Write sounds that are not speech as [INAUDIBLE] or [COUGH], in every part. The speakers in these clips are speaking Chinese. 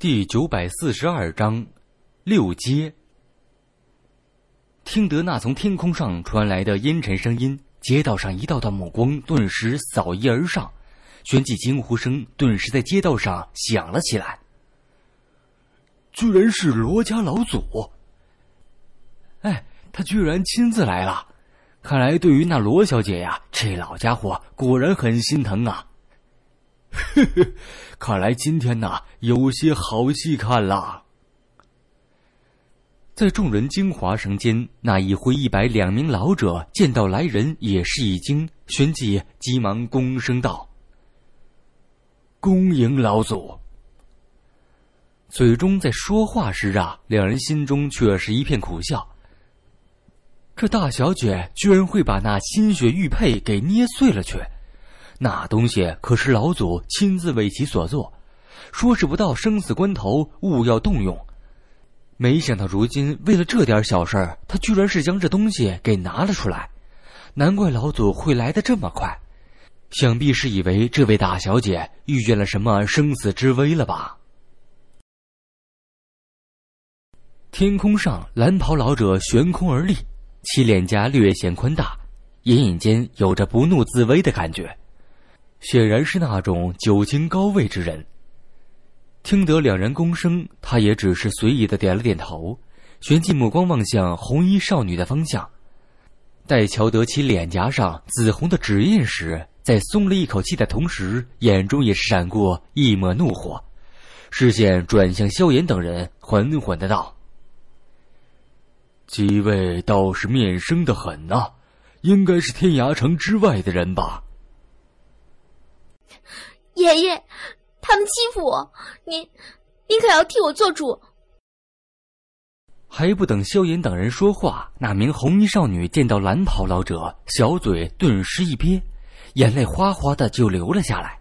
第九百四十二章，六街。听得那从天空上传来的阴沉声音，街道上一道道目光顿时扫移而上，旋即惊呼声顿时在街道上响了起来。居然是罗家老祖！哎，他居然亲自来了，看来对于那罗小姐呀，这老家伙果然很心疼啊。呵呵，看来今天呐，有些好戏看了。在众人惊哗声间，那一灰一白两名老者见到来人，也是一惊，旋即急忙躬声道：“恭迎老祖。”嘴中在说话时啊，两人心中却是一片苦笑。这大小姐居然会把那心血玉佩给捏碎了去。那东西可是老祖亲自为其所做，说是不到生死关头勿要动用。没想到如今为了这点小事儿，他居然是将这东西给拿了出来。难怪老祖会来的这么快，想必是以为这位大小姐遇见了什么生死之危了吧。天空上，蓝袍老者悬空而立，其脸颊略显宽大，隐隐间有着不怒自威的感觉。显然是那种久经高位之人。听得两人躬声，他也只是随意的点了点头，旋即目光望向红衣少女的方向。待瞧得其脸颊上紫红的指印时，在松了一口气的同时，眼中也闪过一抹怒火，视线转向萧炎等人，缓缓的道：“几位倒是面生的很呐，应该是天涯城之外的人吧。”爷爷，他们欺负我，您，您可要替我做主。还不等萧炎等人说话，那名红衣少女见到蓝袍老者，小嘴顿时一憋，眼泪哗哗的就流了下来。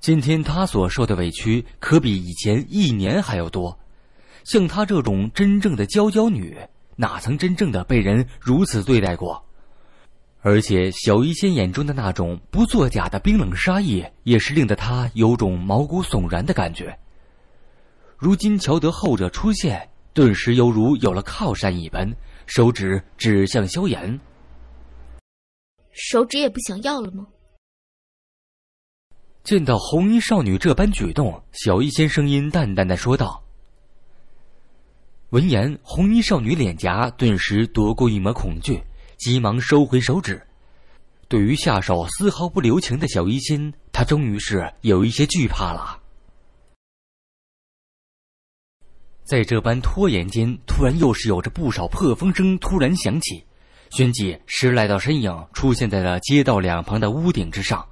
今天她所受的委屈，可比以前一年还要多。像她这种真正的娇娇女，哪曾真正的被人如此对待过？而且，小医仙眼中的那种不作假的冰冷杀意，也是令得他有种毛骨悚然的感觉。如今瞧得后者出现，顿时犹如有了靠山一般，手指指向萧炎，手指也不想要了吗？见到红衣少女这般举动，小医仙声音淡淡的说道。闻言，红衣少女脸颊顿时夺过一抹恐惧。急忙收回手指，对于下手丝毫不留情的小一仙，他终于是有一些惧怕了。在这般拖延间，突然又是有着不少破风声突然响起，旋即十来道身影出现在了街道两旁的屋顶之上。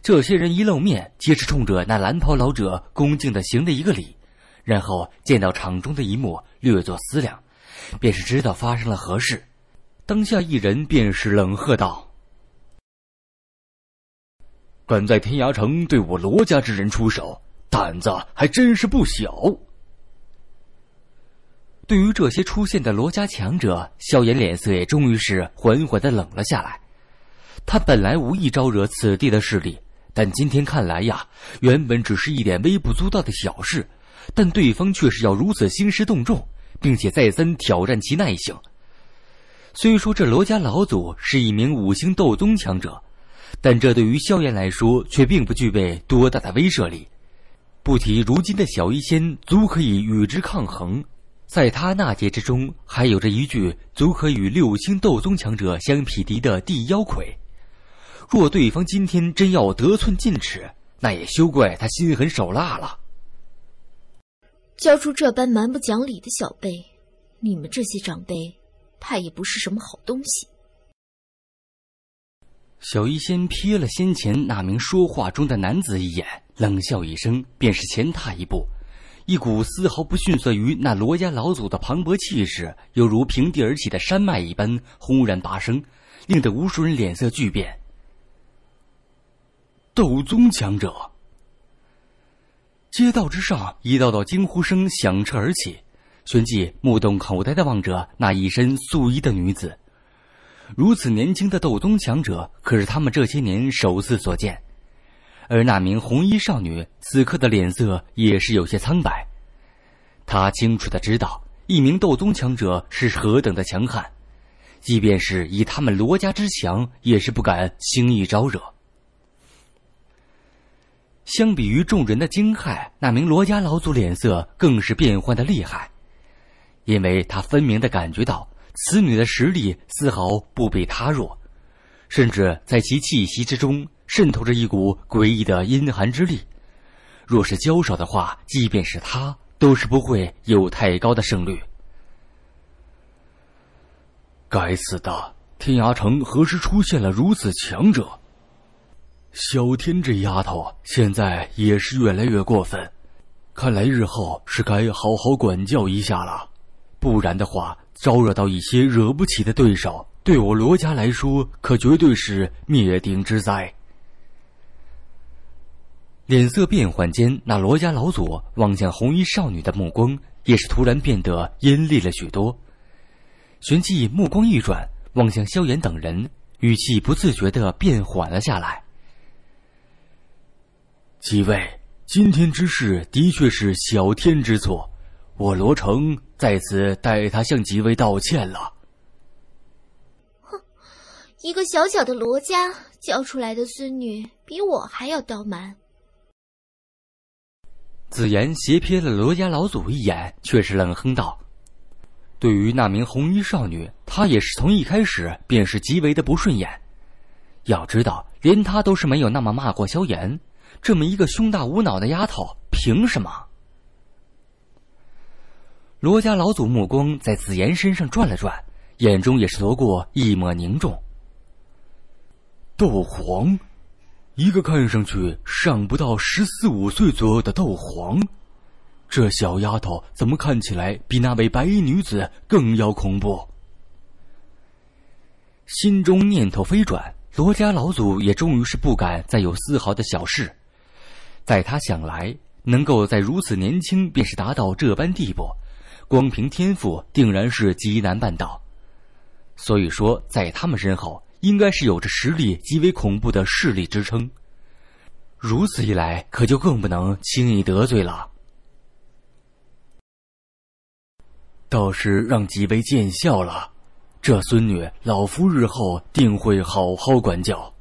这些人一露面，皆是冲着那蓝袍老者恭敬的行了一个礼，然后见到场中的一幕，略作思量，便是知道发生了何事。当下，一人便是冷喝道：“敢在天涯城对我罗家之人出手，胆子还真是不小。”对于这些出现的罗家强者，萧炎脸色也终于是缓缓的冷了下来。他本来无意招惹此地的势力，但今天看来呀，原本只是一点微不足道的小事，但对方却是要如此兴师动众，并且再三挑战其耐性。虽说这罗家老祖是一名五星斗宗强者，但这对于萧炎来说却并不具备多大的威慑力。不提如今的小医仙足可以与之抗衡，在他纳界之中还有着一具足可与六星斗宗强者相匹敌的地妖魁。若对方今天真要得寸进尺，那也休怪他心狠手辣了。教出这般蛮不讲理的小辈，你们这些长辈。他也不是什么好东西。小医仙瞥了先前那名说话中的男子一眼，冷笑一声，便是前踏一步，一股丝毫不逊色于那罗家老祖的磅礴气势，犹如平地而起的山脉一般轰然拔升，令得无数人脸色巨变。斗宗强者，街道之上一道道惊呼声响彻而起。旋即目瞪口呆的望着那一身素衣的女子，如此年轻的斗宗强者，可是他们这些年首次所见。而那名红衣少女此刻的脸色也是有些苍白，他清楚的知道，一名斗宗强者是何等的强悍，即便是以他们罗家之强，也是不敢轻易招惹。相比于众人的惊骇，那名罗家老祖脸色更是变幻的厉害。因为他分明的感觉到，此女的实力丝毫不比他弱，甚至在其气息之中渗透着一股诡异的阴寒之力。若是交手的话，即便是他都是不会有太高的胜率。该死的，天涯城何时出现了如此强者？小天这丫头现在也是越来越过分，看来日后是该好好管教一下了。不然的话，招惹到一些惹不起的对手，对我罗家来说，可绝对是灭顶之灾。脸色变幻间，那罗家老祖望向红衣少女的目光，也是突然变得阴厉了许多。旋即目光一转，望向萧炎等人，语气不自觉的变缓了下来：“几位，今天之事的确是小天之错。”我罗成在此代他向几位道歉了。哼，一个小小的罗家教出来的孙女，比我还要刁蛮。紫妍斜瞥了罗家老祖一眼，却是冷哼道：“对于那名红衣少女，她也是从一开始便是极为的不顺眼。要知道，连她都是没有那么骂过萧炎，这么一个胸大无脑的丫头，凭什么？”罗家老祖目光在紫妍身上转了转，眼中也是夺过一抹凝重。斗皇，一个看上去上不到十四五岁左右的斗皇，这小丫头怎么看起来比那位白衣女子更要恐怖？心中念头飞转，罗家老祖也终于是不敢再有丝毫的小事。在他想来，能够在如此年轻，便是达到这般地步。光凭天赋，定然是极难办到。所以说，在他们身后，应该是有着实力极为恐怖的势力支撑。如此一来，可就更不能轻易得罪了。倒是让几位见笑了，这孙女，老夫日后定会好好管教。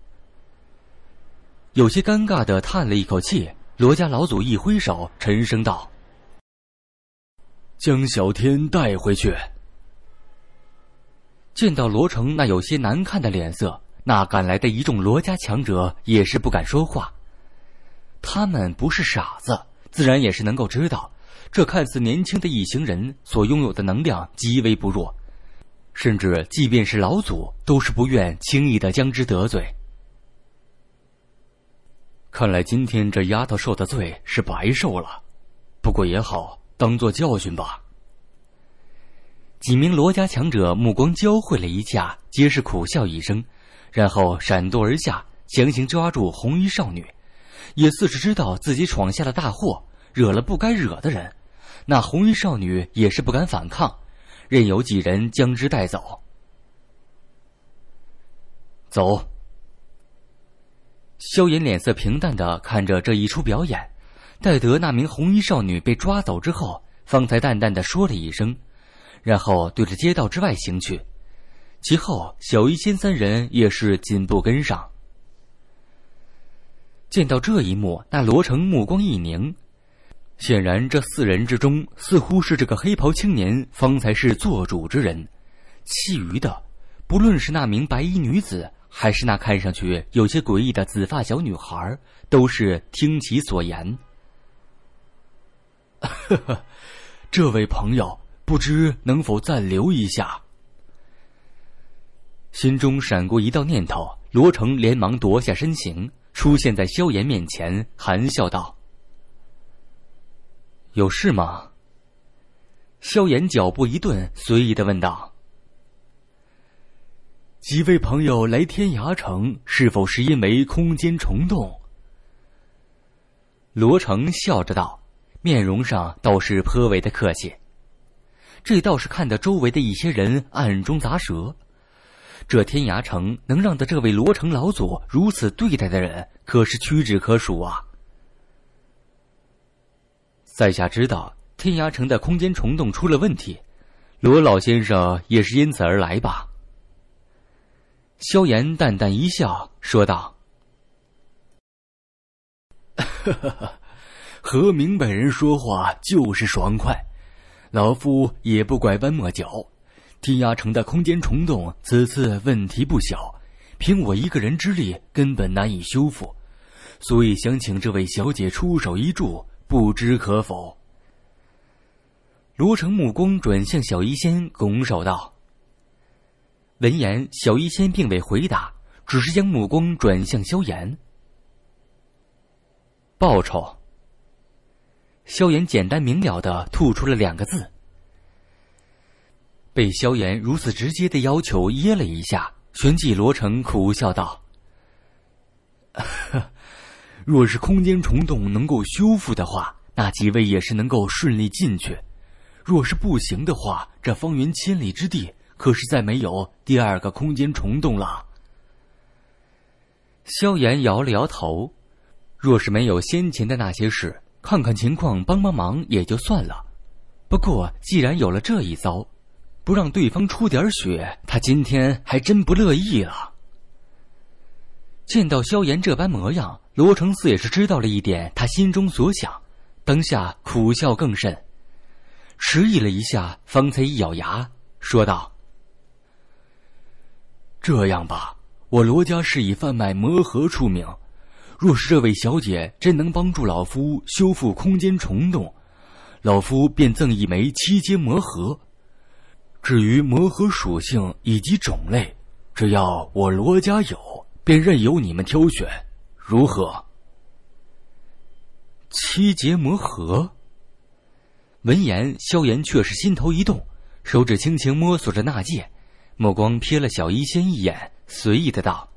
有些尴尬的叹了一口气，罗家老祖一挥手，沉声道。将小天带回去。见到罗成那有些难看的脸色，那赶来的一众罗家强者也是不敢说话。他们不是傻子，自然也是能够知道，这看似年轻的一行人所拥有的能量极为不弱，甚至即便是老祖都是不愿轻易的将之得罪。看来今天这丫头受的罪是白受了，不过也好。当做教训吧。几名罗家强者目光交汇了一下，皆是苦笑一声，然后闪躲而下，强行抓住红衣少女，也似是知道自己闯下了大祸，惹了不该惹的人。那红衣少女也是不敢反抗，任由几人将之带走。走。萧炎脸色平淡的看着这一出表演。待得那名红衣少女被抓走之后，方才淡淡的说了一声，然后对着街道之外行去。其后，小医仙三人也是紧步跟上。见到这一幕，那罗成目光一凝，显然这四人之中，似乎是这个黑袍青年方才是做主之人，其余的，不论是那名白衣女子，还是那看上去有些诡异的紫发小女孩，都是听其所言。呵呵，这位朋友，不知能否暂留一下？心中闪过一道念头，罗成连忙夺下身形，出现在萧炎面前，含笑道：“有事吗？”萧炎脚步一顿，随意的问道：“几位朋友来天涯城，是否是因为空间虫洞？”罗成笑着道。面容上倒是颇为的客气，这倒是看得周围的一些人暗中咂舌。这天涯城能让的这位罗城老祖如此对待的人，可是屈指可数啊。在下知道天涯城的空间虫洞出了问题，罗老先生也是因此而来吧？萧炎淡淡一笑，说道：“呵呵呵。”和明白人说话就是爽快，老夫也不拐弯抹角。天涯城的空间虫洞此次问题不小，凭我一个人之力根本难以修复，所以想请这位小姐出手一助，不知可否？罗成目光转向小医仙，拱手道。闻言，小医仙并未回答，只是将目光转向萧炎。报酬。萧炎简单明了的吐出了两个字。被萧炎如此直接的要求噎了一下，旋即罗成苦笑道：“ [LAUGHS] 若是空间虫洞能够修复的话，那几位也是能够顺利进去；若是不行的话，这方圆千里之地可是再没有第二个空间虫洞了。”萧炎摇了摇头：“若是没有先前的那些事。”看看情况，帮帮忙也就算了。不过既然有了这一遭，不让对方出点血，他今天还真不乐意了。见到萧炎这般模样，罗成四也是知道了一点他心中所想，当下苦笑更甚，迟疑了一下，方才一咬牙说道：“这样吧，我罗家是以贩卖魔盒出名。”若是这位小姐真能帮助老夫修复空间虫洞，老夫便赠一枚七阶魔核。至于魔核属性以及种类，只要我罗家有，便任由你们挑选，如何？七阶魔核。闻言，萧炎却是心头一动，手指轻轻摸索着纳戒，目光瞥了小医仙一眼，随意的道。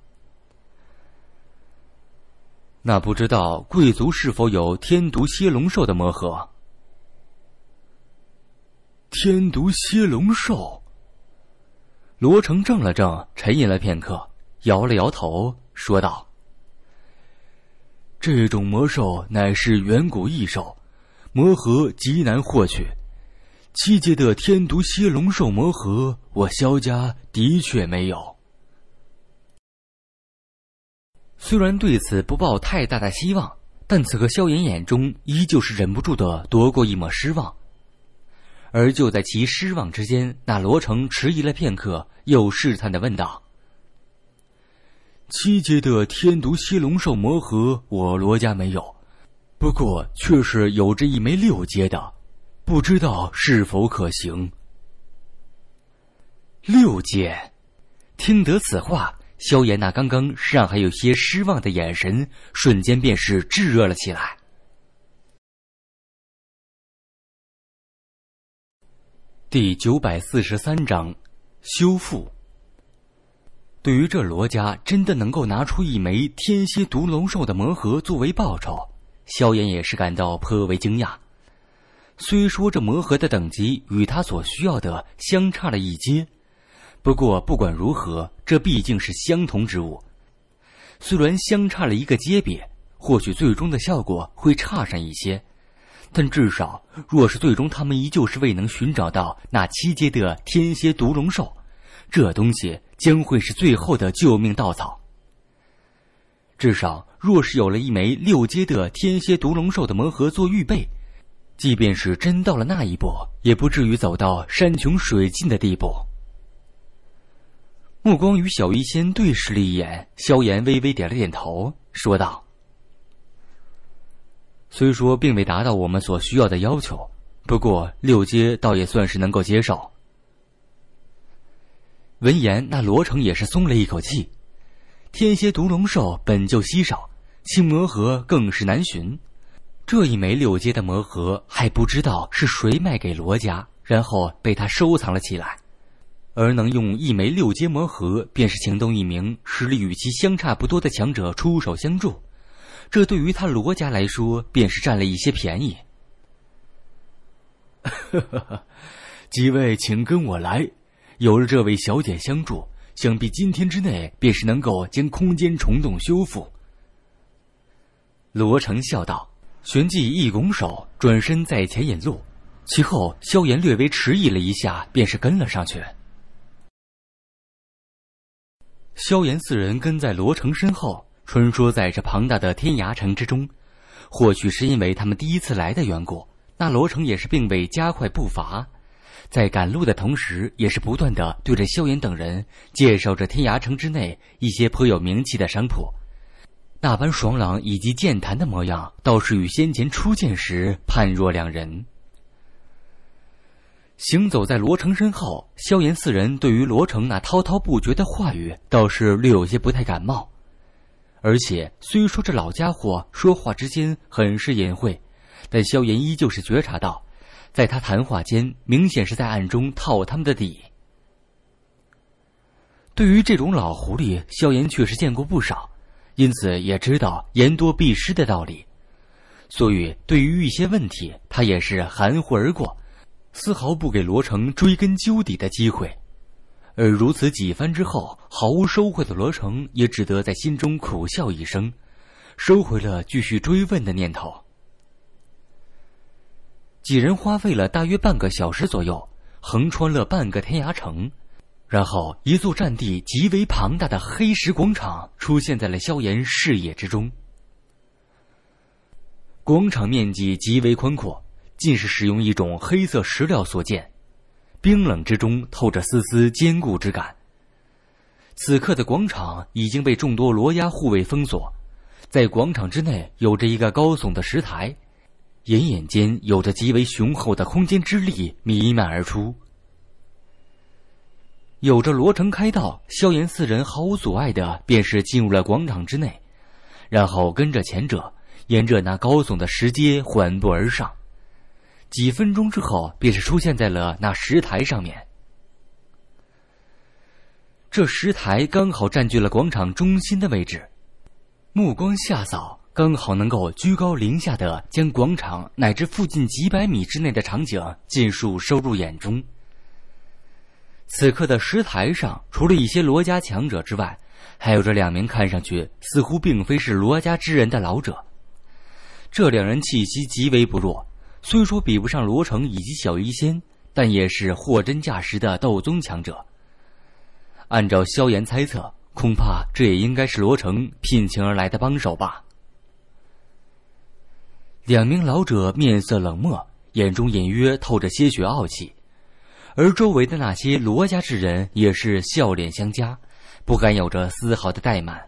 那不知道贵族是否有天毒蝎龙兽的魔盒？天毒蝎龙兽。罗成怔了怔，沉吟了片刻，摇了摇头，说道：“这种魔兽乃是远古异兽，魔盒极难获取。七阶的天毒蝎龙兽魔盒，我萧家的确没有。”虽然对此不抱太大的希望，但此刻萧炎眼中依旧是忍不住的夺过一抹失望。而就在其失望之间，那罗成迟疑了片刻，又试探的问道：“七阶的天毒蝎龙兽魔核，我罗家没有，不过却是有着一枚六阶的，不知道是否可行？”六阶，听得此话。萧炎那刚刚让还有些失望的眼神，瞬间便是炙热了起来。第九百四十三章修复。对于这罗家真的能够拿出一枚天蝎毒龙兽的魔盒作为报酬，萧炎也是感到颇为惊讶。虽说这魔盒的等级与他所需要的相差了一阶。不过，不管如何，这毕竟是相同之物，虽然相差了一个阶别，或许最终的效果会差上一些，但至少，若是最终他们依旧是未能寻找到那七阶的天蝎毒龙兽，这东西将会是最后的救命稻草。至少，若是有了一枚六阶的天蝎毒龙兽的魔盒做预备，即便是真到了那一步，也不至于走到山穷水尽的地步。目光与小医仙对视了一眼，萧炎微微点了点头，说道：“虽说并未达到我们所需要的要求，不过六阶倒也算是能够接受。”闻言，那罗成也是松了一口气。天蝎毒龙兽本就稀少，其魔核更是难寻，这一枚六阶的魔核还不知道是谁卖给罗家，然后被他收藏了起来。而能用一枚六阶魔核，便是请动一名实力与其相差不多的强者出手相助，这对于他罗家来说，便是占了一些便宜。几 [LAUGHS] 位请跟我来，有了这位小姐相助，想必今天之内便是能够将空间虫洞修复。”罗成笑道，旋即一拱手，转身在前引路，其后萧炎略微迟疑了一下，便是跟了上去。萧炎四人跟在罗成身后，穿梭在这庞大的天涯城之中。或许是因为他们第一次来的缘故，那罗成也是并未加快步伐，在赶路的同时，也是不断的对着萧炎等人介绍着天涯城之内一些颇有名气的商铺。那般爽朗以及健谈的模样，倒是与先前初见时判若两人。行走在罗成身后，萧炎四人对于罗成那滔滔不绝的话语倒是略有些不太感冒。而且，虽说这老家伙说话之间很是隐晦，但萧炎依旧是觉察到，在他谈话间明显是在暗中套他们的底。对于这种老狐狸，萧炎确实见过不少，因此也知道言多必失的道理，所以对于一些问题，他也是含糊而过。丝毫不给罗成追根究底的机会，而如此几番之后，毫无收获的罗成也只得在心中苦笑一声，收回了继续追问的念头。几人花费了大约半个小时左右，横穿了半个天涯城，然后一座占地极为庞大的黑石广场出现在了萧炎视野之中。广场面积极为宽阔。尽是使用一种黑色石料所建，冰冷之中透着丝丝坚固之感。此刻的广场已经被众多罗鸦护卫封锁，在广场之内有着一个高耸的石台，隐隐间有着极为雄厚的空间之力弥漫而出。有着罗城开道，萧炎四人毫无阻碍的便是进入了广场之内，然后跟着前者，沿着那高耸的石阶缓步而上。几分钟之后，便是出现在了那石台上面。这石台刚好占据了广场中心的位置，目光下扫，刚好能够居高临下的将广场乃至附近几百米之内的场景尽数收入眼中。此刻的石台上，除了一些罗家强者之外，还有着两名看上去似乎并非是罗家之人的老者。这两人气息极为不弱。虽说比不上罗成以及小医仙，但也是货真价实的斗宗强者。按照萧炎猜测，恐怕这也应该是罗成聘请而来的帮手吧。两名老者面色冷漠，眼中隐约透着些许傲气，而周围的那些罗家之人也是笑脸相加，不敢有着丝毫的怠慢。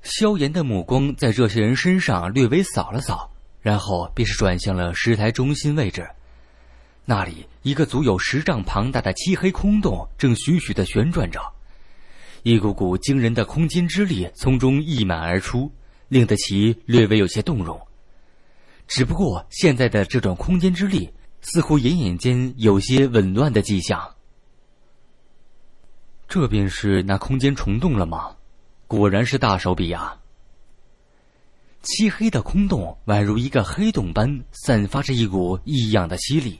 萧炎的目光在这些人身上略微扫了扫。然后便是转向了石台中心位置，那里一个足有十丈庞大的漆黑空洞正徐徐的旋转着，一股股惊人的空间之力从中溢满而出，令得其略微有些动容。只不过现在的这种空间之力，似乎隐隐间有些紊乱的迹象。这便是那空间虫洞了吗？果然是大手笔啊！漆黑的空洞宛如一个黑洞般，散发着一股异样的吸力。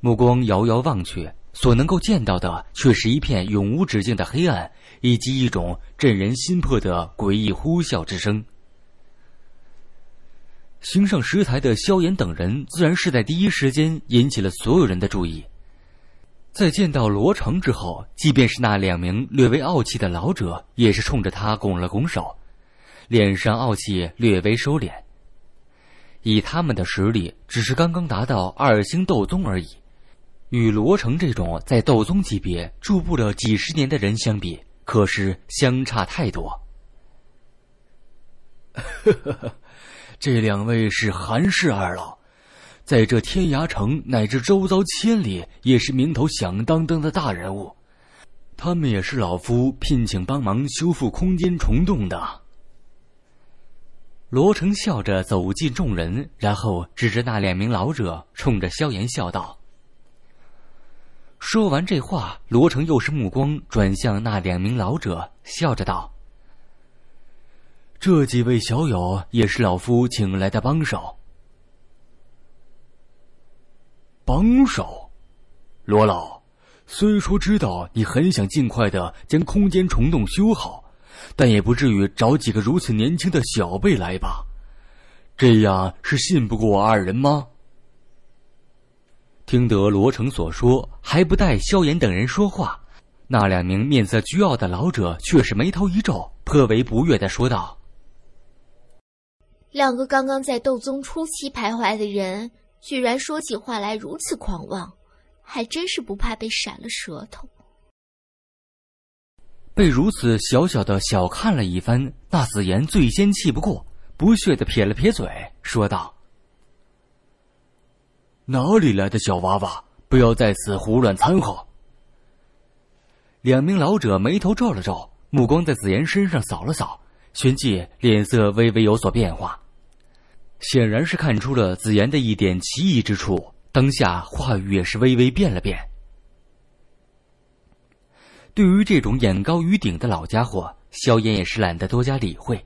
目光遥遥望去，所能够见到的却是一片永无止境的黑暗，以及一种震人心魄的诡异呼啸之声。行上石台的萧炎等人，自然是在第一时间引起了所有人的注意。在见到罗成之后，即便是那两名略微傲气的老者，也是冲着他拱了拱手。脸上傲气略微收敛。以他们的实力，只是刚刚达到二星斗宗而已，与罗成这种在斗宗级别住不了几十年的人相比，可是相差太多。[LAUGHS] 这两位是韩氏二老，在这天涯城乃至周遭千里，也是名头响当当的大人物。他们也是老夫聘请帮忙修复空间虫洞的。罗成笑着走进众人，然后指着那两名老者，冲着萧炎笑道。说完这话，罗成又是目光转向那两名老者，笑着道：“这几位小友也是老夫请来的帮手。”帮手，罗老，虽说知道你很想尽快的将空间虫洞修好。但也不至于找几个如此年轻的小辈来吧，这样是信不过我二人吗？听得罗成所说，还不待萧炎等人说话，那两名面色倨傲的老者却是眉头一皱，颇为不悦的说道：“两个刚刚在斗宗初期徘徊的人，居然说起话来如此狂妄，还真是不怕被闪了舌头。”被如此小小的小看了一番，那紫妍最先气不过，不屑的撇了撇嘴，说道：“哪里来的小娃娃，不要在此胡乱掺和。”两名老者眉头皱了皱，目光在紫妍身上扫了扫，旋即脸色微微有所变化，显然是看出了紫妍的一点奇异之处，当下话语也是微微变了变。对于这种眼高于顶的老家伙，萧炎也是懒得多加理会，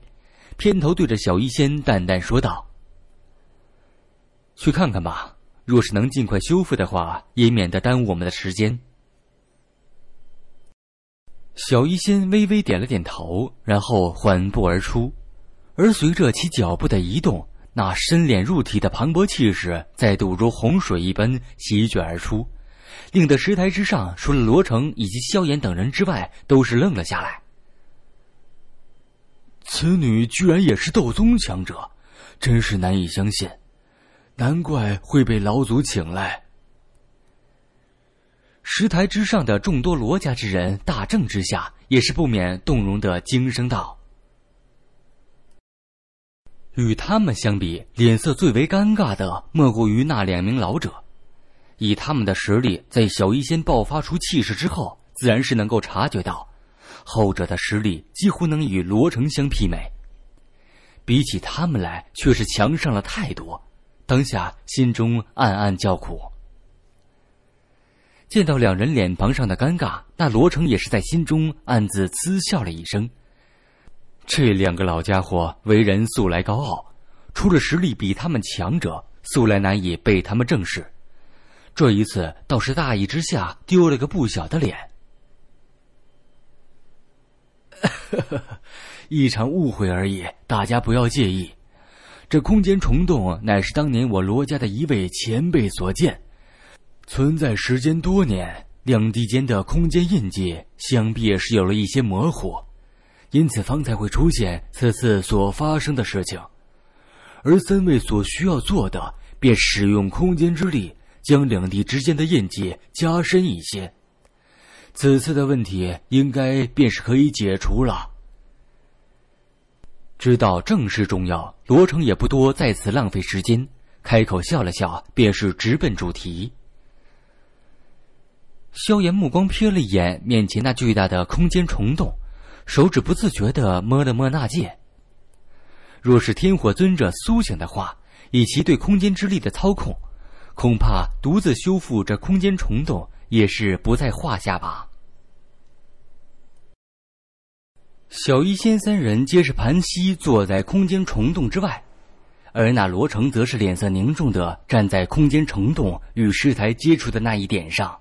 偏头对着小医仙淡淡说道：“去看看吧，若是能尽快修复的话，也免得耽误我们的时间。”小医仙微微点了点头，然后缓步而出，而随着其脚步的移动，那深脸入体的磅礴气势再度如洪水一般席卷而出。令得石台之上，除了罗成以及萧炎等人之外，都是愣了下来。此女居然也是斗宗强者，真是难以相信，难怪会被老祖请来。石台之上的众多罗家之人，大震之下，也是不免动容的惊声道：“与他们相比，脸色最为尴尬的，莫过于那两名老者。”以他们的实力，在小医仙爆发出气势之后，自然是能够察觉到，后者的实力几乎能与罗成相媲美。比起他们来，却是强上了太多。当下心中暗暗叫苦。见到两人脸庞上的尴尬，那罗成也是在心中暗自嗤笑了一声。这两个老家伙为人素来高傲，除了实力比他们强者，素来难以被他们正视。这一次倒是大意之下丢了个不小的脸。[LAUGHS] 一场误会而已，大家不要介意。这空间虫洞乃是当年我罗家的一位前辈所建，存在时间多年，两地间的空间印记想必也是有了一些模糊，因此方才会出现此次所发生的事情。而三位所需要做的，便使用空间之力。将两地之间的印记加深一些，此次的问题应该便是可以解除了。知道正事重要，罗成也不多在此浪费时间，开口笑了笑，便是直奔主题。萧炎目光瞥了一眼面前那巨大的空间虫洞，手指不自觉的摸了摸那戒。若是天火尊者苏醒的话，以其对空间之力的操控。恐怕独自修复这空间虫洞也是不在话下吧。小医仙三人皆是盘膝坐在空间虫洞之外，而那罗成则是脸色凝重的站在空间虫洞与石台接触的那一点上，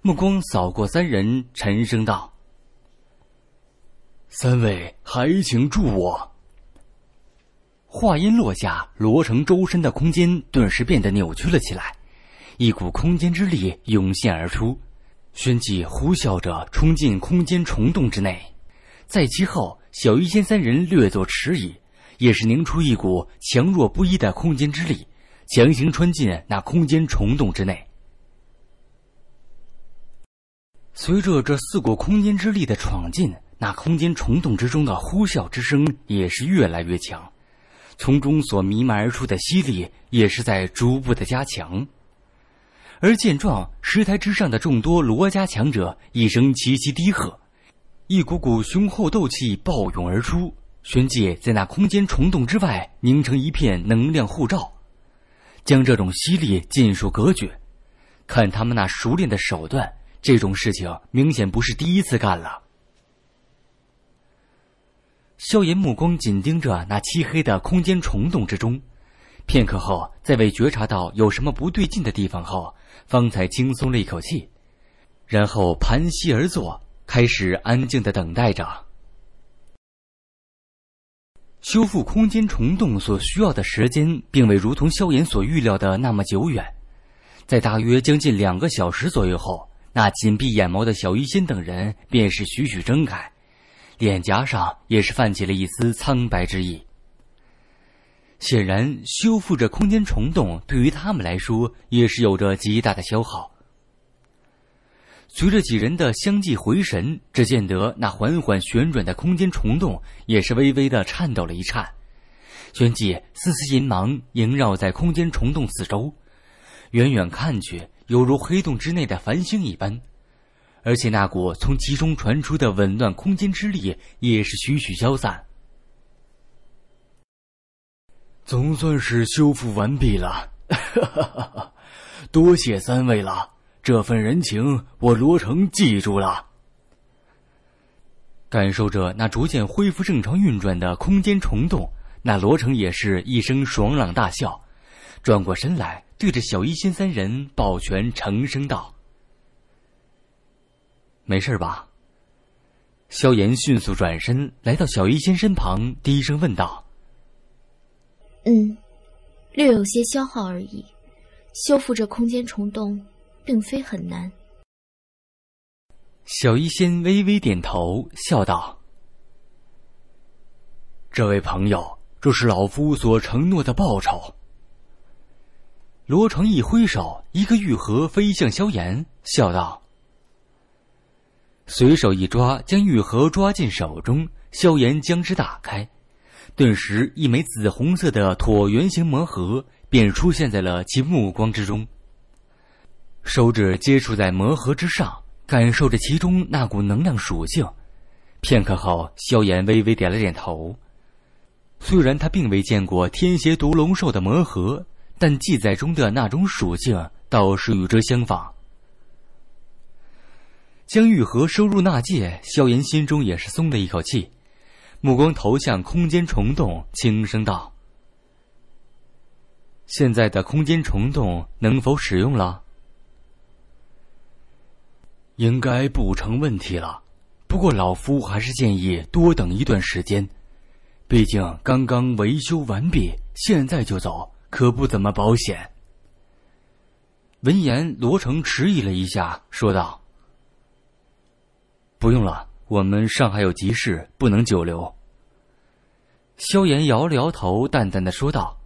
目光扫过三人，沉声道：“三位还请助我。”话音落下，罗成周身的空间顿时变得扭曲了起来，一股空间之力涌现而出，旋即呼啸着冲进空间虫洞之内。在其后，小鱼仙三人略作迟疑，也是凝出一股强弱不一的空间之力，强行穿进那空间虫洞之内。随着这四股空间之力的闯进，那空间虫洞之中的呼啸之声也是越来越强。从中所弥漫而出的吸力也是在逐步的加强，而见状，石台之上的众多罗家强者一声齐齐低喝，一股股雄厚斗气暴涌而出，旋即在那空间虫洞之外凝成一片能量护罩，将这种吸力尽数隔绝。看他们那熟练的手段，这种事情明显不是第一次干了。萧炎目光紧盯着那漆黑的空间虫洞之中，片刻后，在未觉察到有什么不对劲的地方后，方才轻松了一口气，然后盘膝而坐，开始安静的等待着。修复空间虫洞所需要的时间，并未如同萧炎所预料的那么久远，在大约将近两个小时左右后，那紧闭眼眸的小鱼仙等人便是徐徐睁开。脸颊上也是泛起了一丝苍白之意，显然修复这空间虫洞对于他们来说也是有着极大的消耗。随着几人的相继回神，只见得那缓缓旋转的空间虫洞也是微微的颤抖了一颤，旋即丝丝银芒萦绕在空间虫洞四周，远远看去，犹如黑洞之内的繁星一般。而且那股从其中传出的紊乱空间之力也是徐徐消散，总算是修复完毕了。[LAUGHS] 多谢三位了，这份人情我罗成记住了。感受着那逐渐恢复正常运转的空间虫洞，那罗成也是一声爽朗大笑，转过身来对着小医仙三人抱拳，成声道。没事吧？萧炎迅速转身来到小医仙身旁，低声问道：“嗯，略有些消耗而已。修复这空间虫洞，并非很难。”小医仙微微点头，笑道：“这位朋友，这是老夫所承诺的报酬。”罗成一挥手，一个玉盒飞向萧炎，笑道。随手一抓，将玉盒抓进手中。萧炎将之打开，顿时一枚紫红色的椭圆形魔盒便出现在了其目光之中。手指接触在魔盒之上，感受着其中那股能量属性。片刻后，萧炎微微点了点头。虽然他并未见过天邪毒龙兽的魔盒，但记载中的那种属性倒是与之相仿。将玉盒收入纳戒，萧炎心中也是松了一口气，目光投向空间虫洞，轻声道：“现在的空间虫洞能否使用了？”“应该不成问题了，不过老夫还是建议多等一段时间，毕竟刚刚维修完毕，现在就走可不怎么保险。”闻言，罗成迟疑了一下，说道。不用了，我们上海有急事，不能久留。萧炎摇了摇头，淡淡的说道：“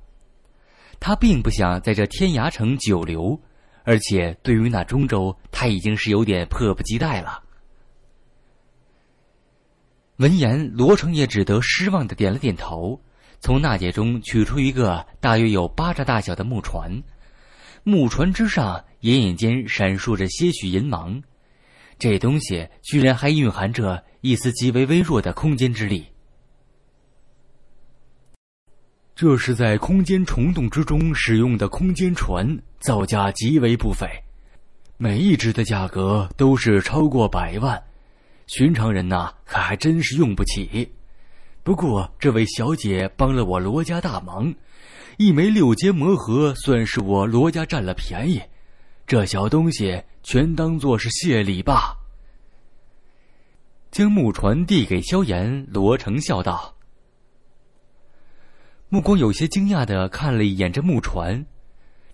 他并不想在这天涯城久留，而且对于那中州，他已经是有点迫不及待了。”闻言，罗成也只得失望的点了点头，从纳戒中取出一个大约有巴掌大小的木船，木船之上隐隐间闪烁着些许银芒。这东西居然还蕴含着一丝极为微弱的空间之力。这是在空间虫洞之中使用的空间船，造价极为不菲，每一只的价格都是超过百万，寻常人呐可还真是用不起。不过这位小姐帮了我罗家大忙，一枚六阶魔盒算是我罗家占了便宜，这小东西。全当做是谢礼吧。将木船递给萧炎，罗成笑道。目光有些惊讶的看了一眼这木船，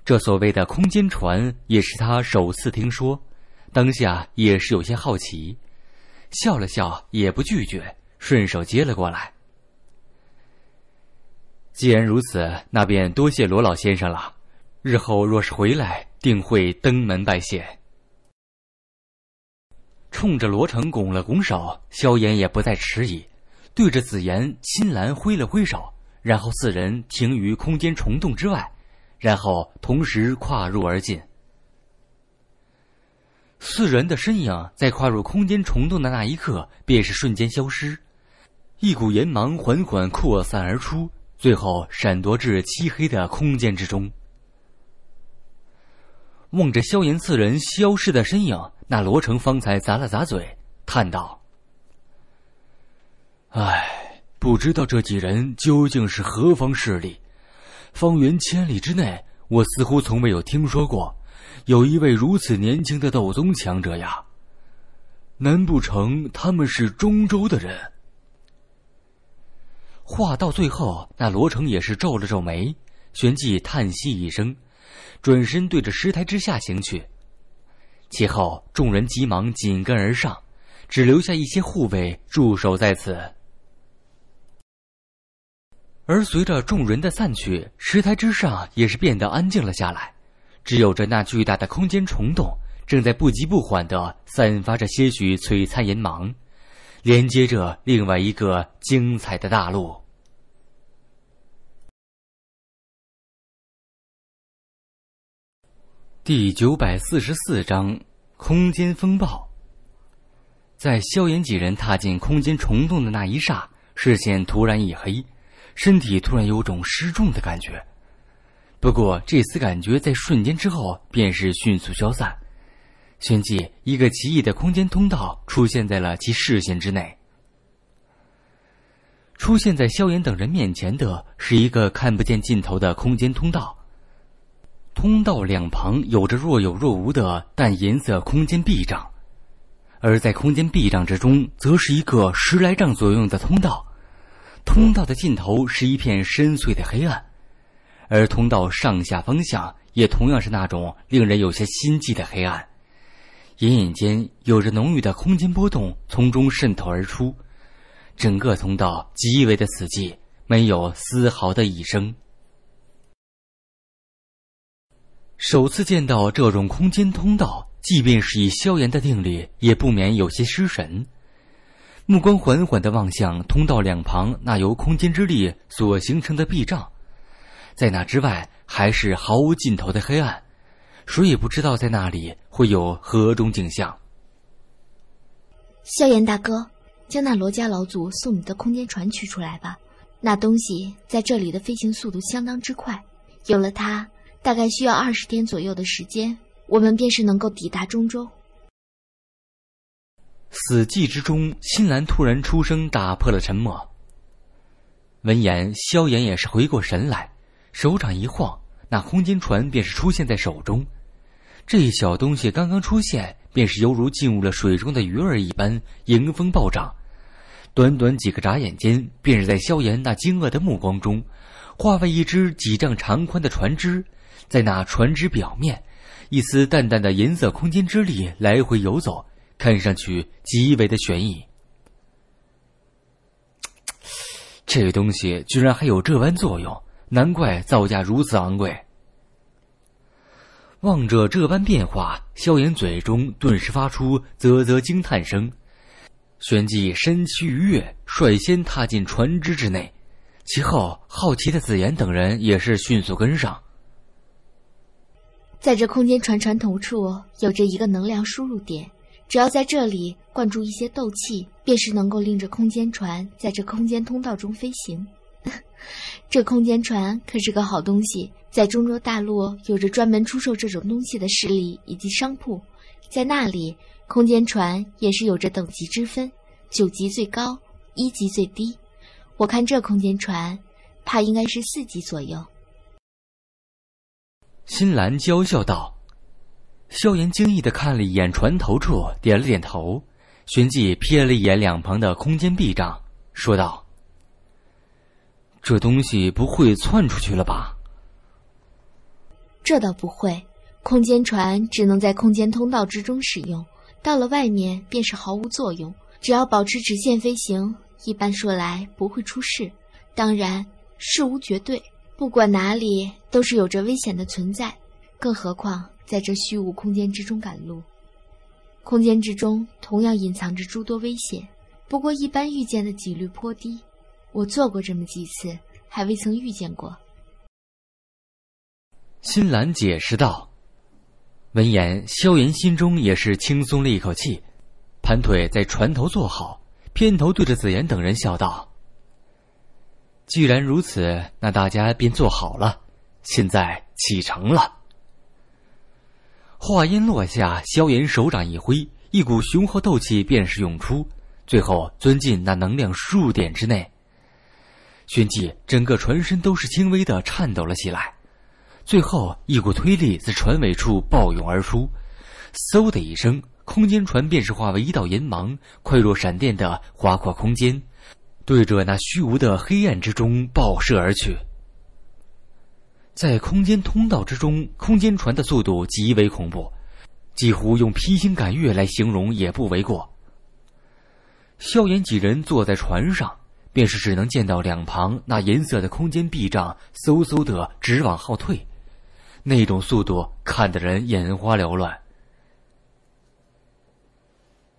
这所谓的空间船也是他首次听说，当下也是有些好奇，笑了笑，也不拒绝，顺手接了过来。既然如此，那便多谢罗老先生了，日后若是回来，定会登门拜谢。冲着罗成拱了拱手，萧炎也不再迟疑，对着紫妍、青兰挥了挥手，然后四人停于空间虫洞之外，然后同时跨入而进。四人的身影在跨入空间虫洞的那一刻，便是瞬间消失，一股炎芒缓缓扩散而出，最后闪夺至漆黑的空间之中。望着萧炎四人消失的身影。那罗成方才咂了咂嘴，叹道：“唉，不知道这几人究竟是何方势力？方圆千里之内，我似乎从未有听说过有一位如此年轻的斗宗强者呀。难不成他们是中州的人？”话到最后，那罗成也是皱了皱眉，旋即叹息一声，转身对着石台之下行去。其后，众人急忙紧跟而上，只留下一些护卫驻守在此。而随着众人的散去，石台之上也是变得安静了下来，只有着那巨大的空间虫洞正在不急不缓地散发着些许璀璨银芒，连接着另外一个精彩的大陆。第九百四十四章空间风暴。在萧炎几人踏进空间虫洞的那一霎，视线突然一黑，身体突然有种失重的感觉。不过，这丝感觉在瞬间之后便是迅速消散，旋即一个奇异的空间通道出现在了其视线之内。出现在萧炎等人面前的是一个看不见尽头的空间通道。通道两旁有着若有若无的淡银色空间壁障，而在空间壁障之中，则是一个十来丈左右的通道。通道的尽头是一片深邃的黑暗，而通道上下方向也同样是那种令人有些心悸的黑暗，隐隐间有着浓郁的空间波动从中渗透而出。整个通道极为的死寂，没有丝毫的一声。首次见到这种空间通道，即便是以萧炎的定力，也不免有些失神。目光缓缓的望向通道两旁那由空间之力所形成的壁障，在那之外，还是毫无尽头的黑暗，谁也不知道在那里会有何种景象。萧炎大哥，将那罗家老祖送你的空间船取出来吧，那东西在这里的飞行速度相当之快，有了它。大概需要二十天左右的时间，我们便是能够抵达中州。死寂之中，新兰突然出声，打破了沉默。闻言，萧炎也是回过神来，手掌一晃，那空间船便是出现在手中。这小东西刚刚出现，便是犹如进入了水中的鱼儿一般，迎风暴涨。短短几个眨眼间，便是在萧炎那惊愕的目光中，化为一只几丈长宽的船只。在那船只表面，一丝淡淡的银色空间之力来回游走，看上去极为的悬疑。这东西居然还有这般作用，难怪造价如此昂贵。望着这般变化，萧炎嘴中顿时发出啧啧惊叹声，旋即身躯一跃，率先踏进船只之内，其后好奇的紫妍等人也是迅速跟上。在这空间船船头处有着一个能量输入点，只要在这里灌注一些斗气，便是能够令这空间船在这空间通道中飞行。[LAUGHS] 这空间船可是个好东西，在中州大陆有着专门出售这种东西的势力以及商铺，在那里，空间船也是有着等级之分，九级最高，一级最低。我看这空间船，怕应该是四级左右。新兰娇笑道：“萧炎惊异的看了一眼船头处，点了点头，旋即瞥了一眼两旁的空间壁障，说道：‘这东西不会窜出去了吧？’这倒不会，空间船只能在空间通道之中使用，到了外面便是毫无作用。只要保持直线飞行，一般说来不会出事。当然，事无绝对，不管哪里。”都是有着危险的存在，更何况在这虚无空间之中赶路，空间之中同样隐藏着诸多危险。不过一般遇见的几率颇低，我做过这么几次，还未曾遇见过。”新兰解释道。闻言，萧炎心中也是轻松了一口气，盘腿在船头坐好，偏头对着紫妍等人笑道：“既然如此，那大家便坐好了。”现在启程了。话音落下，萧炎手掌一挥，一股雄厚斗气便是涌出，最后钻进那能量数点之内。旋即，整个船身都是轻微的颤抖了起来，最后一股推力在船尾处暴涌而出，嗖的一声，空间船便是化为一道银芒，快若闪电的划过空间，对着那虚无的黑暗之中爆射而去。在空间通道之中，空间船的速度极为恐怖，几乎用披星赶月来形容也不为过。萧炎几人坐在船上，便是只能见到两旁那银色的空间壁障嗖嗖的直往后退，那种速度看得人眼花缭乱。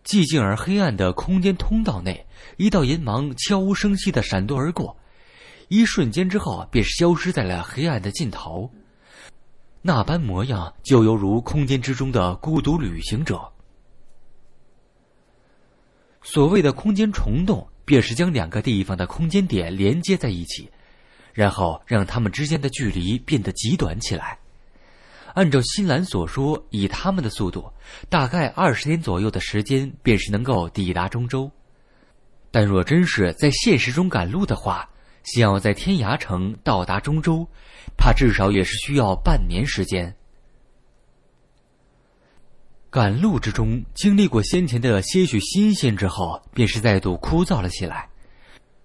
寂静而黑暗的空间通道内，一道银芒悄无声息的闪动而过。一瞬间之后，便是消失在了黑暗的尽头。那般模样，就犹如空间之中的孤独旅行者。所谓的空间虫洞，便是将两个地方的空间点连接在一起，然后让他们之间的距离变得极短起来。按照新兰所说，以他们的速度，大概二十天左右的时间，便是能够抵达中州。但若真是在现实中赶路的话，想要在天涯城到达中州，怕至少也是需要半年时间。赶路之中，经历过先前的些许新鲜之后，便是再度枯燥了起来。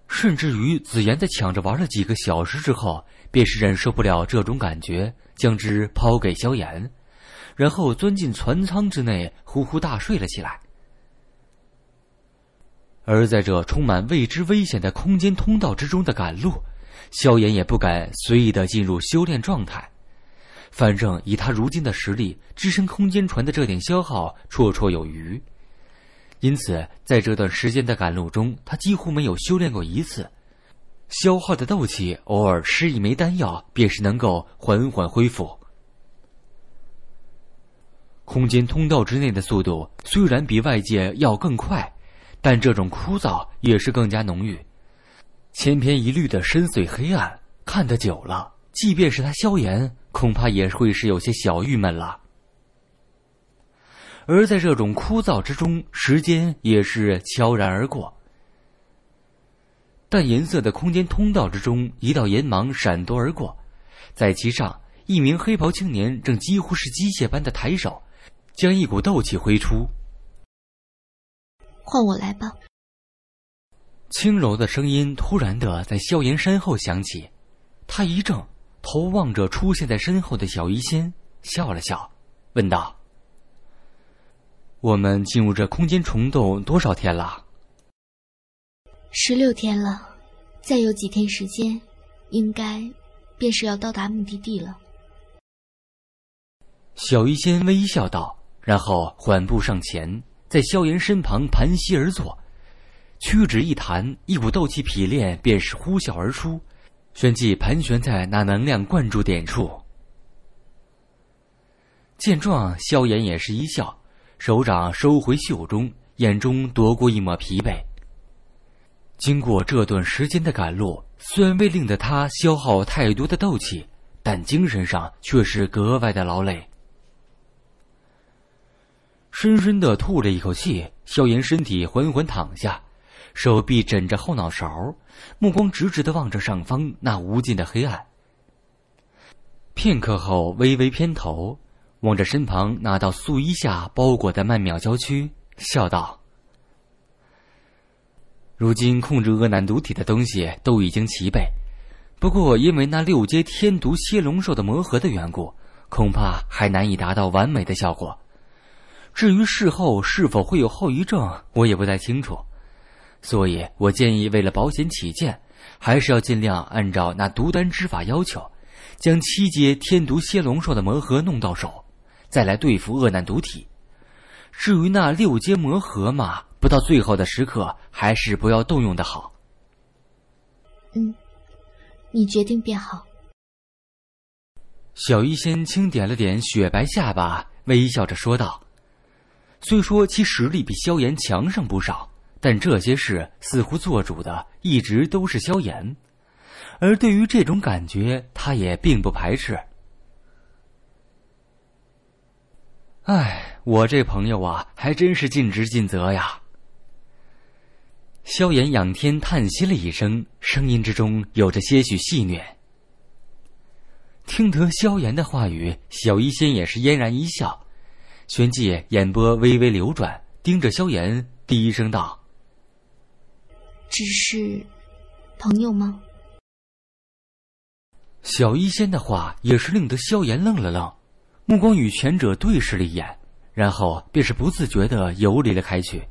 甚至于，紫妍在抢着玩了几个小时之后，便是忍受不了这种感觉，将之抛给萧炎，然后钻进船舱之内，呼呼大睡了起来。而在这充满未知危险的空间通道之中的赶路，萧炎也不敢随意的进入修炼状态。反正以他如今的实力，支撑空间船的这点消耗绰绰有余。因此，在这段时间的赶路中，他几乎没有修炼过一次，消耗的斗气，偶尔吃一枚丹药，便是能够缓缓恢复。空间通道之内的速度虽然比外界要更快。但这种枯燥也是更加浓郁，千篇一律的深邃黑暗，看得久了，即便是他萧炎，恐怕也会是有些小郁闷了。而在这种枯燥之中，时间也是悄然而过。淡银色的空间通道之中，一道银芒闪夺而过，在其上，一名黑袍青年正几乎是机械般的抬手，将一股斗气挥出。换我来吧。轻柔的声音突然的在萧炎身后响起，他一怔，头望着出现在身后的小医仙，笑了笑，问道：“我们进入这空间虫洞多少天了？”“十六天了，再有几天时间，应该便是要到达目的地了。”小医仙微笑道，然后缓步上前。在萧炎身旁盘膝而坐，屈指一弹，一股斗气匹练便是呼啸而出，旋即盘旋在那能量灌注点处。见状，萧炎也是一笑，手掌收回袖中，眼中夺过一抹疲惫。经过这段时间的赶路，虽然未令得他消耗太多的斗气，但精神上却是格外的劳累。深深的吐了一口气，萧炎身体缓缓躺下，手臂枕着后脑勺，目光直直的望着上方那无尽的黑暗。片刻后，微微偏头，望着身旁那道素衣下包裹的曼妙娇躯，笑道：“如今控制阿南毒体的东西都已经齐备，不过因为那六阶天毒蝎龙兽的磨合的缘故，恐怕还难以达到完美的效果。”至于事后是否会有后遗症，我也不太清楚，所以我建议，为了保险起见，还是要尽量按照那毒丹之法要求，将七阶天毒蝎龙兽的魔核弄到手，再来对付恶难毒体。至于那六阶魔核嘛，不到最后的时刻，还是不要动用的好。嗯，你决定便好。小医仙轻点了点雪白下巴，微笑着说道。虽说其实力比萧炎强上不少，但这些事似乎做主的一直都是萧炎。而对于这种感觉，他也并不排斥。唉，我这朋友啊，还真是尽职尽责呀。萧炎仰天叹息了一声，声音之中有着些许戏谑。听得萧炎的话语，小医仙也是嫣然一笑。旋即，眼波微微流转，盯着萧炎，低声道：“只是朋友吗？”小医仙的话也是令得萧炎愣了愣，目光与前者对视了一眼，然后便是不自觉的游离了开去。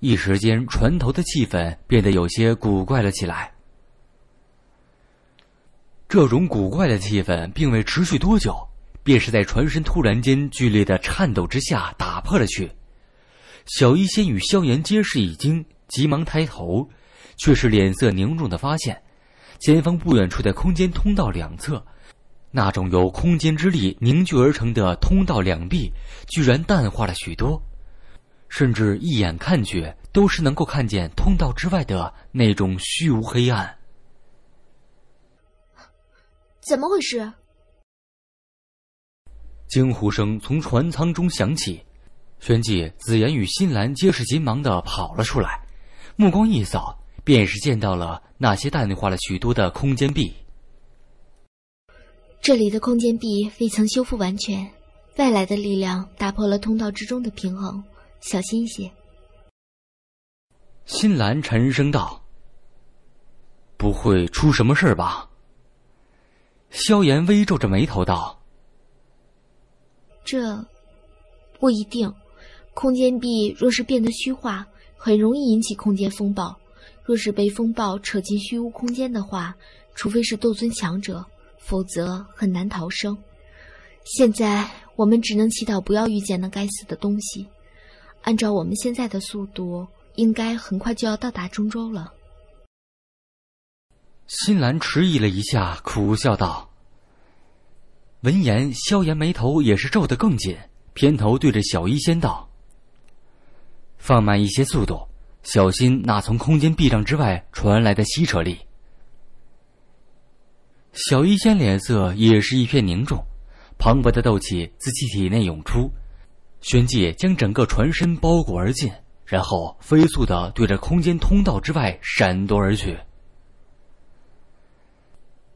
一时间，船头的气氛变得有些古怪了起来。这种古怪的气氛并未持续多久。也是在船身突然间剧烈的颤抖之下打破了去，小医仙与萧炎皆是已经急忙抬头，却是脸色凝重的发现，前方不远处的空间通道两侧，那种由空间之力凝聚而成的通道两壁，居然淡化了许多，甚至一眼看去都是能够看见通道之外的那种虚无黑暗。怎么回事？惊呼声从船舱中响起，旋即紫妍与新兰皆是急忙的跑了出来，目光一扫，便是见到了那些淡化了许多的空间壁。这里的空间壁未曾修复完全，外来的力量打破了通道之中的平衡，小心些。”新兰沉声道。“不会出什么事儿吧？”萧炎微皱着眉头道。这不一定，空间壁若是变得虚化，很容易引起空间风暴。若是被风暴扯进虚无空间的话，除非是斗尊强者，否则很难逃生。现在我们只能祈祷不要遇见那该死的东西。按照我们现在的速度，应该很快就要到达中州了。新兰迟疑了一下，苦笑道。闻言，萧炎眉头也是皱得更紧，偏头对着小医仙道：“放慢一些速度，小心那从空间壁障之外传来的吸扯力。”小医仙脸色也是一片凝重，磅礴的斗气自其体内涌出，旋即将整个船身包裹而尽，然后飞速的对着空间通道之外闪躲而去。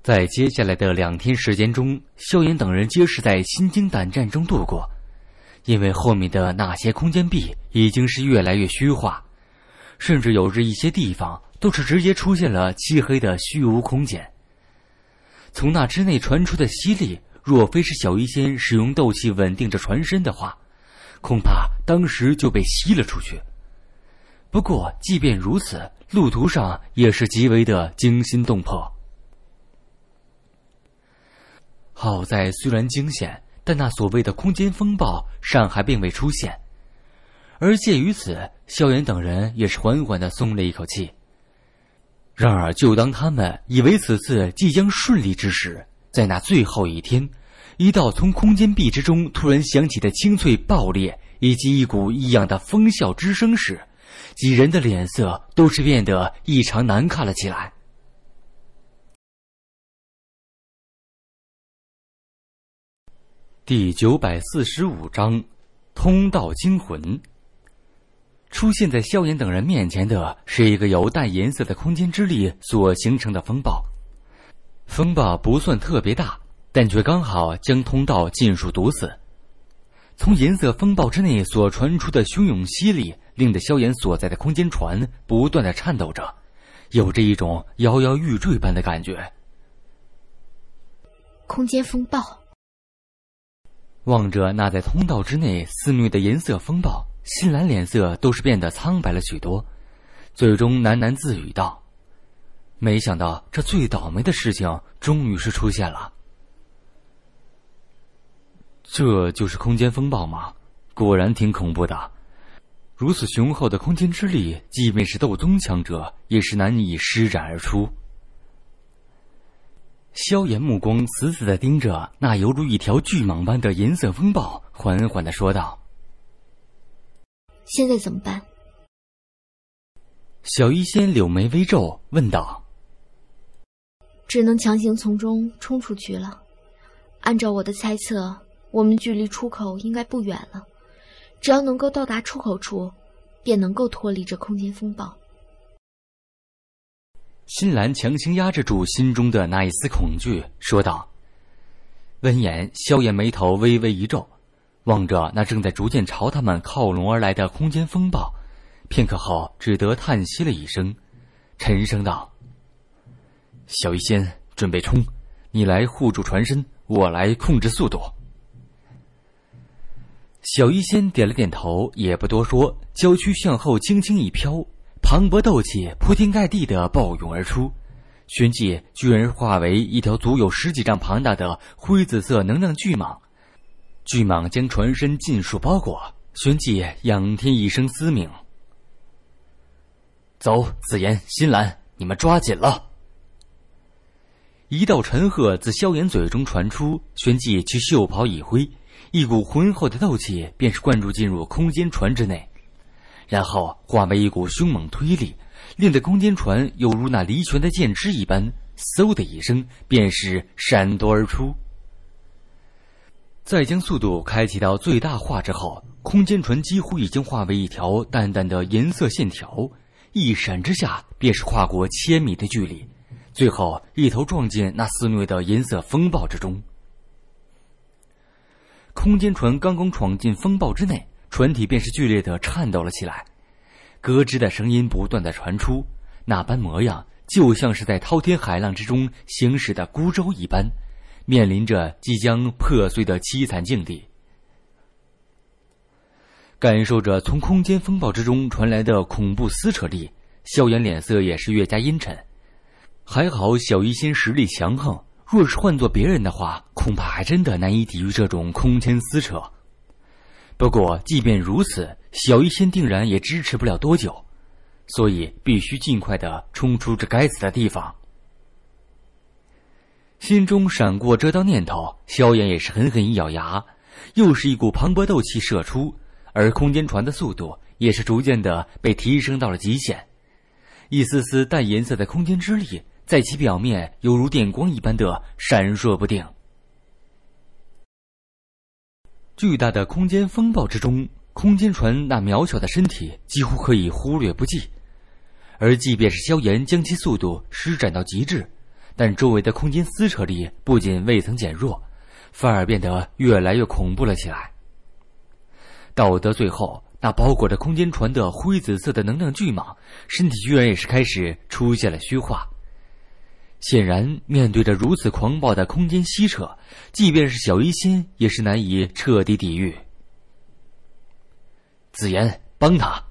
在接下来的两天时间中，萧炎等人皆是在心惊胆战中度过，因为后面的那些空间壁已经是越来越虚化，甚至有着一些地方都是直接出现了漆黑的虚无空间。从那之内传出的吸力，若非是小医仙使用斗气稳定着船身的话，恐怕当时就被吸了出去。不过，即便如此，路途上也是极为的惊心动魄。好在虽然惊险，但那所谓的空间风暴尚还并未出现，而鉴于此，萧炎等人也是缓缓的松了一口气。然而，就当他们以为此次即将顺利之时，在那最后一天，一道从空间壁之中突然响起的清脆爆裂，以及一股异样的风啸之声时，几人的脸色都是变得异常难看了起来。第九百四十五章，通道惊魂。出现在萧炎等人面前的，是一个由淡颜色的空间之力所形成的风暴。风暴不算特别大，但却刚好将通道尽数堵死。从银色风暴之内所传出的汹涌吸力，令得萧炎所在的空间船不断的颤抖着，有着一种摇摇欲坠般的感觉。空间风暴。望着那在通道之内肆虐的银色风暴，新兰脸色都是变得苍白了许多，最终喃喃自语道：“没想到这最倒霉的事情终于是出现了。”这就是空间风暴吗？果然挺恐怖的。如此雄厚的空间之力，即便是斗宗强者也是难以施展而出。萧炎目光死死的盯着那犹如一条巨蟒般的银色风暴，缓缓的说道：“现在怎么办？”小医仙柳眉微皱，问道：“只能强行从中冲出去了。按照我的猜测，我们距离出口应该不远了。只要能够到达出口处，便能够脱离这空间风暴。”新兰强行压制住心中的那一丝恐惧，说道。闻言，萧炎眉头微微一皱，望着那正在逐渐朝他们靠拢而来的空间风暴，片刻后只得叹息了一声，沉声道：“小医仙，准备冲！你来护住船身，我来控制速度。”小医仙点了点头，也不多说，娇躯向后轻轻一飘。磅礴斗气铺天盖地的暴涌而出，旋即居然化为一条足有十几丈庞大的灰紫色能量巨蟒。巨蟒将船身尽数包裹，旋即仰天一声嘶鸣。走，紫妍、新兰，你们抓紧了！一道陈喝自萧炎嘴中传出，旋即其袖袍一挥，一股浑厚的斗气便是灌注进入空间船之内。然后化为一股凶猛推力，令得空间船犹如那离弦的箭支一般，嗖的一声便是闪夺而出。再将速度开启到最大化之后，空间船几乎已经化为一条淡淡的银色线条，一闪之下便是跨过千米的距离，最后一头撞进那肆虐的银色风暴之中。空间船刚刚闯进风暴之内。船体便是剧烈的颤抖了起来，咯吱的声音不断的传出，那般模样就像是在滔天海浪之中行驶的孤舟一般，面临着即将破碎的凄惨境地。感受着从空间风暴之中传来的恐怖撕扯力，萧炎脸色也是越加阴沉。还好小医仙实力强横，若是换做别人的话，恐怕还真的难以抵御这种空间撕扯。不过，即便如此，小医仙定然也支持不了多久，所以必须尽快的冲出这该死的地方。心中闪过这道念头，萧炎也是狠狠一咬牙，又是一股磅礴斗气射出，而空间船的速度也是逐渐的被提升到了极限，一丝丝淡颜色的空间之力在其表面，犹如电光一般的闪烁不定。巨大的空间风暴之中，空间船那渺小的身体几乎可以忽略不计，而即便是萧炎将其速度施展到极致，但周围的空间撕扯力不仅未曾减弱，反而变得越来越恐怖了起来。到得最后，那包裹着空间船的灰紫色的能量巨蟒，身体居然也是开始出现了虚化。显然，面对着如此狂暴的空间吸扯，即便是小鱼仙也是难以彻底抵御。紫妍，帮他！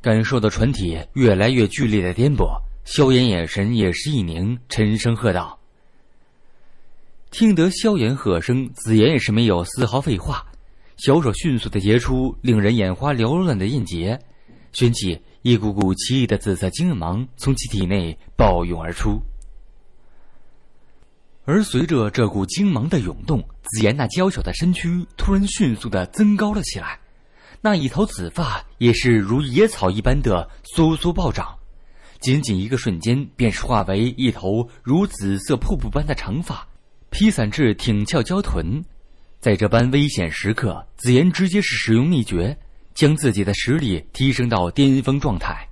感受到船体越来越剧烈的颠簸，萧炎眼神也是一凝，沉声喝道：“听得萧炎喝声，紫妍也是没有丝毫废话，小手迅速的结出令人眼花缭乱的印结，旋即。”一股股奇异的紫色精芒从其体内暴涌而出，而随着这股精芒的涌动，紫妍那娇小的身躯突然迅速的增高了起来，那一头紫发也是如野草一般的嗖嗖暴涨，仅仅一个瞬间，便是化为一头如紫色瀑布般的长发，披散至挺翘娇臀。在这般危险时刻，紫妍直接是使用秘诀。将自己的实力提升到巅峰状态，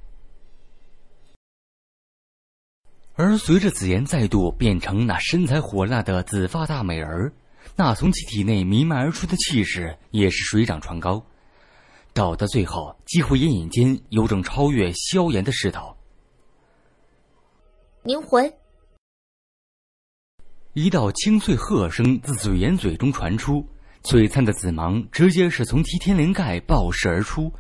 而随着紫妍再度变成那身材火辣的紫发大美人，那从其体内弥漫而出的气势也是水涨船高，到的最后几乎隐隐间有种超越萧炎的势头。灵魂，一道清脆喝声自紫妍嘴中传出。璀璨的紫芒直接是从梯天灵盖爆射而出，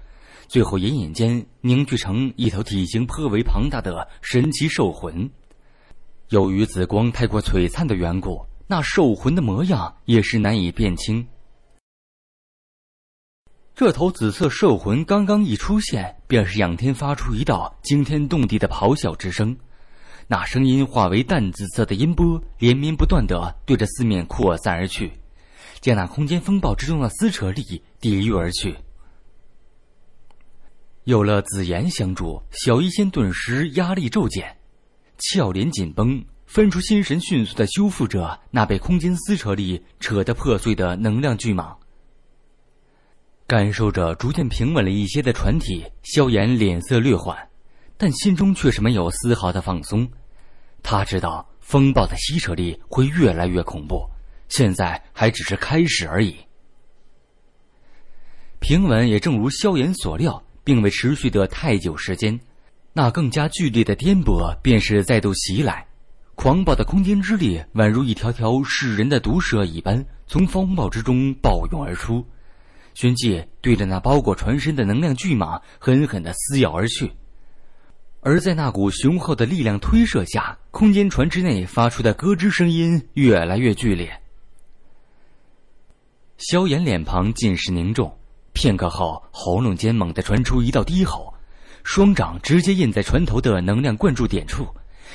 最后隐隐间凝聚成一头体型颇为庞大的神奇兽魂。由于紫光太过璀璨的缘故，那兽魂的模样也是难以辨清。这头紫色兽魂刚刚一出现，便是仰天发出一道惊天动地的咆哮之声，那声音化为淡紫色的音波，连绵不断的对着四面扩散而去。将那空间风暴之中的撕扯力抵御而去。有了紫炎相助，小医仙顿时压力骤减，俏脸紧绷，分出心神迅速的修复着那被空间撕扯力扯得破碎的能量巨蟒。感受着逐渐平稳了一些的船体，萧炎脸色略缓，但心中却是没有丝毫的放松。他知道，风暴的吸扯力会越来越恐怖。现在还只是开始而已。平稳也正如萧炎所料，并未持续的太久时间，那更加剧烈的颠簸便是再度袭来。狂暴的空间之力宛如一条条噬人的毒蛇一般，从风暴之中暴涌而出，玄即对着那包裹船身的能量巨蟒狠狠的撕咬而去。而在那股雄厚的力量推射下，空间船之内发出的咯吱声音越来越剧烈。萧炎脸庞尽是凝重，片刻后，喉咙间猛地传出一道低吼，双掌直接印在船头的能量灌注点处，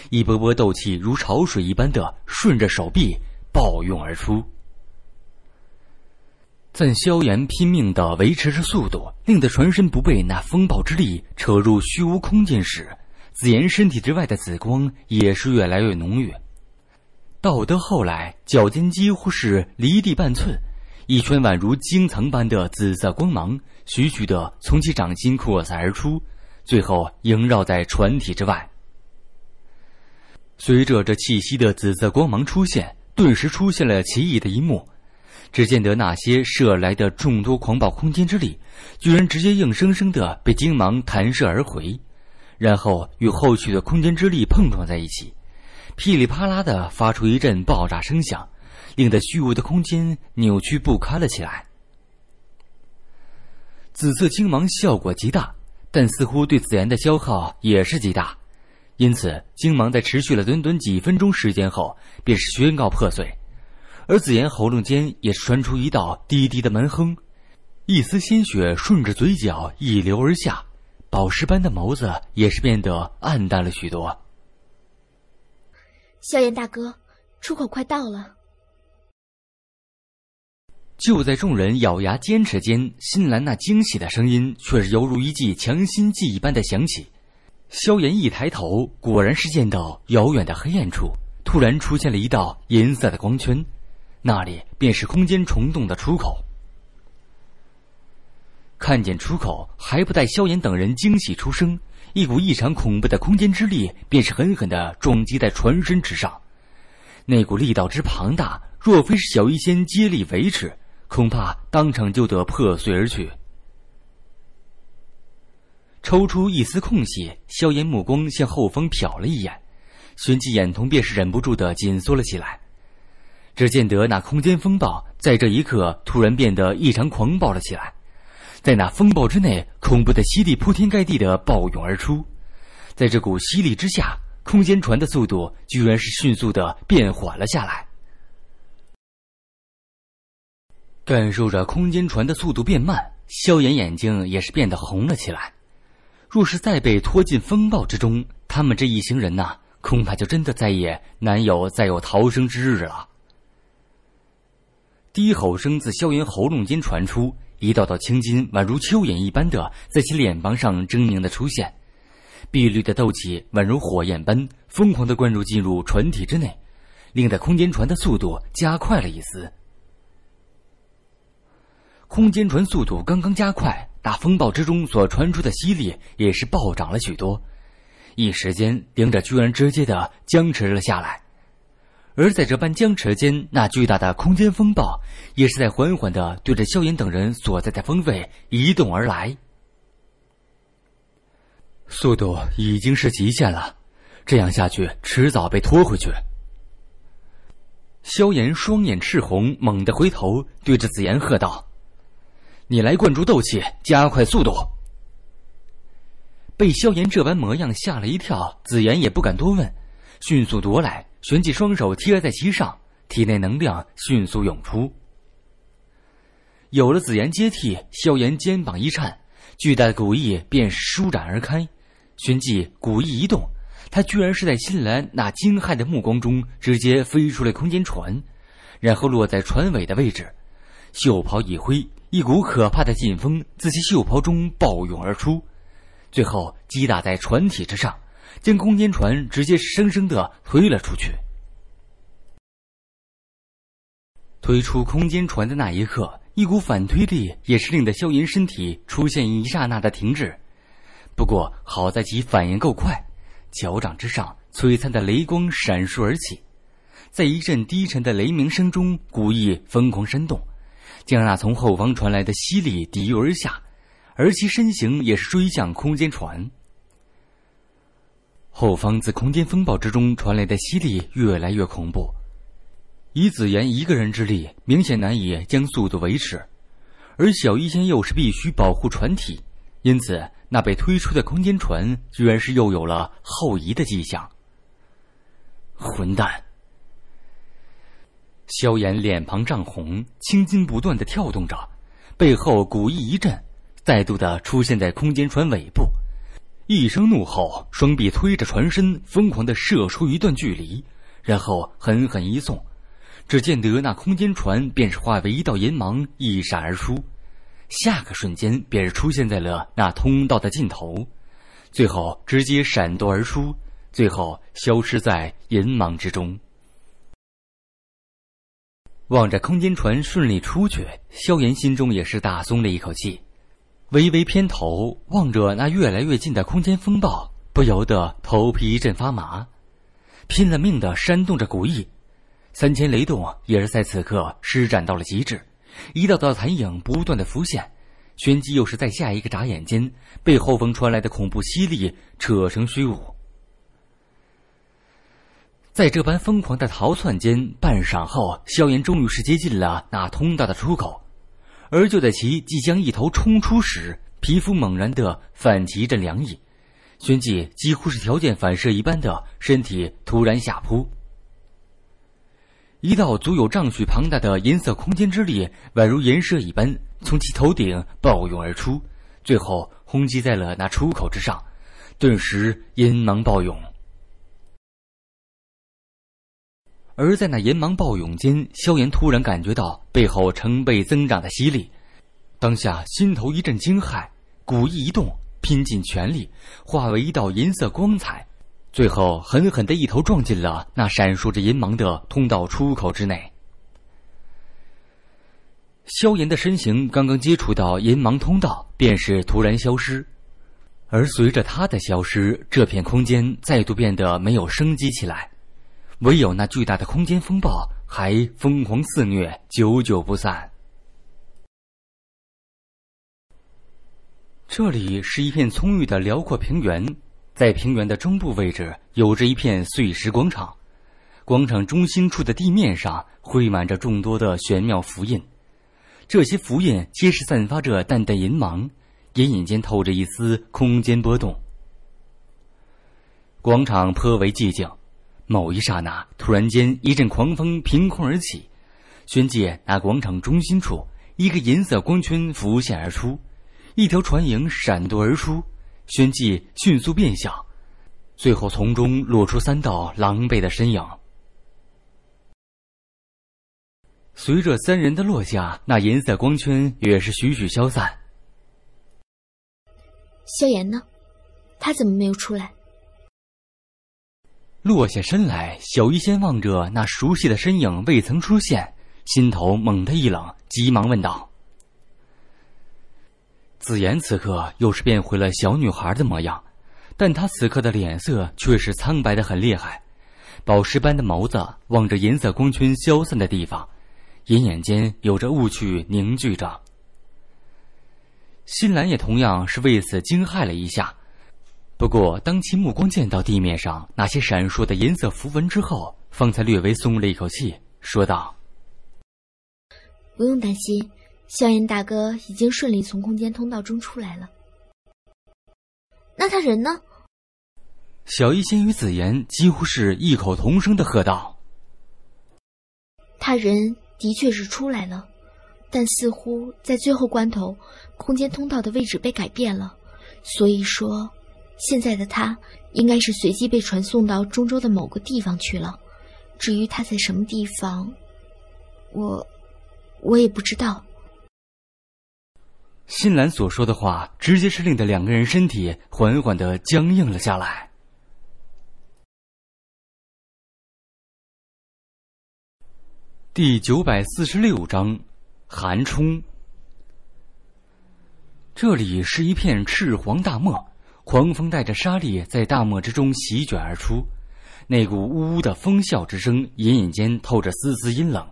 一波波斗气如潮水一般的顺着手臂暴涌而出。在萧炎拼命的维持着速度，令得船身不备，那风暴之力扯入虚无空间时，紫炎身体之外的紫光也是越来越浓郁，到得后来，脚尖几乎是离地半寸。一圈宛如晶层般的紫色光芒，徐徐的从其掌心扩散而出，最后萦绕在船体之外。随着这气息的紫色光芒出现，顿时出现了奇异的一幕。只见得那些射来的众多狂暴空间之力，居然直接硬生生的被金芒弹射而回，然后与后续的空间之力碰撞在一起，噼里啪啦的发出一阵爆炸声响。令得虚无的空间扭曲不堪了起来。紫色青芒效果极大，但似乎对紫炎的消耗也是极大，因此青芒在持续了短短几分钟时间后，便是宣告破碎。而紫炎喉咙间也传出一道低低的闷哼，一丝鲜血顺着嘴角溢流而下，宝石般的眸子也是变得暗淡了许多。萧炎大哥，出口快到了。就在众人咬牙坚持间，新兰那惊喜的声音却是犹如一记强心剂一般的响起。萧炎一抬头，果然是见到遥远的黑暗处突然出现了一道银色的光圈，那里便是空间虫洞的出口。看见出口，还不待萧炎等人惊喜出声，一股异常恐怖的空间之力便是狠狠的撞击在船身之上，那股力道之庞大，若非是小医仙接力维持。恐怕当场就得破碎而去。抽出一丝空隙，萧炎目光向后方瞟了一眼，旋即眼瞳便是忍不住的紧缩了起来。只见得那空间风暴在这一刻突然变得异常狂暴了起来，在那风暴之内，恐怖的吸力铺天盖地的暴涌而出，在这股吸力之下，空间船的速度居然是迅速的变缓了下来。感受着空间船的速度变慢，萧炎眼睛也是变得红了起来。若是再被拖进风暴之中，他们这一行人呐，恐怕就真的再也难有再有逃生之日了。低吼声自萧炎喉咙间传出，一道道青筋宛如蚯蚓一般的在其脸庞上狰狞的出现，碧绿的斗气宛如火焰般疯狂的灌入进入船体之内，令得空间船的速度加快了一丝。空间船速度刚刚加快，那风暴之中所传出的吸力也是暴涨了许多，一时间两者居然直接的僵持了下来。而在这般僵持间，那巨大的空间风暴也是在缓缓的对着萧炎等人所在的方位移动而来。速度已经是极限了，这样下去迟早被拖回去。萧炎双眼赤红，猛地回头对着紫炎喝道。你来灌注斗气，加快速度。被萧炎这般模样吓了一跳，紫妍也不敢多问，迅速夺来，旋即双手贴在其上，体内能量迅速涌出。有了紫妍接替，萧炎肩膀一颤，巨大的古翼便舒展而开，旋即古翼一动，他居然是在新兰那惊骇的目光中，直接飞出了空间船，然后落在船尾的位置，袖袍一挥。一股可怕的劲风自其袖袍中暴涌而出，最后击打在船体之上，将空间船直接生生的推了出去。推出空间船的那一刻，一股反推力也是令得萧炎身体出现一刹那的停滞。不过好在其反应够快，脚掌之上璀璨的雷光闪烁而起，在一阵低沉的雷鸣声中，古翼疯狂煽动。将那从后方传来的吸力抵御而下，而其身形也是追向空间船。后方自空间风暴之中传来的吸力越来越恐怖，以紫言一个人之力明显难以将速度维持，而小医仙又是必须保护船体，因此那被推出的空间船居然是又有了后移的迹象。混蛋！萧炎脸庞涨红，青筋不断的跳动着，背后古意一震，再度的出现在空间船尾部，一声怒吼，双臂推着船身，疯狂的射出一段距离，然后狠狠一送，只见得那空间船便是化为一道银芒一闪而出，下个瞬间便是出现在了那通道的尽头，最后直接闪躲而出，最后消失在银芒之中。望着空间船顺利出去，萧炎心中也是大松了一口气，微微偏头望着那越来越近的空间风暴，不由得头皮一阵发麻，拼了命的扇动着骨翼，三千雷动也是在此刻施展到了极致，一道道残影不断的浮现，旋即又是在下一个眨眼间，被后方传来的恐怖吸力扯成虚无。在这般疯狂的逃窜间，半晌后，萧炎终于是接近了那通道的出口，而就在其即将一头冲出时，皮肤猛然的泛起一阵凉意，旋即几乎是条件反射一般的身体突然下扑，一道足有丈许庞大的银色空间之力，宛如银蛇一般从其头顶暴涌而出，最后轰击在了那出口之上，顿时阴芒暴涌。而在那银芒暴涌间，萧炎突然感觉到背后成倍增长的吸力，当下心头一阵惊骇，古意一动，拼尽全力，化为一道银色光彩，最后狠狠的一头撞进了那闪烁着银芒的通道出口之内。萧炎的身形刚刚接触到银芒通道，便是突然消失，而随着他的消失，这片空间再度变得没有生机起来。唯有那巨大的空间风暴还疯狂肆虐，久久不散。这里是一片葱郁的辽阔平原，在平原的中部位置有着一片碎石广场，广场中心处的地面上绘满着众多的玄妙符印，这些符印皆是散发着淡淡银芒，隐隐间透着一丝空间波动。广场颇为寂静。某一刹那，突然间一阵狂风凭空而起，宣介那广场中心处一个银色光圈浮现而出，一条船影闪躲而出，宣介迅速变小，最后从中露出三道狼狈的身影。随着三人的落下，那银色光圈也是徐徐消散。萧炎呢？他怎么没有出来？落下身来，小医仙望着那熟悉的身影未曾出现，心头猛地一冷，急忙问道：“紫妍此刻又是变回了小女孩的模样，但她此刻的脸色却是苍白的很厉害，宝石般的眸子望着银色光圈消散的地方，隐隐间有着雾气凝聚着。”新兰也同样是为此惊骇了一下。不过，当其目光见到地面上那些闪烁的银色符文之后，方才略微松了一口气，说道：“不用担心，萧炎大哥已经顺利从空间通道中出来了。那他人呢？”小医仙与紫妍几乎是异口同声的喝道：“他人的确是出来了，但似乎在最后关头，空间通道的位置被改变了，所以说。”现在的他应该是随机被传送到中州的某个地方去了，至于他在什么地方，我我也不知道。新兰所说的话，直接是令的两个人身体缓缓的僵硬了下来。第九百四十六章，寒冲。这里是一片赤黄大漠。狂风带着沙粒在大漠之中席卷而出，那股呜呜的风啸之声隐隐间透着丝丝阴冷。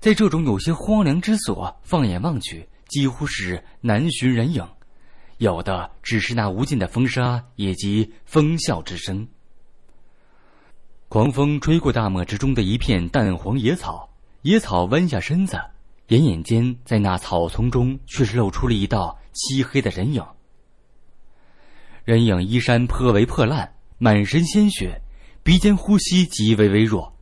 在这种有些荒凉之所，放眼望去几乎是难寻人影，有的只是那无尽的风沙以及风啸之声。狂风吹过大漠之中的一片淡黄野草，野草弯下身子，隐隐间在那草丛中却是露出了一道漆黑的人影。人影衣衫颇为破烂，满身鲜血，鼻尖呼吸极为微弱。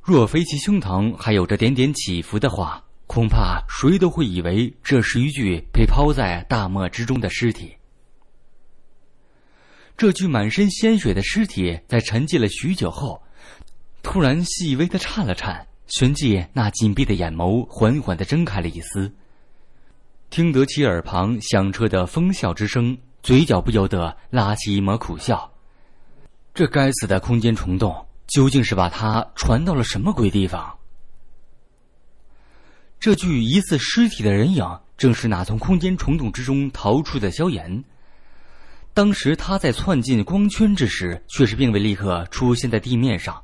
若非其胸膛还有着点点起伏的话，恐怕谁都会以为这是一具被抛在大漠之中的尸体。这具满身鲜血的尸体在沉寂了许久后，突然细微的颤了颤，旋即那紧闭的眼眸缓缓的睁开了一丝。听得其耳旁响彻的风啸之声。嘴角不由得拉起一抹苦笑，这该死的空间虫洞究竟是把他传到了什么鬼地方？这具疑似尸体的人影，正是那从空间虫洞之中逃出的萧炎。当时他在窜进光圈之时，却是并未立刻出现在地面上，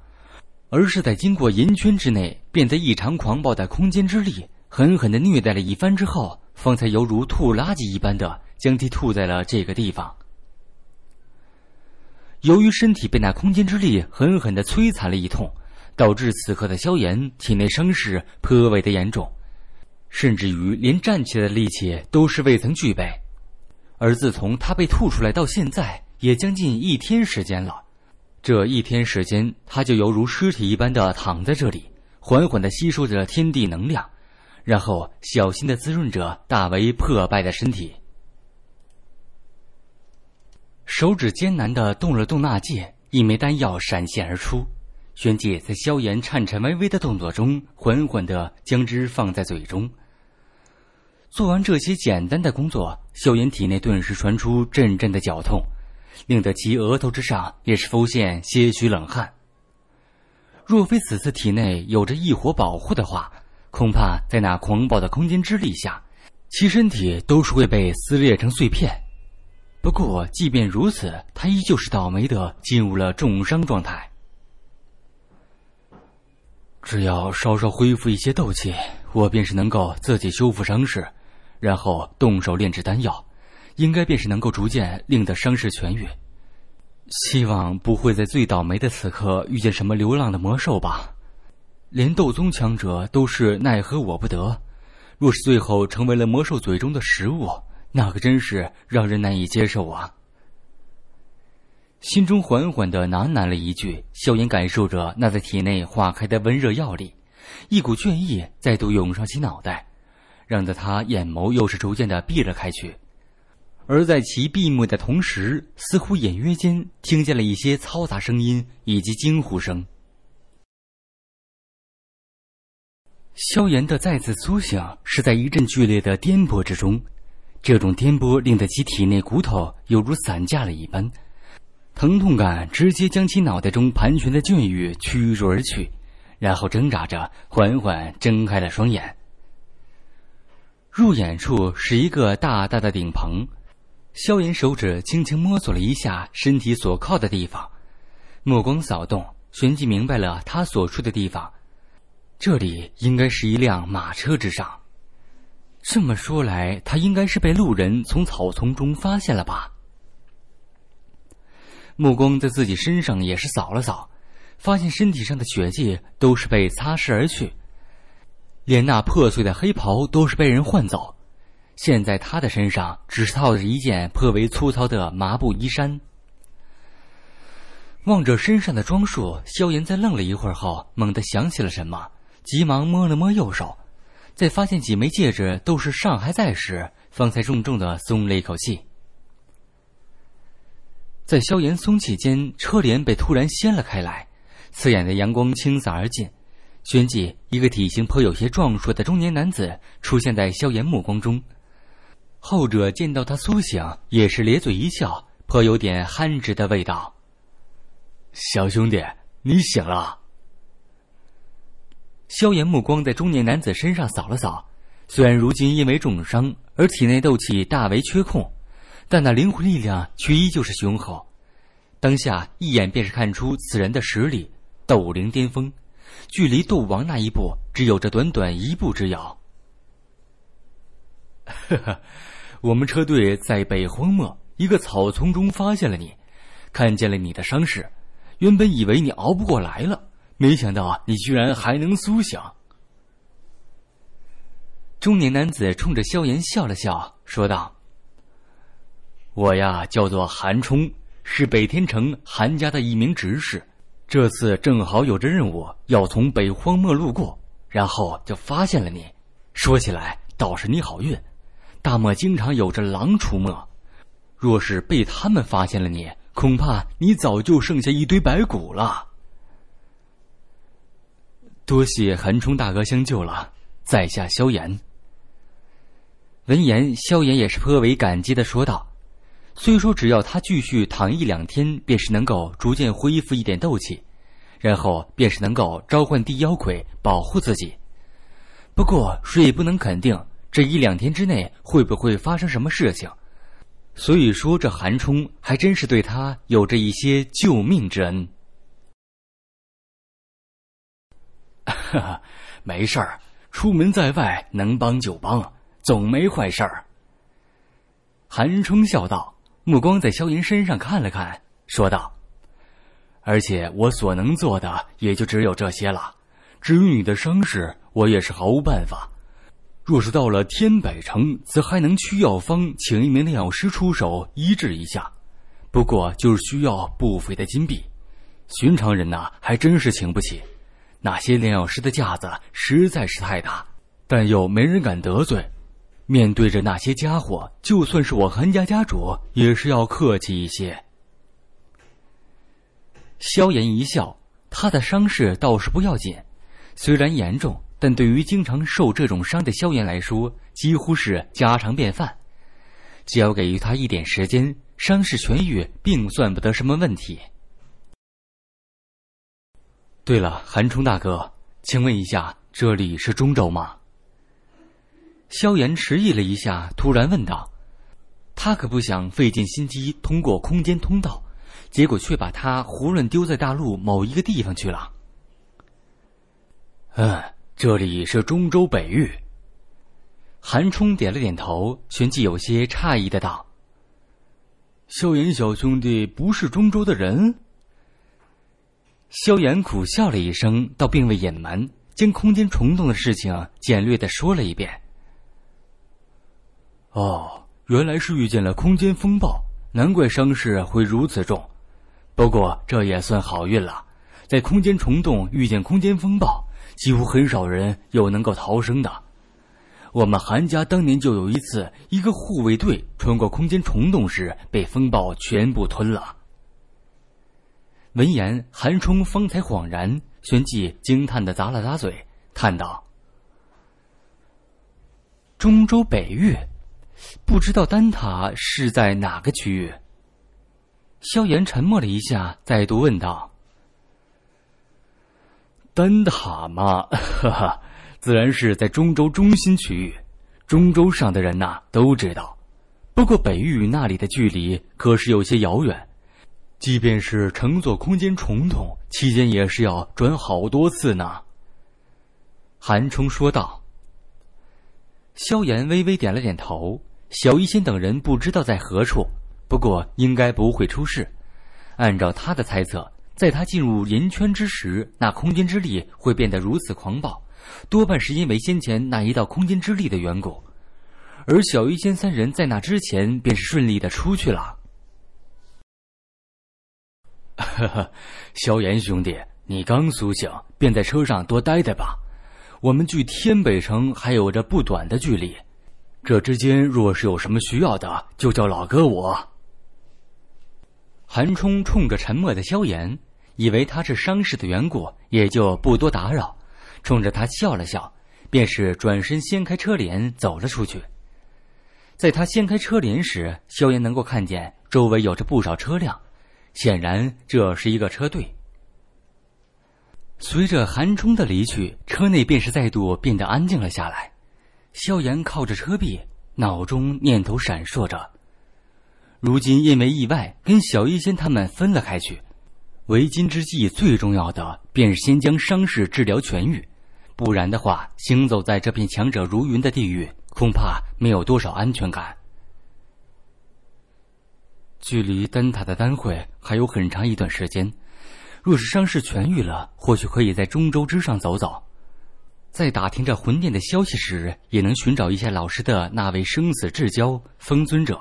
而是在经过银圈之内，便在异常狂暴的空间之力狠狠的虐待了一番之后，方才犹如吐垃圾一般的。将其吐在了这个地方。由于身体被那空间之力狠狠的摧残了一通，导致此刻的萧炎体内伤势颇为的严重，甚至于连站起来的力气都是未曾具备。而自从他被吐出来到现在，也将近一天时间了。这一天时间，他就犹如尸体一般的躺在这里，缓缓的吸收着天地能量，然后小心的滋润着大为破败的身体。手指艰难的动了动纳戒，一枚丹药闪现而出。玄即，在萧炎颤颤巍巍的动作中，缓缓的将之放在嘴中。做完这些简单的工作，萧炎体内顿时传出阵阵的绞痛，令得其额头之上也是浮现些许冷汗。若非此次体内有着异火保护的话，恐怕在那狂暴的空间之力下，其身体都是会被撕裂成碎片。不过，即便如此，他依旧是倒霉的，进入了重伤状态。只要稍稍恢复一些斗气，我便是能够自己修复伤势，然后动手炼制丹药，应该便是能够逐渐令得伤势痊愈。希望不会在最倒霉的此刻遇见什么流浪的魔兽吧。连斗宗强者都是奈何我不得，若是最后成为了魔兽嘴中的食物。那可真是让人难以接受啊！心中缓缓的喃喃了一句，萧炎感受着那在体内化开的温热药力，一股倦意再度涌上其脑袋，让得他眼眸又是逐渐的闭了开去。而在其闭目的同时，似乎隐约间听见了一些嘈杂声音以及惊呼声。萧炎的再次苏醒是在一阵剧烈的颠簸之中。这种颠簸令得其体内骨头犹如散架了一般，疼痛感直接将其脑袋中盘旋的倦欲驱逐而去，然后挣扎着缓缓睁开了双眼。入眼处是一个大大的顶棚，萧炎手指轻轻摸索了一下身体所靠的地方，目光扫动，旋即明白了他所处的地方，这里应该是一辆马车之上。这么说来，他应该是被路人从草丛中发现了吧？目光在自己身上也是扫了扫，发现身体上的血迹都是被擦拭而去，连那破碎的黑袍都是被人换走。现在他的身上只套着一件颇为粗糙的麻布衣衫。望着身上的装束，萧炎在愣了一会儿后，猛地想起了什么，急忙摸了摸右手。在发现几枚戒指都是尚还在时，方才重重的松了一口气。在萧炎松气间，车帘被突然掀了开来，刺眼的阳光倾洒而进，旋即一个体型颇有些壮硕的中年男子出现在萧炎目光中，后者见到他苏醒，也是咧嘴一笑，颇有点憨直的味道。“小兄弟，你醒了。”萧炎目光在中年男子身上扫了扫，虽然如今因为重伤而体内斗气大为缺空，但那灵魂力量却依旧是雄厚。当下一眼便是看出此人的实力，斗灵巅峰，距离斗王那一步只有这短短一步之遥。呵呵，我们车队在北荒漠一个草丛中发现了你，看见了你的伤势，原本以为你熬不过来了。没想到你居然还能苏醒。中年男子冲着萧炎笑了笑，说道：“我呀，叫做韩冲，是北天城韩家的一名执事。这次正好有着任务，要从北荒漠路过，然后就发现了你。说起来倒是你好运，大漠经常有着狼出没，若是被他们发现了你，恐怕你早就剩下一堆白骨了。”多谢韩冲大哥相救了，在下萧炎。闻言，萧炎也是颇为感激的说道：“虽说只要他继续躺一两天，便是能够逐渐恢复一点斗气，然后便是能够召唤地妖魁保护自己。不过，谁也不能肯定这一两天之内会不会发生什么事情。所以说，这韩冲还真是对他有着一些救命之恩。”哈哈，没事儿，出门在外能帮就帮，总没坏事儿。韩冲笑道，目光在萧炎身上看了看，说道：“而且我所能做的也就只有这些了。至于你的伤势，我也是毫无办法。若是到了天北城，则还能去药方请一名炼药师出手医治一下，不过就是需要不菲的金币，寻常人呐还真是请不起。”那些炼药师的架子实在是太大，但又没人敢得罪。面对着那些家伙，就算是我韩家家主，也是要客气一些。萧炎一笑，他的伤势倒是不要紧，虽然严重，但对于经常受这种伤的萧炎来说，几乎是家常便饭。只要给予他一点时间，伤势痊愈并算不得什么问题。对了，韩冲大哥，请问一下，这里是中州吗？萧炎迟疑了一下，突然问道：“他可不想费尽心机通过空间通道，结果却把他胡乱丢在大陆某一个地方去了。”嗯，这里是中州北域。韩冲点了点头，旋即有些诧异的道：“萧炎小兄弟不是中州的人？”萧炎苦笑了一声，倒并未隐瞒，将空间虫洞的事情简略的说了一遍。哦，原来是遇见了空间风暴，难怪伤势会如此重。不过这也算好运了，在空间虫洞遇见空间风暴，几乎很少人有能够逃生的。我们韩家当年就有一次，一个护卫队穿过空间虫洞时，被风暴全部吞了。闻言，韩冲方才恍然，旋即惊叹的咂了咂嘴，叹道：“中州北域，不知道丹塔是在哪个区域？”萧炎沉默了一下，再度问道：“丹塔嘛，哈哈，自然是在中州中心区域，中州上的人呐都知道。不过北域与那里的距离可是有些遥远。”即便是乘坐空间虫洞期间，也是要转好多次呢。”韩冲说道。萧炎微微点了点头。小医仙等人不知道在何处，不过应该不会出事。按照他的猜测，在他进入银圈之时，那空间之力会变得如此狂暴，多半是因为先前那一道空间之力的缘故。而小医仙三人在那之前，便是顺利的出去了。呵呵，萧炎兄弟，你刚苏醒，便在车上多待待吧。我们距天北城还有着不短的距离，这之间若是有什么需要的，就叫老哥我。韩冲冲着沉默的萧炎，以为他是伤势的缘故，也就不多打扰，冲着他笑了笑，便是转身掀开车帘走了出去。在他掀开车帘时，萧炎能够看见周围有着不少车辆。显然这是一个车队。随着韩冲的离去，车内便是再度变得安静了下来。萧炎靠着车壁，脑中念头闪烁着。如今因为意外跟小医仙他们分了开去，为今之计最重要的便是先将伤势治疗痊愈，不然的话，行走在这片强者如云的地域，恐怕没有多少安全感。距离丹塔的丹会还有很长一段时间，若是伤势痊愈了，或许可以在中州之上走走，在打听着魂殿的消息时，也能寻找一下老师的那位生死至交封尊者。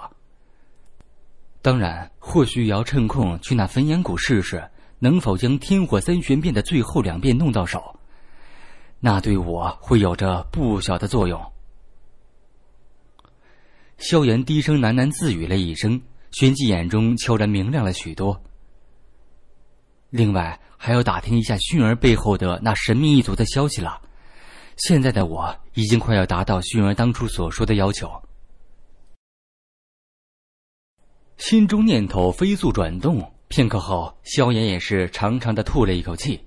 当然，或许也要趁空去那焚炎谷试试，能否将天火三玄变的最后两变弄到手，那对我会有着不小的作用。萧炎低声喃喃自语了一声。玄机眼中悄然明亮了许多。另外，还要打听一下熏儿背后的那神秘一族的消息了。现在的我已经快要达到熏儿当初所说的要求。心中念头飞速转动，片刻后，萧炎也是长长的吐了一口气，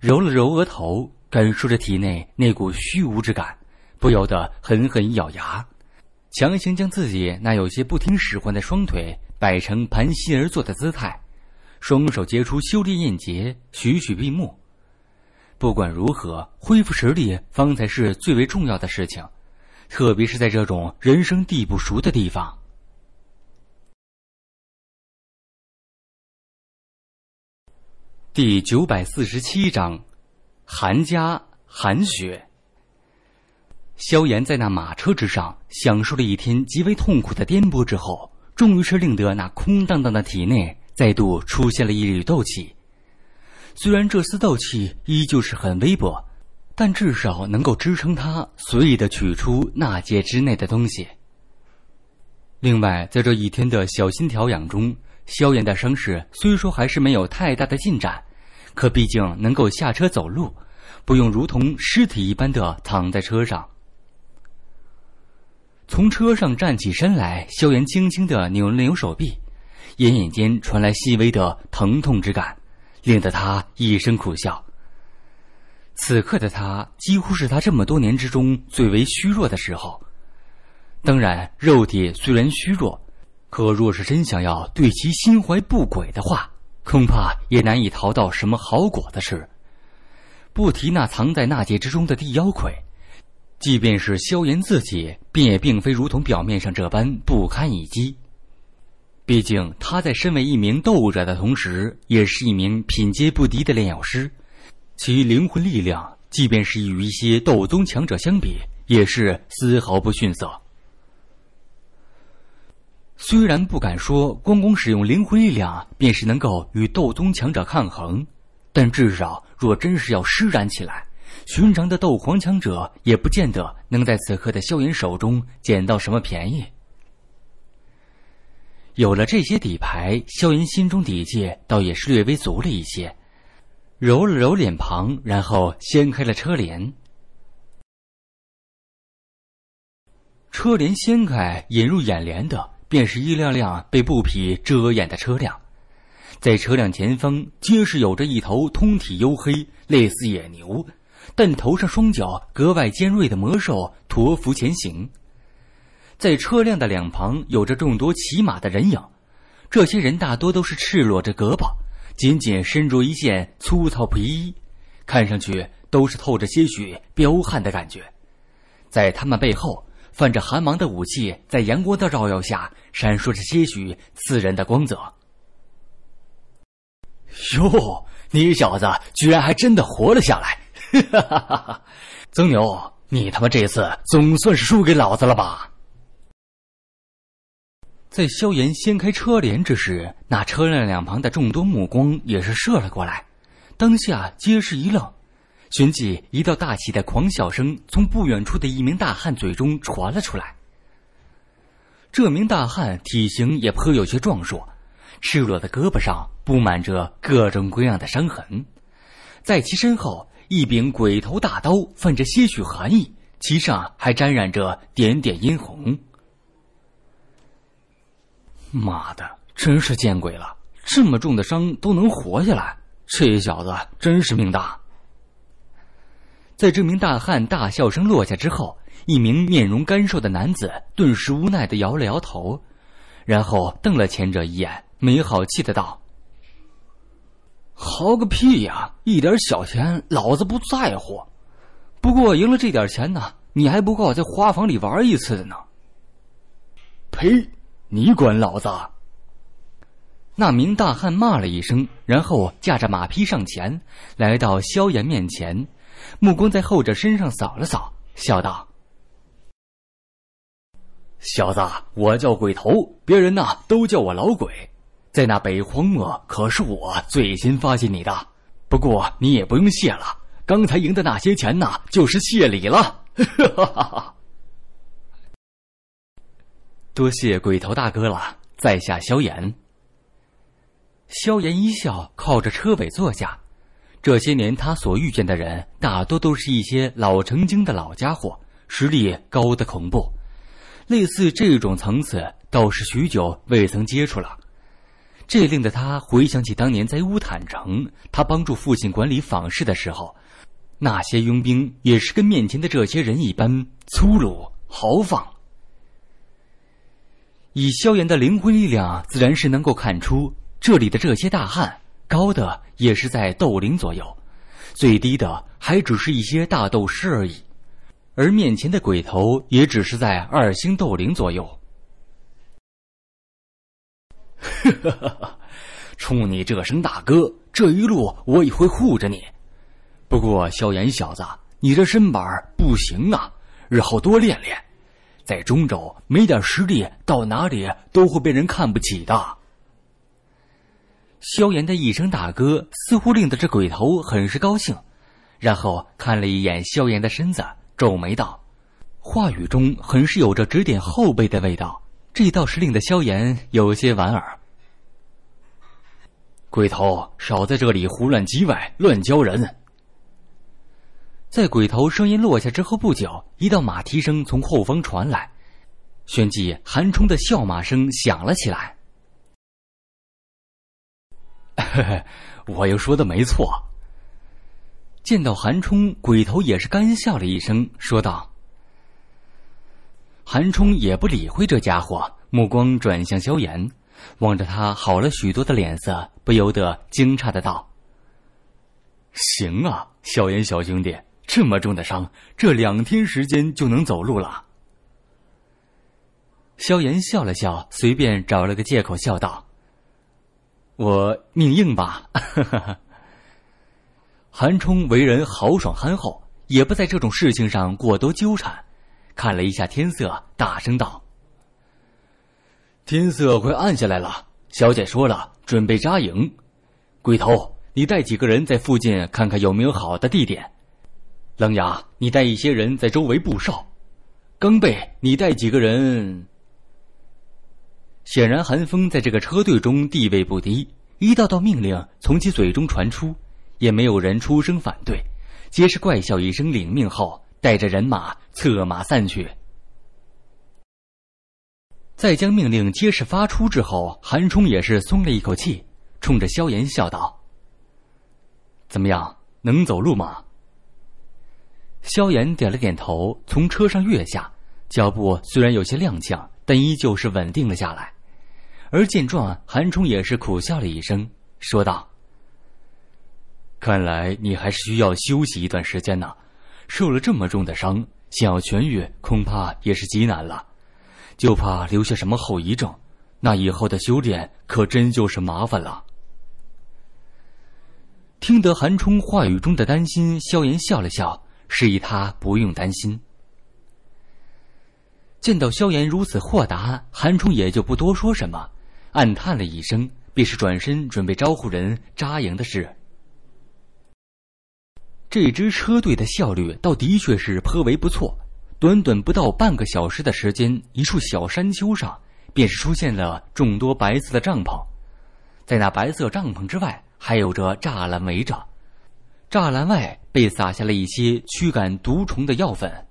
揉了揉额头，感受着体内那股虚无之感，不由得狠狠一咬牙。强行将自己那有些不听使唤的双腿摆成盘膝而坐的姿态，双手结出修炼印结，徐徐闭目。不管如何，恢复实力方才是最为重要的事情，特别是在这种人生地不熟的地方。第九百四十七章：韩家韩雪。萧炎在那马车之上享受了一天极为痛苦的颠簸之后，终于是令得那空荡荡的体内再度出现了一缕斗气。虽然这丝斗气依旧是很微薄，但至少能够支撑他随意的取出纳戒之内的东西。另外，在这一天的小心调养中，萧炎的伤势虽说还是没有太大的进展，可毕竟能够下车走路，不用如同尸体一般的躺在车上。从车上站起身来，萧炎轻轻的扭了扭手臂，隐隐间传来细微的疼痛之感，令得他一声苦笑。此刻的他，几乎是他这么多年之中最为虚弱的时候。当然，肉体虽然虚弱，可若是真想要对其心怀不轨的话，恐怕也难以淘到什么好果子吃。不提那藏在纳戒之中的地妖魁。即便是萧炎自己，便也并非如同表面上这般不堪一击。毕竟他在身为一名斗者的同时，也是一名品阶不低的炼药师，其灵魂力量，即便是与一些斗宗强者相比，也是丝毫不逊色。虽然不敢说光光使用灵魂力量便是能够与斗宗强者抗衡，但至少若真是要施展起来。寻常的斗皇强者也不见得能在此刻的萧炎手中捡到什么便宜。有了这些底牌，萧炎心中底气倒也是略微足了一些。揉了揉脸庞，然后掀开了车帘。车帘掀开，引入眼帘的便是一辆辆被布匹遮掩的车辆，在车辆前方皆是有着一头通体黝黑、类似野牛。但头上、双脚格外尖锐的魔兽驮负前行，在车辆的两旁有着众多骑马的人影，这些人大多都是赤裸着胳膊，仅仅身着一件粗糙皮衣，看上去都是透着些许彪悍的感觉。在他们背后，泛着寒芒的武器在阳光的照耀下闪烁着些许刺人的光泽。哟，你小子居然还真的活了下来！哈哈哈哈哈！曾牛，你他妈这次总算是输给老子了吧？在萧炎掀开车帘之时，那车辆两旁的众多目光也是射了过来，当下皆是一愣。旋即，一道大气的狂笑声从不远处的一名大汉嘴中传了出来。这名大汉体型也颇有些壮硕，赤裸的胳膊上布满着各种各样的伤痕，在其身后。一柄鬼头大刀泛着些许寒意，其上还沾染着点点殷红。妈的，真是见鬼了！这么重的伤都能活下来，这小子真是命大。在这名大汉大笑声落下之后，一名面容干瘦的男子顿时无奈的摇了摇头，然后瞪了前者一眼，没好气的道。好个屁呀！一点小钱，老子不在乎。不过赢了这点钱呢，你还不够在花房里玩一次的呢。呸！你管老子？那名大汉骂了一声，然后驾着马匹上前，来到萧炎面前，目光在后者身上扫了扫，笑道：“小子，我叫鬼头，别人呐都叫我老鬼。”在那北荒漠，可是我最先发现你的。不过你也不用谢了，刚才赢的那些钱呢，就是谢礼了。哈哈！多谢鬼头大哥了，在下萧炎。萧炎一笑，靠着车尾坐下。这些年他所遇见的人，大多都是一些老成精的老家伙，实力高的恐怖。类似这种层次，倒是许久未曾接触了。这令得他回想起当年在乌坦城，他帮助父亲管理坊市的时候，那些佣兵也是跟面前的这些人一般粗鲁豪放。以萧炎的灵魂力量，自然是能够看出这里的这些大汉，高的也是在斗灵左右，最低的还只是一些大斗师而已，而面前的鬼头也只是在二星斗灵左右。哈哈，冲你这声大哥，这一路我也会护着你。不过萧炎小子，你这身板不行啊，日后多练练。在中州没点实力，到哪里都会被人看不起的。萧炎的一声大哥，似乎令得这鬼头很是高兴，然后看了一眼萧炎的身子，皱眉道，话语中很是有着指点后辈的味道。这倒是令得萧炎有些莞尔。鬼头，少在这里胡乱叽歪，乱教人。在鬼头声音落下之后不久，一道马蹄声从后方传来，旋即韩冲的笑马声响了起来。[LAUGHS] 我又说的没错。见到韩冲，鬼头也是干笑了一声，说道。韩冲也不理会这家伙，目光转向萧炎，望着他好了许多的脸色，不由得惊诧的道：“行啊，萧炎小兄弟，这么重的伤，这两天时间就能走路了？”萧炎笑了笑，随便找了个借口笑道：“我命硬吧。[LAUGHS] ”韩冲为人豪爽憨厚，也不在这种事情上过多纠缠。看了一下天色，大声道：“天色快暗下来了，小姐说了，准备扎营。鬼头，你带几个人在附近看看有没有好的地点。冷牙，你带一些人在周围布哨。刚背，你带几个人。”显然，韩风在这个车队中地位不低，一道道命令从其嘴中传出，也没有人出声反对，皆是怪笑一声领命后。带着人马策马散去，在将命令皆是发出之后，韩冲也是松了一口气，冲着萧炎笑道：“怎么样，能走路吗？”萧炎点了点头，从车上跃下，脚步虽然有些踉跄，但依旧是稳定了下来。而见状，韩冲也是苦笑了一声，说道：“看来你还是需要休息一段时间呢。”受了这么重的伤，想要痊愈恐怕也是极难了，就怕留下什么后遗症，那以后的修炼可真就是麻烦了。听得韩冲话语中的担心，萧炎笑了笑，示意他不用担心。见到萧炎如此豁达，韩冲也就不多说什么，暗叹了一声，便是转身准备招呼人扎营的事。这支车队的效率倒的确是颇为不错，短短不到半个小时的时间，一处小山丘上便是出现了众多白色的帐篷，在那白色帐篷之外还有着栅栏围着，栅栏外被撒下了一些驱赶毒虫的药粉。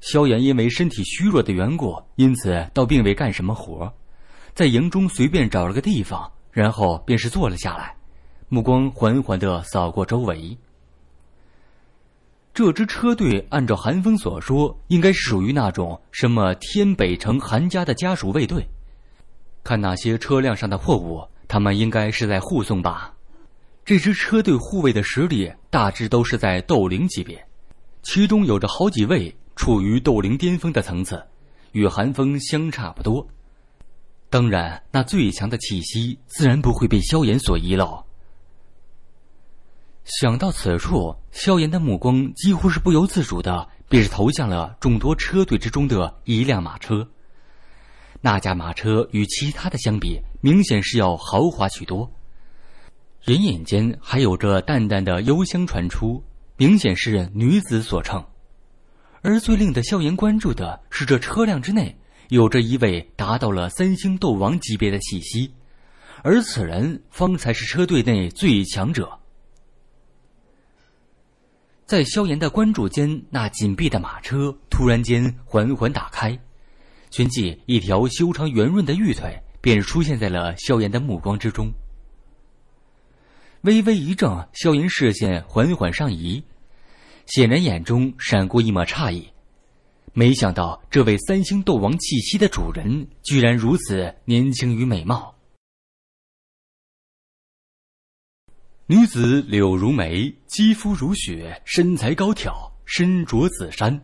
萧炎因为身体虚弱的缘故，因此倒并未干什么活，在营中随便找了个地方，然后便是坐了下来。目光缓缓的扫过周围，这支车队按照韩风所说，应该是属于那种什么天北城韩家的家属卫队。看那些车辆上的货物，他们应该是在护送吧。这支车队护卫的实力大致都是在斗灵级别，其中有着好几位处于斗灵巅峰的层次，与韩风相差不多。当然，那最强的气息自然不会被萧炎所遗漏。想到此处，萧炎的目光几乎是不由自主的，便是投向了众多车队之中的一辆马车。那架马车与其他的相比，明显是要豪华许多。隐隐间还有着淡淡的幽香传出，明显是女子所乘。而最令得萧炎关注的是，这车辆之内有着一位达到了三星斗王级别的气息，而此人方才是车队内最强者。在萧炎的关注间，那紧闭的马车突然间缓缓打开，旋即一条修长圆润的玉腿便出现在了萧炎的目光之中。微微一怔，萧炎视线缓缓上移，显然眼中闪过一抹诧异，没想到这位三星斗王气息的主人居然如此年轻与美貌。女子柳如眉，肌肤如雪，身材高挑，身着紫衫，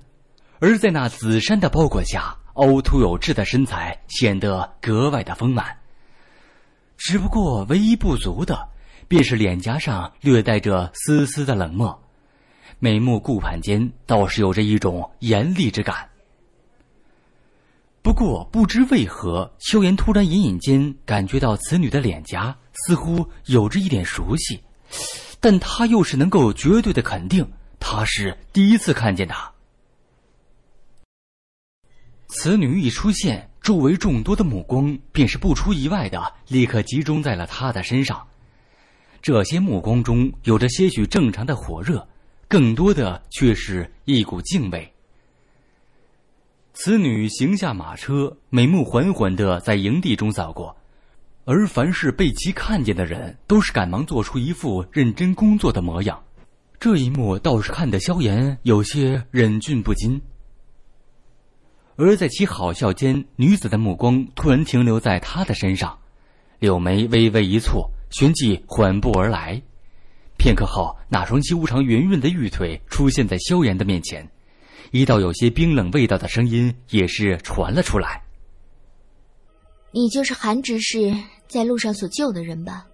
而在那紫衫的包裹下，凹凸有致的身材显得格外的丰满。只不过唯一不足的，便是脸颊上略带着丝丝的冷漠，眉目顾盼间倒是有着一种严厉之感。不过不知为何，萧炎突然隐隐间感觉到此女的脸颊似乎有着一点熟悉。但他又是能够绝对的肯定，他是第一次看见他。此女一出现，周围众多的目光便是不出意外的立刻集中在了他的身上。这些目光中有着些许正常的火热，更多的却是一股敬畏。此女行下马车，美目缓缓的在营地中扫过。而凡是被其看见的人，都是赶忙做出一副认真工作的模样。这一幕倒是看得萧炎有些忍俊不禁。而在其好笑间，女子的目光突然停留在他的身上，柳眉微微一蹙，旋即缓步而来。片刻后，那双修长圆润的玉腿出现在萧炎的面前，一道有些冰冷味道的声音也是传了出来：“你就是韩执事。”在路上所救的人吧。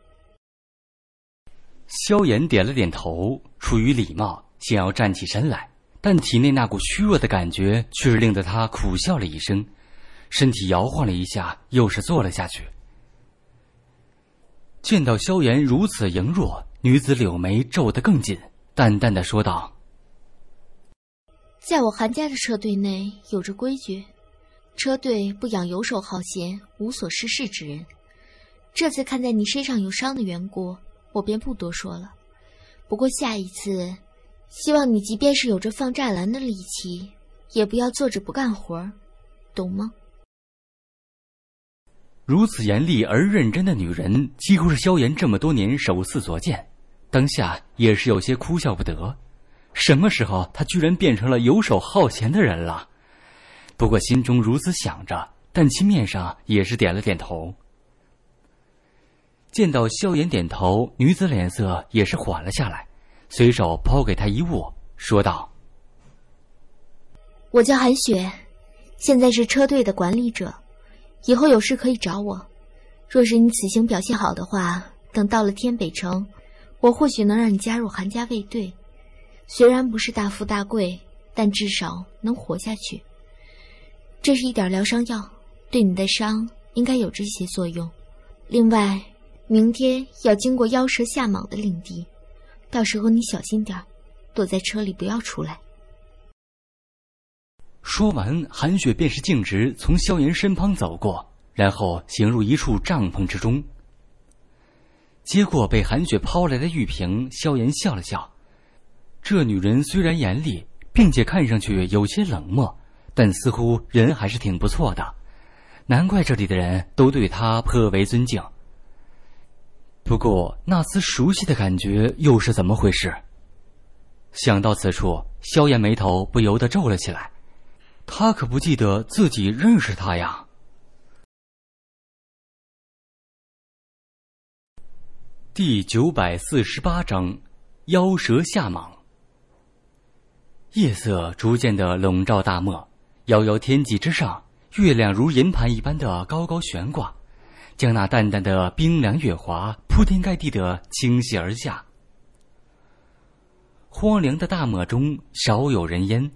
萧炎点了点头，出于礼貌，想要站起身来，但体内那股虚弱的感觉却是令得他苦笑了一声，身体摇晃了一下，又是坐了下去。见到萧炎如此羸弱，女子柳眉皱得更紧，淡淡的说道：“在我韩家的车队内有着规矩，车队不养游手好闲、无所事事之人。”这次看在你身上有伤的缘故，我便不多说了。不过下一次，希望你即便是有着放栅栏的力气，也不要坐着不干活儿，懂吗？如此严厉而认真的女人，几乎是萧炎这么多年首次所见，当下也是有些哭笑不得。什么时候她居然变成了游手好闲的人了？不过心中如此想着，但其面上也是点了点头。见到萧炎点头，女子脸色也是缓了下来，随手抛给他一物，说道：“我叫韩雪，现在是车队的管理者，以后有事可以找我。若是你此行表现好的话，等到了天北城，我或许能让你加入韩家卫队。虽然不是大富大贵，但至少能活下去。这是一点疗伤药，对你的伤应该有着一些作用。另外。”明天要经过妖蛇下蟒的领地，到时候你小心点躲在车里不要出来。说完，韩雪便是径直从萧炎身旁走过，然后行入一处帐篷之中。接过被韩雪抛来的玉瓶，萧炎笑了笑。这女人虽然严厉，并且看上去有些冷漠，但似乎人还是挺不错的，难怪这里的人都对她颇为尊敬。不过那丝熟悉的感觉又是怎么回事？想到此处，萧炎眉头不由得皱了起来，他可不记得自己认识他呀。第九百四十八章：妖蛇下莽。夜色逐渐的笼罩大漠，遥遥天际之上，月亮如银盘一般的高高悬挂。将那淡淡的冰凉月华铺天盖地的倾泻而下。荒凉的大漠中少有人烟，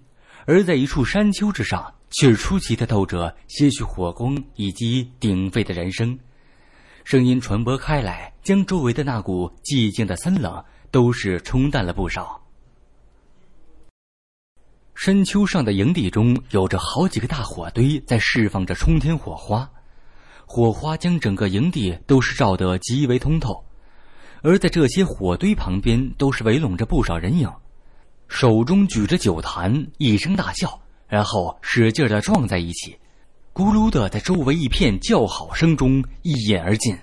而在一处山丘之上，却出奇的透着些许火光以及鼎沸的人声，声音传播开来，将周围的那股寂静的森冷都是冲淡了不少。山丘上的营地中，有着好几个大火堆在释放着冲天火花。火花将整个营地都是照得极为通透，而在这些火堆旁边都是围拢着不少人影，手中举着酒坛，一声大笑，然后使劲的撞在一起，咕噜的在周围一片叫好声中一饮而尽。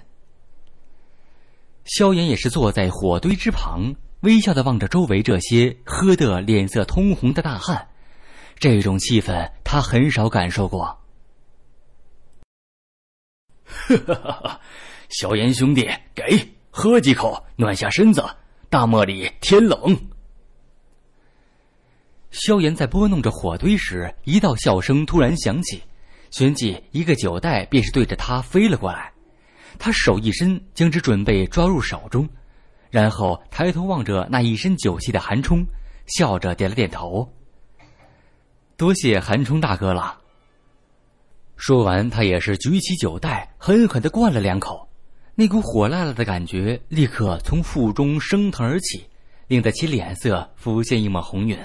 萧炎也是坐在火堆之旁，微笑的望着周围这些喝得脸色通红的大汉，这种气氛他很少感受过。哈哈哈哈萧炎兄弟，给喝几口，暖下身子。大漠里天冷。萧炎在拨弄着火堆时，一道笑声突然响起，旋即一个酒袋便是对着他飞了过来。他手一伸，将之准备抓入手中，然后抬头望着那一身酒气的韩冲，笑着点了点头：“多谢韩冲大哥了。”说完，他也是举起酒袋，狠狠的灌了两口，那股火辣辣的感觉立刻从腹中升腾而起，令得其脸色浮现一抹红晕。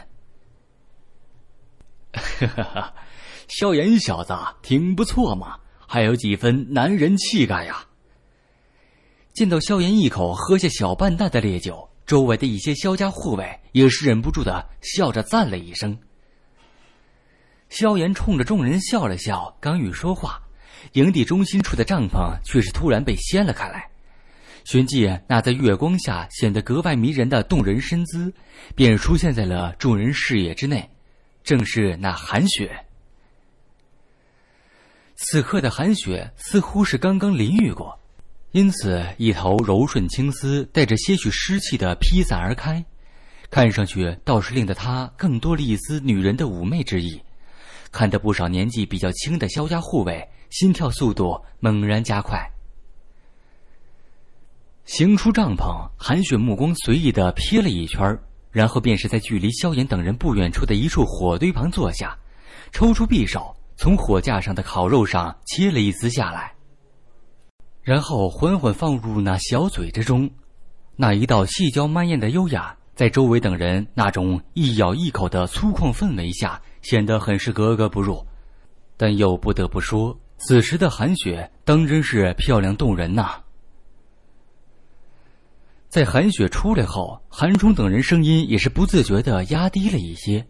哈哈哈，萧炎小子挺不错嘛，还有几分男人气概呀。见到萧炎一口喝下小半袋的烈酒，周围的一些萧家护卫也是忍不住的笑着赞了一声。萧炎冲着众人笑了笑，刚欲说话，营地中心处的帐篷却是突然被掀了开来。旋即，那在月光下显得格外迷人的动人身姿，便出现在了众人视野之内。正是那韩雪。此刻的韩雪似乎是刚刚淋浴过，因此一头柔顺青丝带着些许湿气的披散而开，看上去倒是令得她更多了一丝女人的妩媚之意。看着不少年纪比较轻的萧家护卫心跳速度猛然加快。行出帐篷，韩雪目光随意地瞥了一圈，然后便是在距离萧炎等人不远处的一处火堆旁坐下，抽出匕首，从火架上的烤肉上切了一丝下来，然后缓缓放入那小嘴之中。那一道细嚼慢咽的优雅，在周围等人那种一咬一口的粗犷氛围下。显得很是格格不入，但又不得不说，此时的韩雪当真是漂亮动人呐。在韩雪出来后，韩冲等人声音也是不自觉的压低了一些，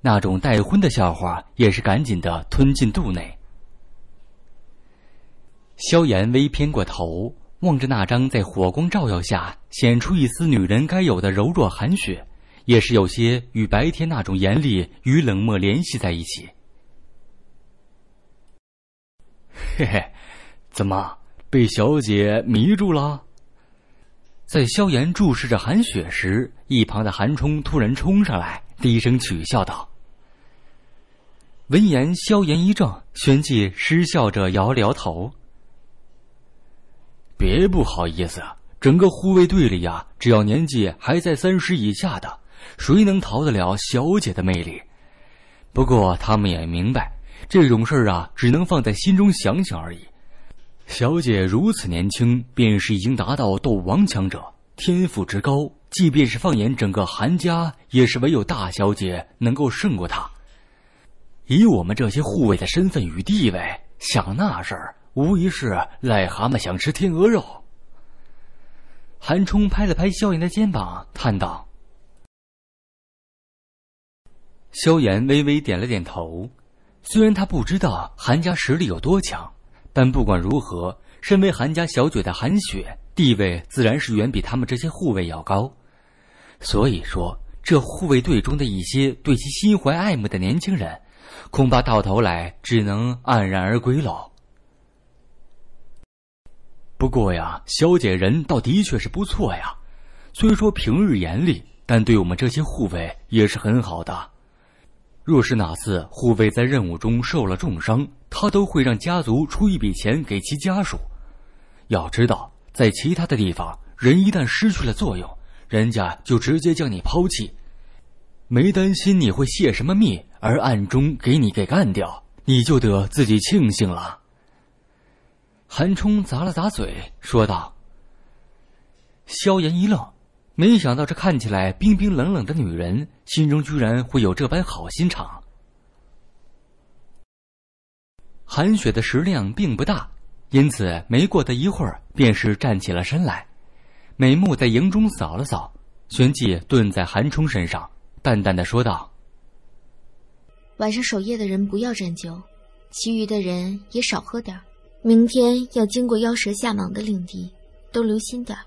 那种待婚的笑话也是赶紧的吞进肚内。萧炎微偏过头，望着那张在火光照耀下显出一丝女人该有的柔弱，韩雪。也是有些与白天那种严厉与冷漠联系在一起。嘿嘿，怎么被小姐迷住了？在萧炎注视着韩雪时，一旁的韩冲突然冲上来，低声取笑道。闻言，萧炎一怔，旋即失笑着摇了摇头：“别不好意思，整个护卫队里呀，只要年纪还在三十以下的。”谁能逃得了小姐的魅力？不过他们也明白，这种事儿啊，只能放在心中想想而已。小姐如此年轻，便是已经达到斗王强者，天赋之高，即便是放眼整个韩家，也是唯有大小姐能够胜过她。以我们这些护卫的身份与地位，想那事儿，无疑是癞蛤蟆想吃天鹅肉。韩冲拍了拍萧炎的肩膀，叹道。萧炎微微点了点头，虽然他不知道韩家实力有多强，但不管如何，身为韩家小姐的韩雪地位自然是远比他们这些护卫要高。所以说，这护卫队中的一些对其心怀爱慕的年轻人，恐怕到头来只能黯然而归喽。不过呀，萧姐人倒的确是不错呀，虽说平日严厉，但对我们这些护卫也是很好的。若是哪次护卫在任务中受了重伤，他都会让家族出一笔钱给其家属。要知道，在其他的地方，人一旦失去了作用，人家就直接将你抛弃。没担心你会泄什么密而暗中给你给干掉，你就得自己庆幸了。韩冲咂了咂嘴，说道。萧炎一愣。没想到这看起来冰冰冷冷的女人心中居然会有这般好心肠。韩雪的食量并不大，因此没过的一会儿，便是站起了身来，美目在营中扫了扫，旋即顿在韩冲身上，淡淡的说道：“晚上守夜的人不要沾酒，其余的人也少喝点明天要经过妖蛇下蟒的领地，都留心点儿。”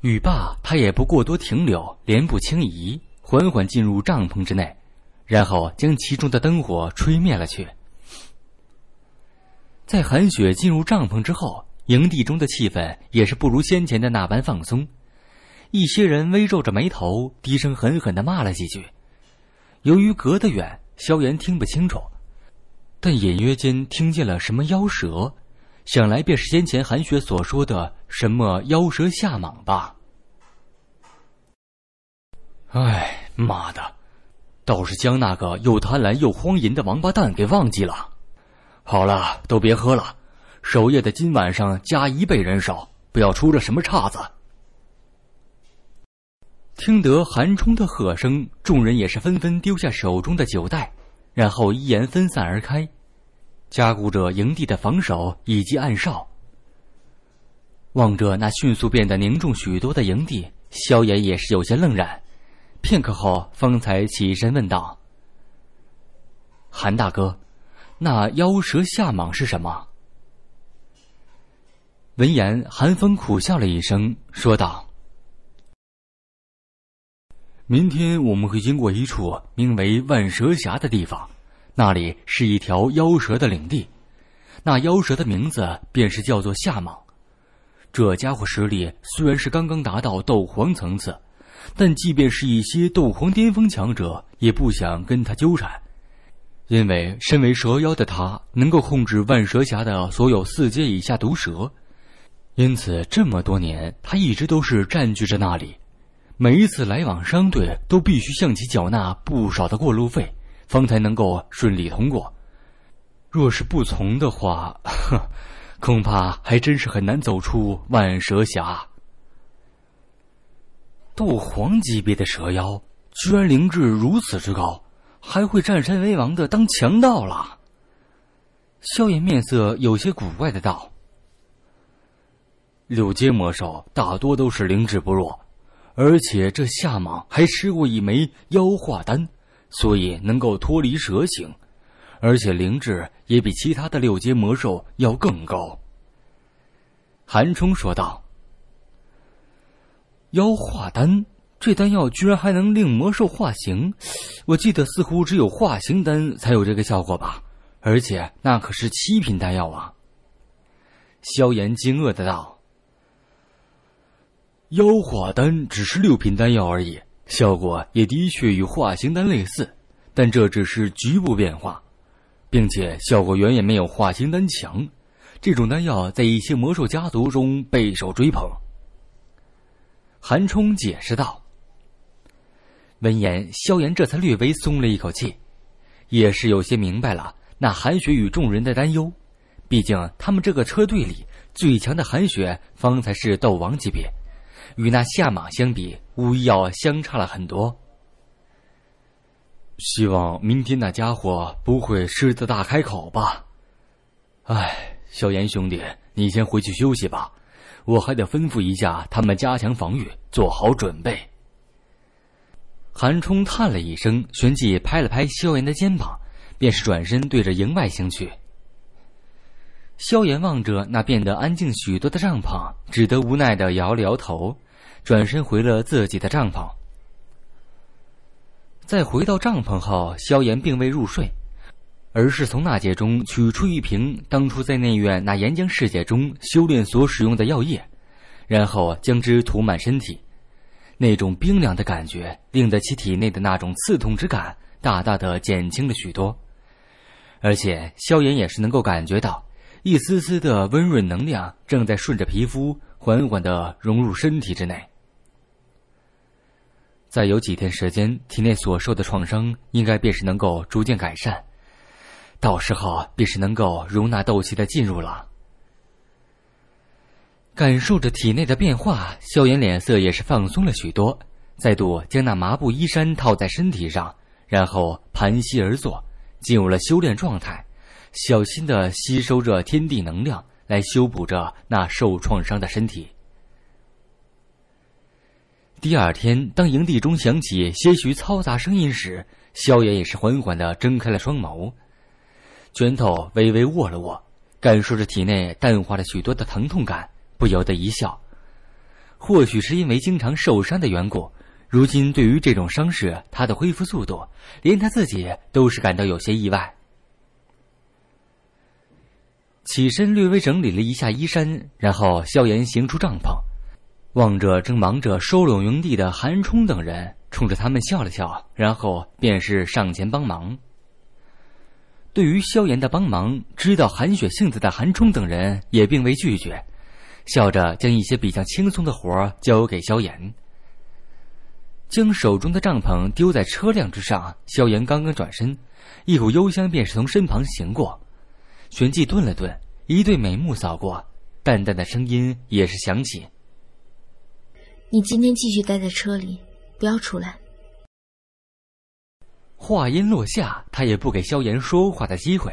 雨罢，他也不过多停留，帘步轻移，缓缓进入帐篷之内，然后将其中的灯火吹灭了去。在韩雪进入帐篷之后，营地中的气氛也是不如先前的那般放松，一些人微皱着眉头，低声狠狠的骂了几句。由于隔得远，萧炎听不清楚，但隐约间听见了什么妖蛇想来便是先前韩雪所说的什么妖蛇下蟒吧？哎妈的，倒是将那个又贪婪又荒淫的王八蛋给忘记了。好了，都别喝了，守夜的今晚上加一倍人手，不要出了什么岔子。听得韩冲的喝声，众人也是纷纷丢下手中的酒袋，然后一言分散而开。加固着营地的防守以及暗哨。望着那迅速变得凝重许多的营地，萧炎也是有些愣然，片刻后方才起身问道：“韩大哥，那妖蛇下蟒是什么？”闻言，韩风苦笑了一声，说道：“明天我们会经过一处名为万蛇峡的地方。”那里是一条妖蛇的领地，那妖蛇的名字便是叫做夏蟒。这家伙实力虽然是刚刚达到斗皇层次，但即便是一些斗皇巅峰强者也不想跟他纠缠，因为身为蛇妖的他能够控制万蛇峡的所有四阶以下毒蛇，因此这么多年他一直都是占据着那里，每一次来往商队都必须向其缴纳不少的过路费。方才能够顺利通过。若是不从的话，[LAUGHS] 恐怕还真是很难走出万蛇峡。斗皇级别的蛇妖，居然灵智如此之高，还会占山为王的当强盗了。萧炎面色有些古怪的道：“六阶魔兽大多都是灵智不弱，而且这下蟒还吃过一枚妖化丹。”所以能够脱离蛇形，而且灵智也比其他的六阶魔兽要更高。韩冲说道：“妖化丹，这丹药居然还能令魔兽化形？我记得似乎只有化形丹才有这个效果吧？而且那可是七品丹药啊！”萧炎惊愕的道：“妖化丹只是六品丹药而已。”效果也的确与化形丹类似，但这只是局部变化，并且效果远远没有化形丹强。这种丹药在一些魔兽家族中备受追捧。韩冲解释道。闻言，萧炎这才略微松了一口气，也是有些明白了那韩雪与众人的担忧，毕竟他们这个车队里最强的韩雪方才是斗王级别。与那下马相比，无疑要相差了很多。希望明天那家伙不会狮子大开口吧？哎，萧炎兄弟，你先回去休息吧，我还得吩咐一下他们加强防御，做好准备。韩冲叹了一声，旋即拍了拍萧炎的肩膀，便是转身对着营外行去。萧炎望着那变得安静许多的帐篷，只得无奈的摇了摇头，转身回了自己的帐篷。在回到帐篷后，萧炎并未入睡，而是从纳戒中取出一瓶当初在内院那岩浆世界中修炼所使用的药液，然后将之涂满身体。那种冰凉的感觉令得其体内的那种刺痛之感大大的减轻了许多，而且萧炎也是能够感觉到。一丝丝的温润能量正在顺着皮肤缓缓的融入身体之内。再有几天时间，体内所受的创伤应该便是能够逐渐改善，到时候便是能够容纳斗气的进入了。感受着体内的变化，萧炎脸色也是放松了许多，再度将那麻布衣衫套在身体上，然后盘膝而坐，进入了修炼状态。小心的吸收着天地能量，来修补着那受创伤的身体。第二天，当营地中响起些许嘈杂声音时，萧炎也是缓缓的睁开了双眸，拳头微微握了握，感受着体内淡化了许多的疼痛感，不由得一笑。或许是因为经常受伤的缘故，如今对于这种伤势，他的恢复速度，连他自己都是感到有些意外。起身略微整理了一下衣衫，然后萧炎行出帐篷，望着正忙着收拢营地的韩冲等人，冲着他们笑了笑，然后便是上前帮忙。对于萧炎的帮忙，知道韩雪性子的韩冲等人也并未拒绝，笑着将一些比较轻松的活儿交给萧炎。将手中的帐篷丢在车辆之上，萧炎刚刚转身，一股幽香便是从身旁行过。旋即顿了顿，一对美目扫过，淡淡的声音也是响起：“你今天继续待在车里，不要出来。”话音落下，他也不给萧炎说话的机会，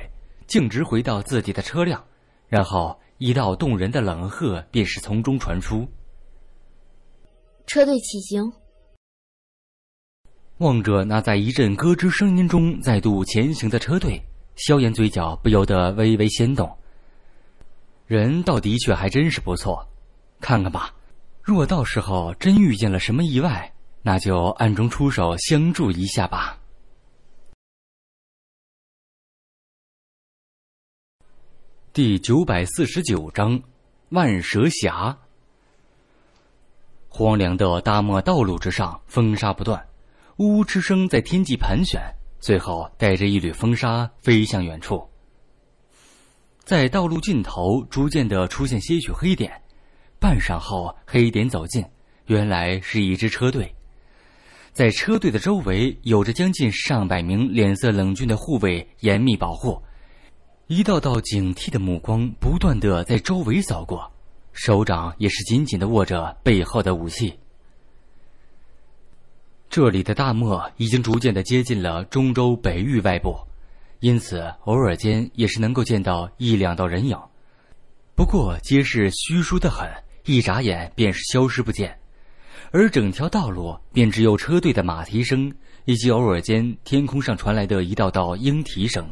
径直回到自己的车辆，然后一道动人的冷喝便是从中传出：“车队起行。”望着那在一阵咯吱声音中再度前行的车队。萧炎嘴角不由得微微掀动。人倒的确还真是不错，看看吧，若到时候真遇见了什么意外，那就暗中出手相助一下吧。第九百四十九章，万蛇峡。荒凉的大漠道路之上，风沙不断，呜呜之声在天际盘旋。最后，带着一缕风沙飞向远处。在道路尽头，逐渐的出现些许黑点，半晌后，黑点走近，原来是一支车队。在车队的周围，有着将近上百名脸色冷峻的护卫严密保护，一道道警惕的目光不断的在周围扫过，手掌也是紧紧的握着背后的武器。这里的大漠已经逐渐的接近了中州北域外部，因此偶尔间也是能够见到一两道人影，不过皆是虚疏的很，一眨眼便是消失不见，而整条道路便只有车队的马蹄声，以及偶尔间天空上传来的一道道鹰啼声。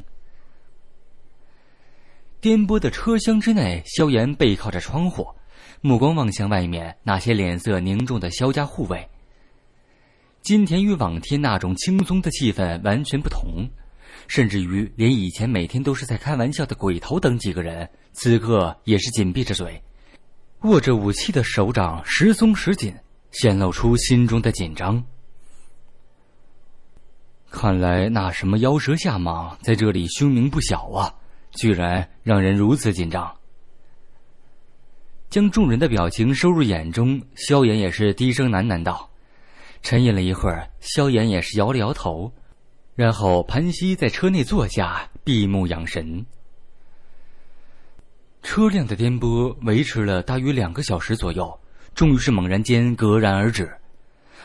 颠簸的车厢之内，萧炎背靠着窗户，目光望向外面那些脸色凝重的萧家护卫。今天与往天那种轻松的气氛完全不同，甚至于连以前每天都是在开玩笑的鬼头等几个人，此刻也是紧闭着嘴，握着武器的手掌时松时紧，显露出心中的紧张。看来那什么妖蛇下蟒在这里凶名不小啊，居然让人如此紧张。将众人的表情收入眼中，萧炎也是低声喃喃道。沉吟了一会儿，萧炎也是摇了摇头，然后盘膝在车内坐下，闭目养神。车辆的颠簸维持了大约两个小时左右，终于是猛然间戛然而止。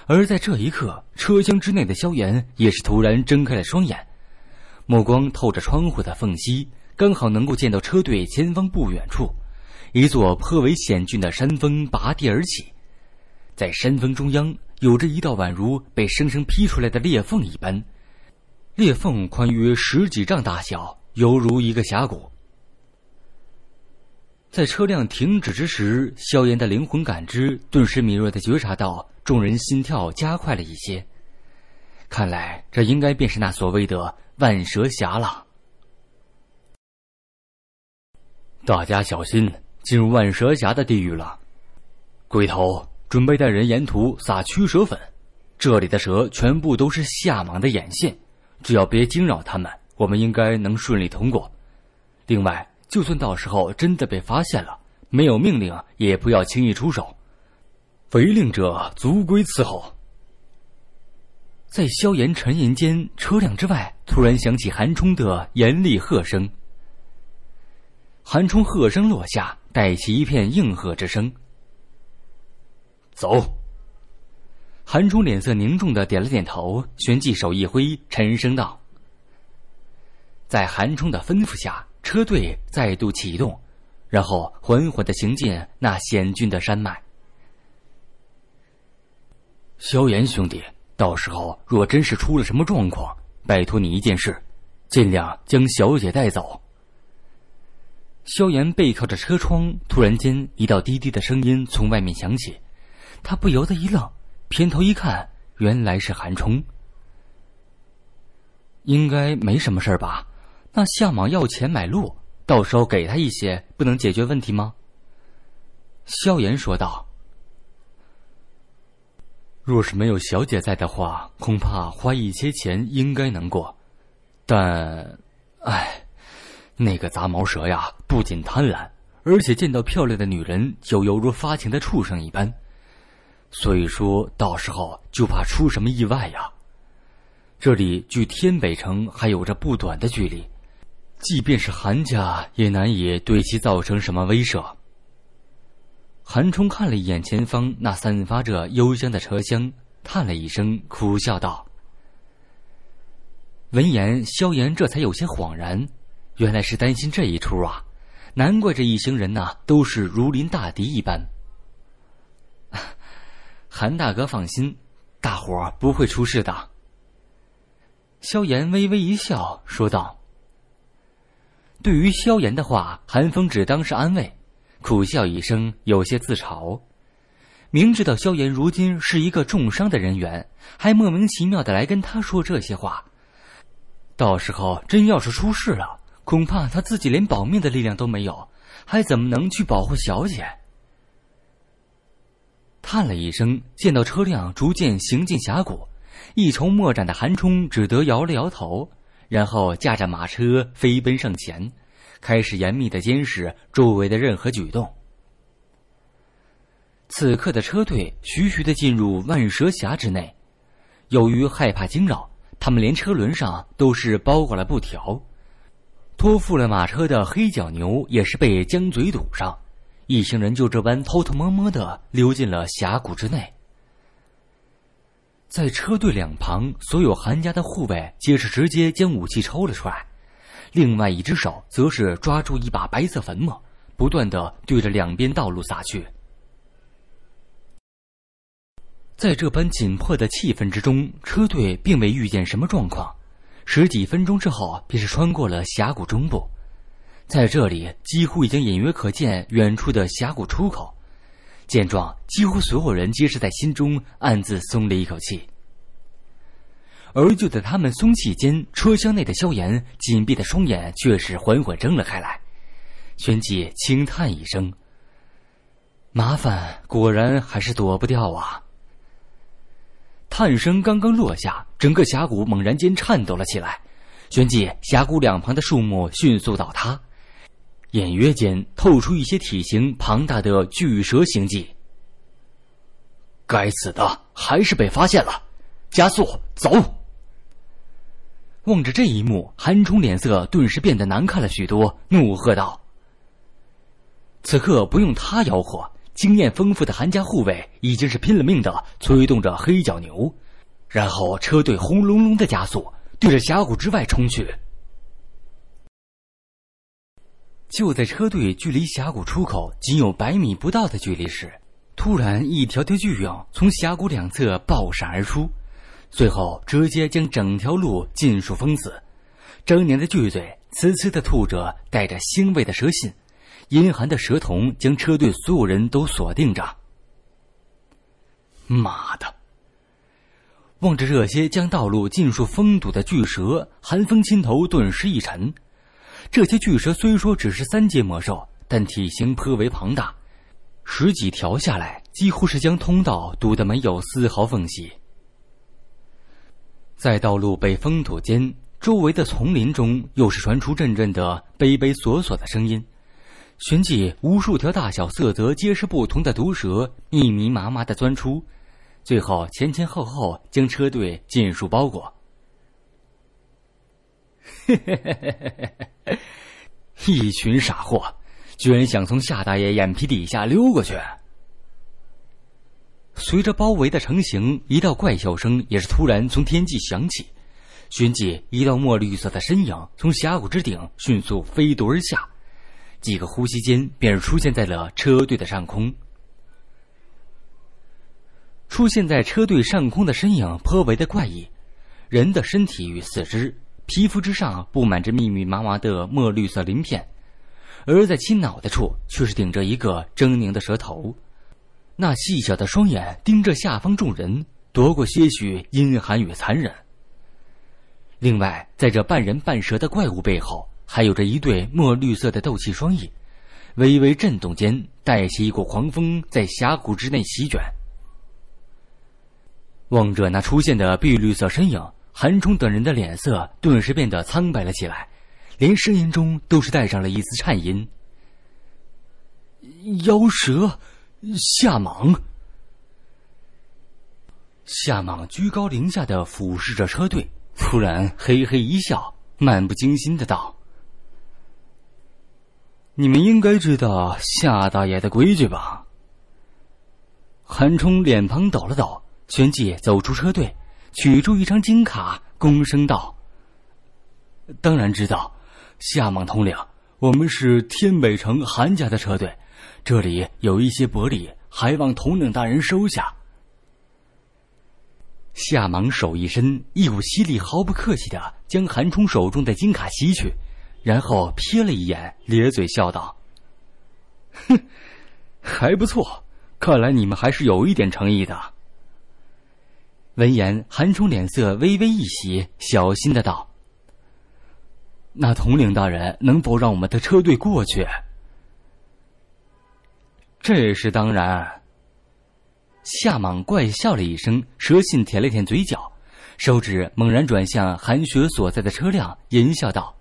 而在这一刻，车厢之内的萧炎也是突然睁开了双眼，目光透着窗户的缝隙，刚好能够见到车队前方不远处，一座颇为险峻的山峰拔地而起，在山峰中央。有着一道宛如被生生劈出来的裂缝一般，裂缝宽约十几丈大小，犹如一个峡谷。在车辆停止之时，萧炎的灵魂感知顿时敏锐的觉察到众人心跳加快了一些，看来这应该便是那所谓的万蛇峡了。大家小心，进入万蛇峡的地狱了，龟头。准备带人沿途撒驱蛇粉，这里的蛇全部都是下莽的眼线，只要别惊扰他们，我们应该能顺利通过。另外，就算到时候真的被发现了，没有命令也不要轻易出手，违令者足归伺候。在萧炎沉吟间，车辆之外突然响起韩冲的严厉喝声。韩冲喝声落下，带起一片应和之声。走。韩冲脸色凝重的点了点头，旋即手一挥，沉声道：“在韩冲的吩咐下，车队再度启动，然后缓缓的行进那险峻的山脉。”萧炎兄弟，到时候若真是出了什么状况，拜托你一件事，尽量将小姐带走。萧炎背靠着车窗，突然间一道滴滴的声音从外面响起。他不由得一愣，偏头一看，原来是韩冲。应该没什么事儿吧？那向马要钱买路，到时候给他一些，不能解决问题吗？萧炎说道：“若是没有小姐在的话，恐怕花一些钱应该能过。但，哎，那个杂毛蛇呀，不仅贪婪，而且见到漂亮的女人就犹如发情的畜生一般。”所以说到时候就怕出什么意外呀！这里距天北城还有着不短的距离，即便是韩家也难以对其造成什么威慑。韩冲看了一眼前方那散发着幽香的车厢，叹了一声，苦笑道：“闻言，萧炎这才有些恍然，原来是担心这一出啊！难怪这一行人呐，都是如临大敌一般。”韩大哥放心，大伙儿不会出事的。”萧炎微微一笑说道。对于萧炎的话，韩风只当是安慰，苦笑一声，有些自嘲。明知道萧炎如今是一个重伤的人员，还莫名其妙的来跟他说这些话，到时候真要是出事了，恐怕他自己连保命的力量都没有，还怎么能去保护小姐？叹了一声，见到车辆逐渐行进峡谷，一筹莫展的韩冲只得摇了摇头，然后驾着马车飞奔上前，开始严密的监视周围的任何举动。此刻的车队徐徐的进入万蛇峡之内，由于害怕惊扰，他们连车轮上都是包裹了布条，托付了马车的黑角牛也是被将嘴堵上。一行人就这般偷偷摸摸的溜进了峡谷之内，在车队两旁，所有韩家的护卫皆是直接将武器抽了出来，另外一只手则是抓住一把白色粉末，不断的对着两边道路撒去。在这般紧迫的气氛之中，车队并未遇见什么状况，十几分钟之后，便是穿过了峡谷中部。在这里，几乎已经隐约可见远处的峡谷出口。见状，几乎所有人皆是在心中暗自松了一口气。而就在他们松气间，车厢内的萧炎紧闭的双眼却是缓缓睁了开来，旋即轻叹一声：“麻烦果然还是躲不掉啊。”叹声刚刚落下，整个峡谷猛然间颤抖了起来，旋即峡谷两旁的树木迅速倒塌。隐约间透出一些体型庞大的巨蛇形迹。该死的，还是被发现了！加速，走！望着这一幕，韩冲脸色顿时变得难看了许多，怒喝道：“此刻不用他吆喝，经验丰富的韩家护卫已经是拼了命的催动着黑角牛，然后车队轰隆隆的加速，对着峡谷之外冲去。”就在车队距离峡谷出口仅有百米不到的距离时，突然，一条条巨影从峡谷两侧爆闪而出，最后直接将整条路尽数封死。狰狞的巨嘴，呲呲的吐着带着腥味的蛇信，阴寒的蛇瞳将车队所有人都锁定着。妈的！望着这些将道路尽数封堵的巨蛇，寒风心头顿时一沉。这些巨蛇虽说只是三阶魔兽，但体型颇为庞大，十几条下来，几乎是将通道堵得没有丝毫缝隙。在道路被封堵间，周围的丛林中又是传出阵阵的悲悲索索的声音，旋即无数条大小、色泽皆是不同的毒蛇密密麻麻的钻出，最后前前后后将车队尽数包裹。嘿嘿嘿嘿嘿嘿嘿！一群傻货，居然想从夏大爷眼皮底下溜过去。随着包围的成型，一道怪笑声也是突然从天际响起，旋即一道墨绿色的身影从峡谷之顶迅速飞夺而下，几个呼吸间便是出现在了车队的上空。出现在车队上空的身影颇为的怪异，人的身体与四肢。皮肤之上布满着密密麻麻的墨绿色鳞片，而在其脑袋处却是顶着一个狰狞的蛇头，那细小的双眼盯着下方众人，夺过些许阴寒与残忍。另外，在这半人半蛇的怪物背后，还有着一对墨绿色的斗气双翼，微微震动间带起一股狂风，在峡谷之内席卷。望着那出现的碧绿色身影。韩冲等人的脸色顿时变得苍白了起来，连声音中都是带上了一丝颤音。妖蛇，夏蟒。夏蟒居高临下的俯视着车队，突然嘿嘿一笑，漫不经心的道：“你们应该知道夏大爷的规矩吧？”韩冲脸庞抖了抖，旋即走出车队。取出一张金卡，躬声道：“当然知道，夏莽统领，我们是天北城韩家的车队，这里有一些薄礼，还望统领大人收下。”夏莽手一伸，一股吸力毫不客气的将韩冲手中的金卡吸去，然后瞥了一眼，咧嘴笑道：“哼，还不错，看来你们还是有一点诚意的。”闻言，韩冲脸色微微一喜，小心的道：“那统领大人能否让我们的车队过去？”这是当然。夏莽怪笑了一声，蛇信舔了舔嘴角，手指猛然转向韩雪所在的车辆，淫笑道：“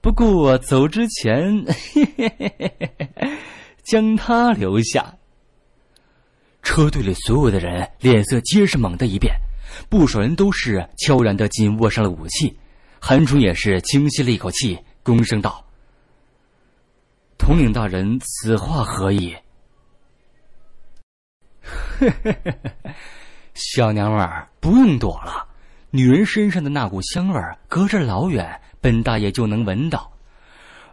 不过走之前，嘿嘿嘿嘿将他留下。”车队里所有的人脸色皆是猛的一变，不少人都是悄然的紧握上了武器。韩冲也是轻吸了一口气，躬声道：“统领大人，此话何意？”“ [LAUGHS] 小娘们儿不用躲了，女人身上的那股香味，隔着老远，本大爷就能闻到。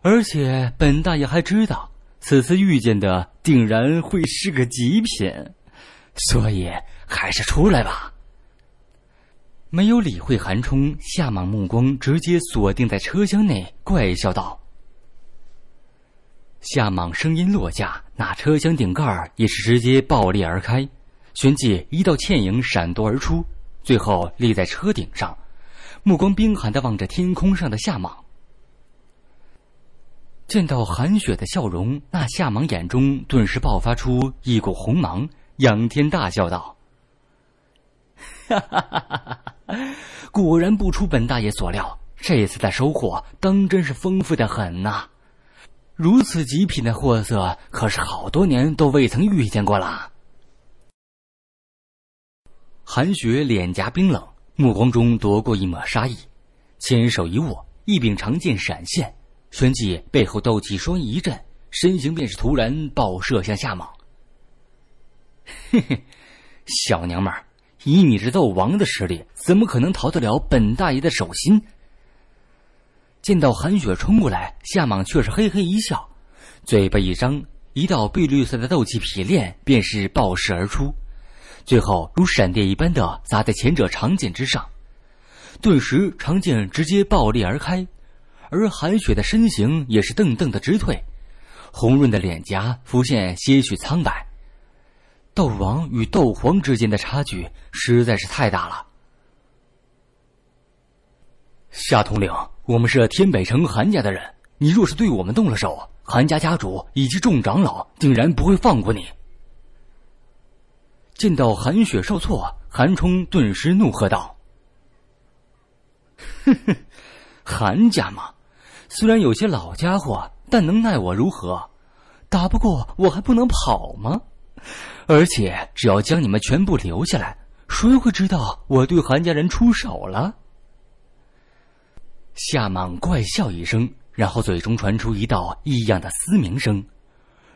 而且本大爷还知道，此次遇见的定然会是个极品。”所以还是出来吧。没有理会韩冲，夏莽目光直接锁定在车厢内，怪笑道：“夏莽声音落下，那车厢顶盖也是直接爆裂而开，旋即一道倩影闪躲而出，最后立在车顶上，目光冰寒的望着天空上的夏莽。见到韩雪的笑容，那夏莽眼中顿时爆发出一股红芒。”仰天大笑道：“哈哈哈哈哈！果然不出本大爷所料，这次的收获当真是丰富的很呐！如此极品的货色，可是好多年都未曾遇见过啦！”韩雪脸颊冰冷，目光中夺过一抹杀意，千手一握，一柄长剑闪现，旋即背后斗气双翼一震，身形便是突然爆射向下蟒。嘿嘿，小娘们儿，以你这斗王的实力，怎么可能逃得了本大爷的手心？见到韩雪冲过来，夏莽却是嘿嘿一笑，嘴巴一张，一道碧绿色的斗气劈链便是爆射而出，最后如闪电一般的砸在前者长剑之上，顿时长剑直接爆裂而开，而韩雪的身形也是噔噔的直退，红润的脸颊浮现些许苍白。斗王与斗皇之间的差距实在是太大了。夏统领，我们是天北城韩家的人，你若是对我们动了手，韩家家主以及众长老定然不会放过你。见到韩雪受挫，韩冲顿时怒喝道：“哼哼，韩家嘛，虽然有些老家伙，但能奈我如何？打不过我还不能跑吗？”而且，只要将你们全部留下来，谁会知道我对韩家人出手了？夏莽怪笑一声，然后嘴中传出一道异样的嘶鸣声，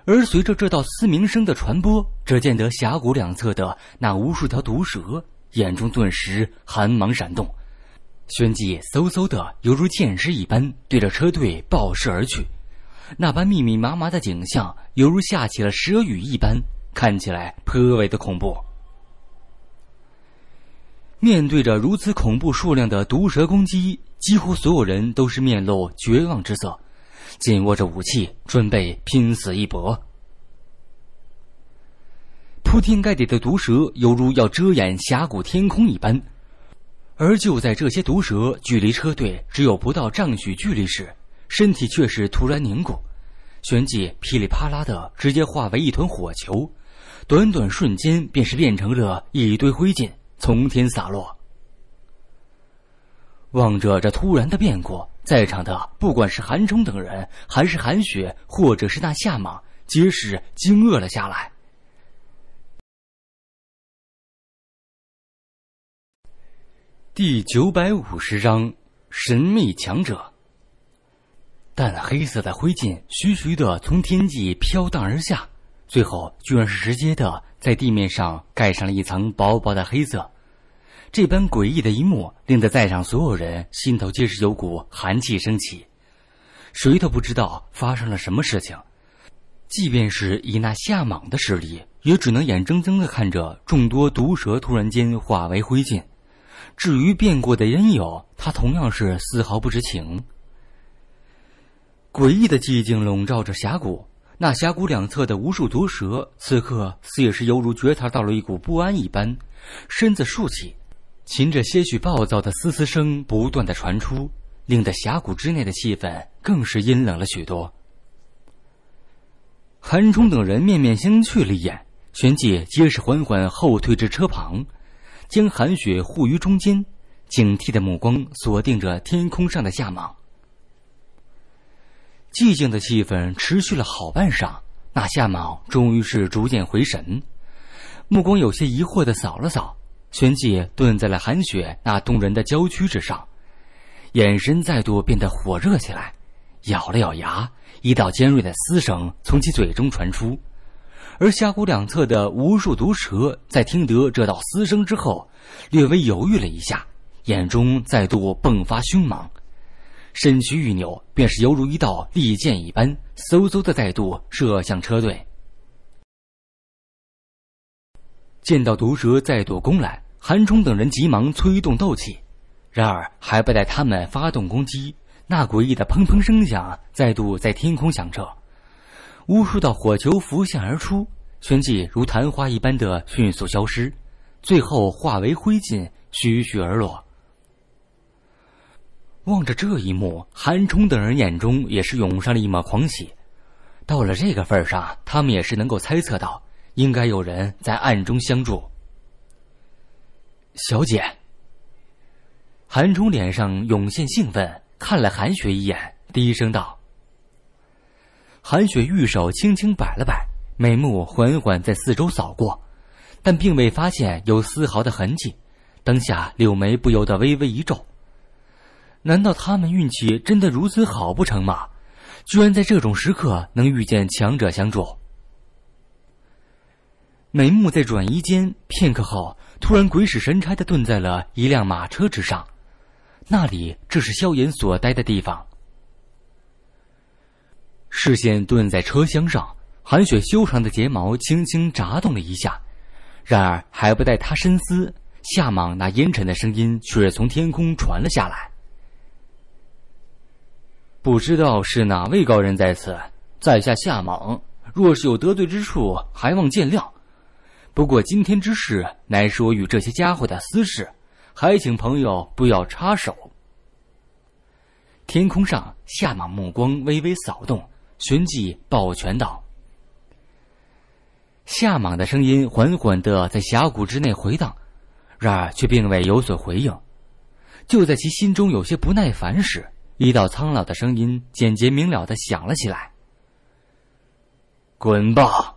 而随着这道嘶鸣声的传播，只见得峡谷两侧的那无数条毒蛇眼中顿时寒芒闪动，旋即嗖嗖的犹如箭矢一般对着车队暴射而去，那般密密麻麻的景象，犹如下起了蛇雨一般。看起来颇为的恐怖。面对着如此恐怖数量的毒蛇攻击，几乎所有人都是面露绝望之色，紧握着武器，准备拼死一搏。铺天盖地的毒蛇犹如要遮掩峡谷天空一般，而就在这些毒蛇距离车队只有不到丈许距离时，身体却是突然凝固，旋即噼里啪啦的直接化为一团火球。短短瞬间，便是变成了一堆灰烬，从天洒落。望着这突然的变故，在场的不管是韩冲等人，还是韩雪，或者是那夏蟒，皆是惊愕了下来。第九百五十章：神秘强者。淡黑色的灰烬徐徐的从天际飘荡而下。最后，居然是直接的在地面上盖上了一层薄薄的黑色。这般诡异的一幕，令得在场所有人心头皆是有股寒气升起。谁都不知道发生了什么事情。即便是以那下莽的实力，也只能眼睁睁的看着众多毒蛇突然间化为灰烬。至于变过的因由，他同样是丝毫不知情。诡异的寂静笼罩着峡谷。那峡谷两侧的无数毒蛇，此刻似也是犹如觉察到了一股不安一般，身子竖起，噙着些许暴躁的嘶嘶声不断的传出，令得峡谷之内的气氛更是阴冷了许多。韩冲等人面面相觑了一眼，旋即皆是缓缓后退至车旁，将韩雪护于中间，警惕的目光锁定着天空上的下蟒。寂静的气氛持续了好半晌，那夏马终于是逐渐回神，目光有些疑惑地扫了扫，旋即顿在了韩雪那动人的娇躯之上，眼神再度变得火热起来，咬了咬牙，一道尖锐的嘶声从其嘴中传出，而峡谷两侧的无数毒蛇在听得这道嘶声之后，略微犹豫了一下，眼中再度迸发凶芒。身躯一扭，便是犹如一道利箭一般，嗖嗖的再度射向车队。见到毒蛇再度攻来，韩冲等人急忙催动斗气。然而还不待他们发动攻击，那诡异的砰砰声响再度在天空响彻，无数道火球浮现而出，旋即如昙花一般的迅速消失，最后化为灰烬，徐徐而落。望着这一幕，韩冲等人眼中也是涌上了一抹狂喜。到了这个份上，他们也是能够猜测到，应该有人在暗中相助。小姐。韩冲脸上涌现兴奋，看了韩雪一眼，低声道：“韩雪，玉手轻轻摆了摆，眉目缓缓在四周扫过，但并未发现有丝毫的痕迹。当下，柳眉不由得微微一皱。”难道他们运气真的如此好不成吗？居然在这种时刻能遇见强者相助。眉目在转移间，片刻后突然鬼使神差的蹲在了一辆马车之上，那里正是萧炎所待的地方。视线蹲在车厢上，韩雪修长的睫毛轻轻眨动了一下，然而还不待他深思，夏莽那阴沉的声音却从天空传了下来。不知道是哪位高人在此，在下夏莽。若是有得罪之处，还望见谅。不过今天之事乃是我与这些家伙的私事，还请朋友不要插手。天空上，夏莽目光微微扫动，旋即抱拳道：“夏莽的声音缓缓的在峡谷之内回荡，然而却并未有所回应。就在其心中有些不耐烦时。”一道苍老的声音简洁明了的响了起来。“滚吧！”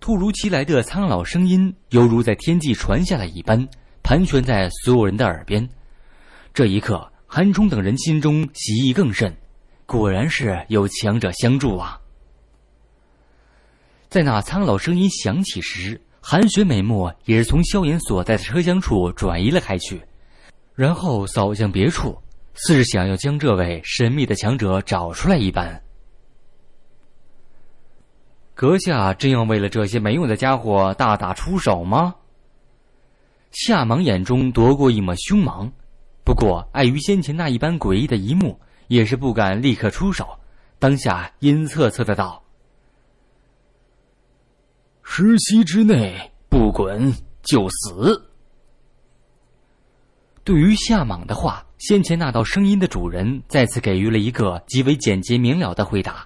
突如其来的苍老声音，犹如在天际传下来一般，盘旋在所有人的耳边。这一刻，韩冲等人心中喜意更甚，果然是有强者相助啊！在那苍老声音响起时，韩雪美墨也是从萧炎所在的车厢处转移了开去，然后扫向别处。似是想要将这位神秘的强者找出来一般。阁下真要为了这些没用的家伙大打出手吗？夏莽眼中夺过一抹凶芒，不过碍于先前那一般诡异的一幕，也是不敢立刻出手，当下阴恻恻的道：“十息之内不滚就死。”对于夏莽的话。先前那道声音的主人再次给予了一个极为简洁明了的回答，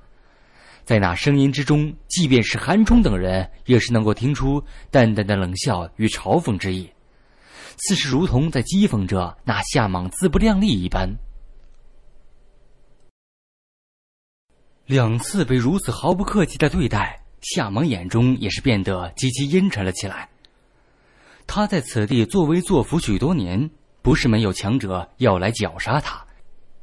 在那声音之中，即便是韩冲等人也是能够听出淡淡的冷笑与嘲讽之意，似是如同在讥讽着那夏莽自不量力一般。两次被如此毫不客气的对待，夏莽眼中也是变得极其阴沉了起来。他在此地作威作福许多年。不是没有强者要来绞杀他，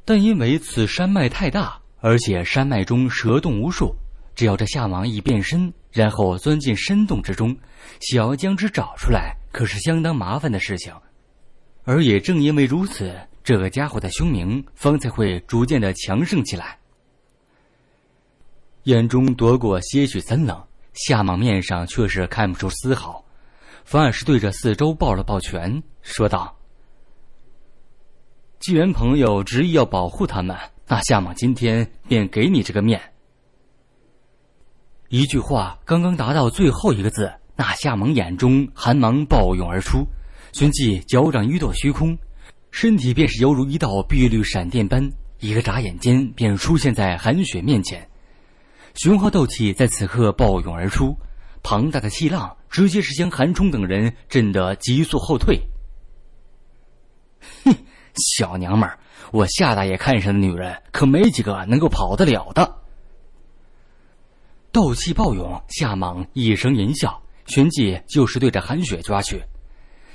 但因为此山脉太大，而且山脉中蛇洞无数，只要这夏王一变身，然后钻进深洞之中，想要将之找出来，可是相当麻烦的事情。而也正因为如此，这个家伙的凶名方才会逐渐的强盛起来。眼中夺过些许森冷，夏王面上却是看不出丝毫，反而是对着四周抱了抱拳，说道。既然朋友执意要保护他们，那夏芒今天便给你这个面。一句话刚刚达到最后一个字，那夏芒眼中寒芒暴涌而出，旋即脚掌一跺虚空，身体便是犹如一道碧绿闪电般，一个眨眼间便出现在韩雪面前。雄厚斗气在此刻暴涌而出，庞大的气浪直接是将韩冲等人震得急速后退。小娘们儿，我夏大爷看上的女人可没几个能够跑得了的。斗气暴涌，夏莽一声淫笑，旋即就是对着韩雪抓去，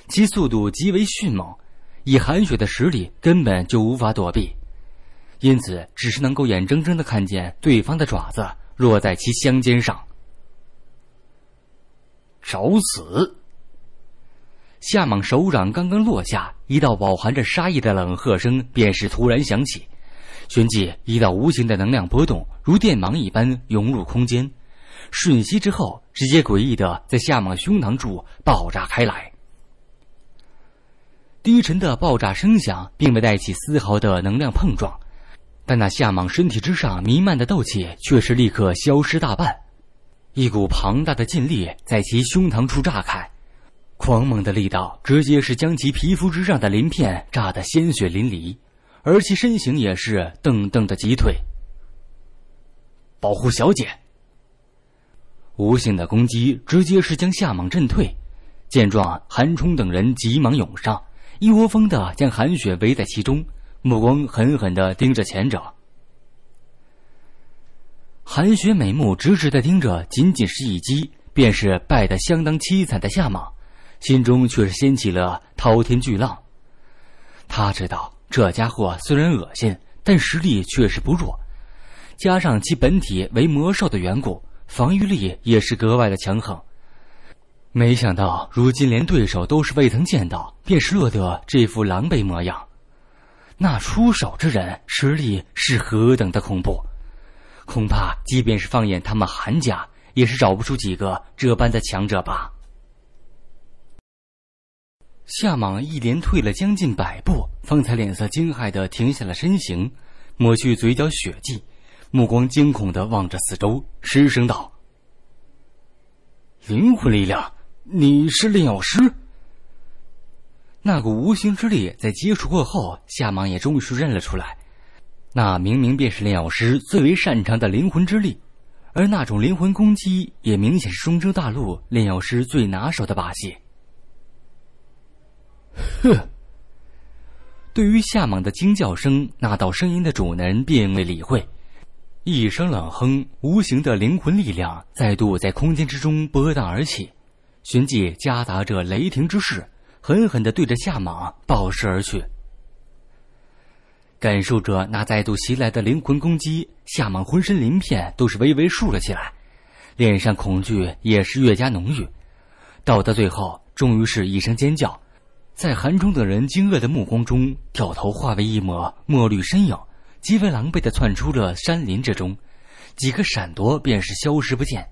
其速度极为迅猛，以韩雪的实力根本就无法躲避，因此只是能够眼睁睁的看见对方的爪子落在其香肩上。找死！夏莽手掌刚刚落下，一道饱含着杀意的冷喝声便是突然响起，旋即一道无形的能量波动如电芒一般涌入空间，瞬息之后，直接诡异的在夏莽胸膛处爆炸开来。低沉的爆炸声响，并未带起丝毫的能量碰撞，但那夏莽身体之上弥漫的斗气却是立刻消失大半，一股庞大的劲力在其胸膛处炸开。狂猛的力道直接是将其皮肤之上的鳞片炸得鲜血淋漓，而其身形也是噔噔的急退。保护小姐！无形的攻击直接是将夏蟒震退。见状，韩冲等人急忙涌上，一窝蜂的将韩雪围在其中，目光狠狠的盯着前者。韩雪美目直直的盯着，仅仅是一击，便是败得相当凄惨的夏莽。心中却是掀起了滔天巨浪。他知道这家伙虽然恶心，但实力确实不弱，加上其本体为魔兽的缘故，防御力也是格外的强横。没想到如今连对手都是未曾见到，便是落得这副狼狈模样。那出手之人实力是何等的恐怖，恐怕即便是放眼他们韩家，也是找不出几个这般的强者吧。夏莽一连退了将近百步，方才脸色惊骇的停下了身形，抹去嘴角血迹，目光惊恐的望着四周，失声道：“灵魂力量，你是炼药师？”那股无形之力在接触过后，夏莽也终于是认了出来，那明明便是炼药师最为擅长的灵魂之力，而那种灵魂攻击也明显是中州大陆炼药师最拿手的把戏。哼！对于夏莽的惊叫声，那道声音的主人并未理会，一声冷哼，无形的灵魂力量再度在空间之中波荡而起，旋即夹杂着雷霆之势，狠狠的对着夏莽暴射而去。感受着那再度袭来的灵魂攻击，夏莽浑身鳞片都是微微竖了起来，脸上恐惧也是越加浓郁，到的最后，终于是一声尖叫。在韩冲等人惊愕的目光中，掉头化为一抹墨绿身影，极为狼狈的窜出了山林之中，几个闪躲便是消失不见。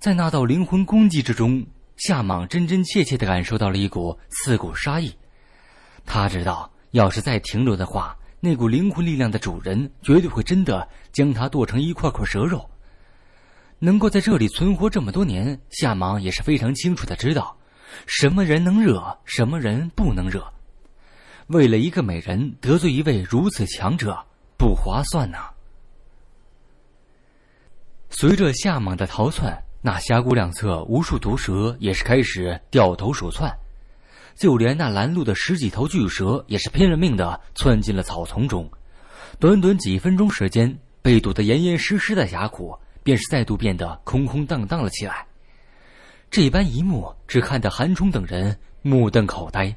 在那道灵魂攻击之中，夏莽真真切切的感受到了一股刺骨杀意。他知道，要是再停留的话，那股灵魂力量的主人绝对会真的将他剁成一块块蛇肉。能够在这里存活这么多年，夏莽也是非常清楚的知道。什么人能惹，什么人不能惹。为了一个美人，得罪一位如此强者，不划算呐。随着夏蟒的逃窜，那峡谷两侧无数毒蛇也是开始掉头鼠窜，就连那拦路的十几头巨蛇也是拼了命的窜进了草丛中。短短几分钟时间，被堵得严严实实的峡谷，便是再度变得空空荡荡了起来。这般一幕，只看得韩冲等人目瞪口呆。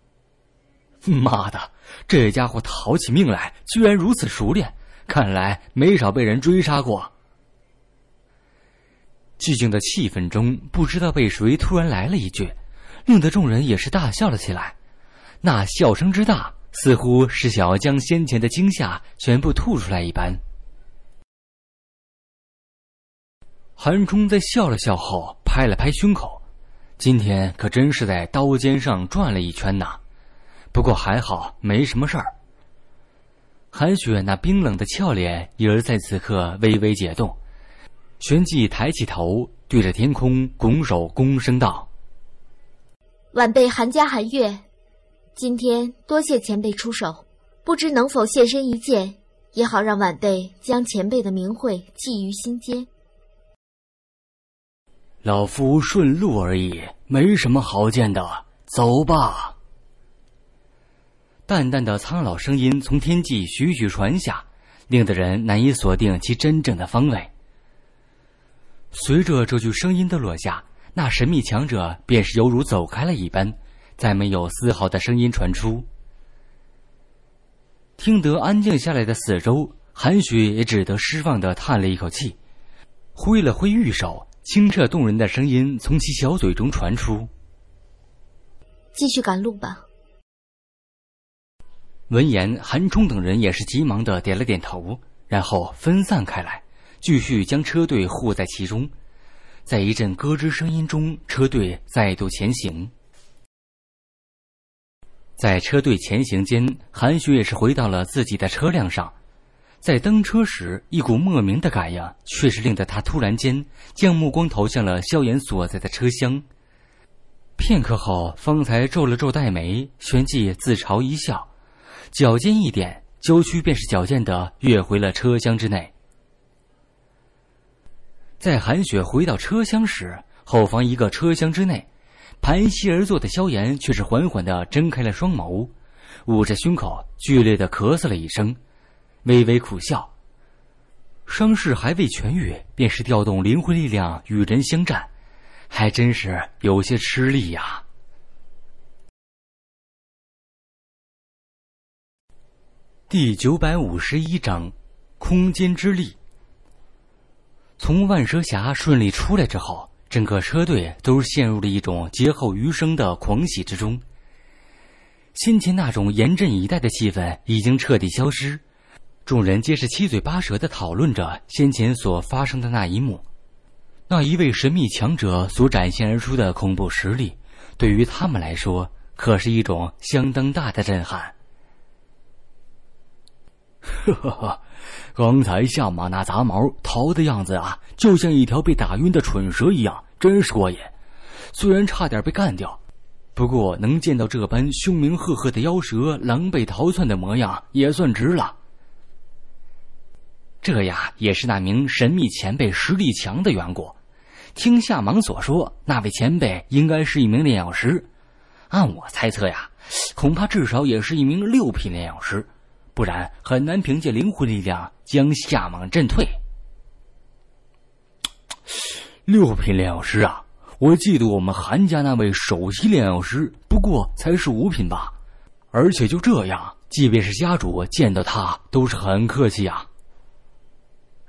“妈的，这家伙逃起命来，居然如此熟练，看来没少被人追杀过。”寂静的气氛中，不知道被谁突然来了一句，令得众人也是大笑了起来。那笑声之大，似乎是想要将先前的惊吓全部吐出来一般。韩冲在笑了笑后，拍了拍胸口：“今天可真是在刀尖上转了一圈呐！不过还好没什么事儿。”韩雪那冰冷的俏脸，也在此刻微微解冻，旋即抬起头，对着天空拱手躬声道：“晚辈韩家韩月，今天多谢前辈出手，不知能否现身一见？也好让晚辈将前辈的名讳记于心间。”老夫顺路而已，没什么好见的，走吧。淡淡的苍老声音从天际徐徐传下，令得人难以锁定其真正的方位。随着这句声音的落下，那神秘强者便是犹如走开了一般，再没有丝毫的声音传出。听得安静下来的四周，韩雪也只得失望的叹了一口气，挥了挥玉手。清澈动人的声音从其小嘴中传出。继续赶路吧。闻言，韩冲等人也是急忙的点了点头，然后分散开来，继续将车队护在其中。在一阵咯吱声音中，车队再度前行。在车队前行间，韩雪也是回到了自己的车辆上。在登车时，一股莫名的感应，却是令得他突然间将目光投向了萧炎所在的车厢。片刻后，方才皱了皱黛眉，旋即自嘲一笑，脚尖一点，娇躯便是矫健的跃回了车厢之内。在韩雪回到车厢时，后方一个车厢之内，盘膝而坐的萧炎却是缓缓的睁开了双眸，捂着胸口，剧烈的咳嗽了一声。微微苦笑。伤势还未痊愈，便是调动灵魂力量与人相战，还真是有些吃力呀。第九百五十一章，空间之力。从万蛇峡顺利出来之后，整个车队都是陷入了一种劫后余生的狂喜之中。先前那种严阵以待的气氛已经彻底消失。众人皆是七嘴八舌的讨论着先前所发生的那一幕，那一位神秘强者所展现而出的恐怖实力，对于他们来说可是一种相当大的震撼。呵呵呵，刚才下马那杂毛逃的样子啊，就像一条被打晕的蠢蛇一样，真是过瘾。虽然差点被干掉，不过能见到这般凶名赫赫的妖蛇狼狈逃窜的模样，也算值了。这呀，也是那名神秘前辈实力强的缘故。听夏芒所说，那位前辈应该是一名炼药师，按我猜测呀，恐怕至少也是一名六品炼药师，不然很难凭借灵魂力量将夏芒震退。[TSK] 六品炼药师啊！我记得我们韩家那位首席炼药师，不过才是五品吧？而且就这样，即便是家主见到他，都是很客气啊。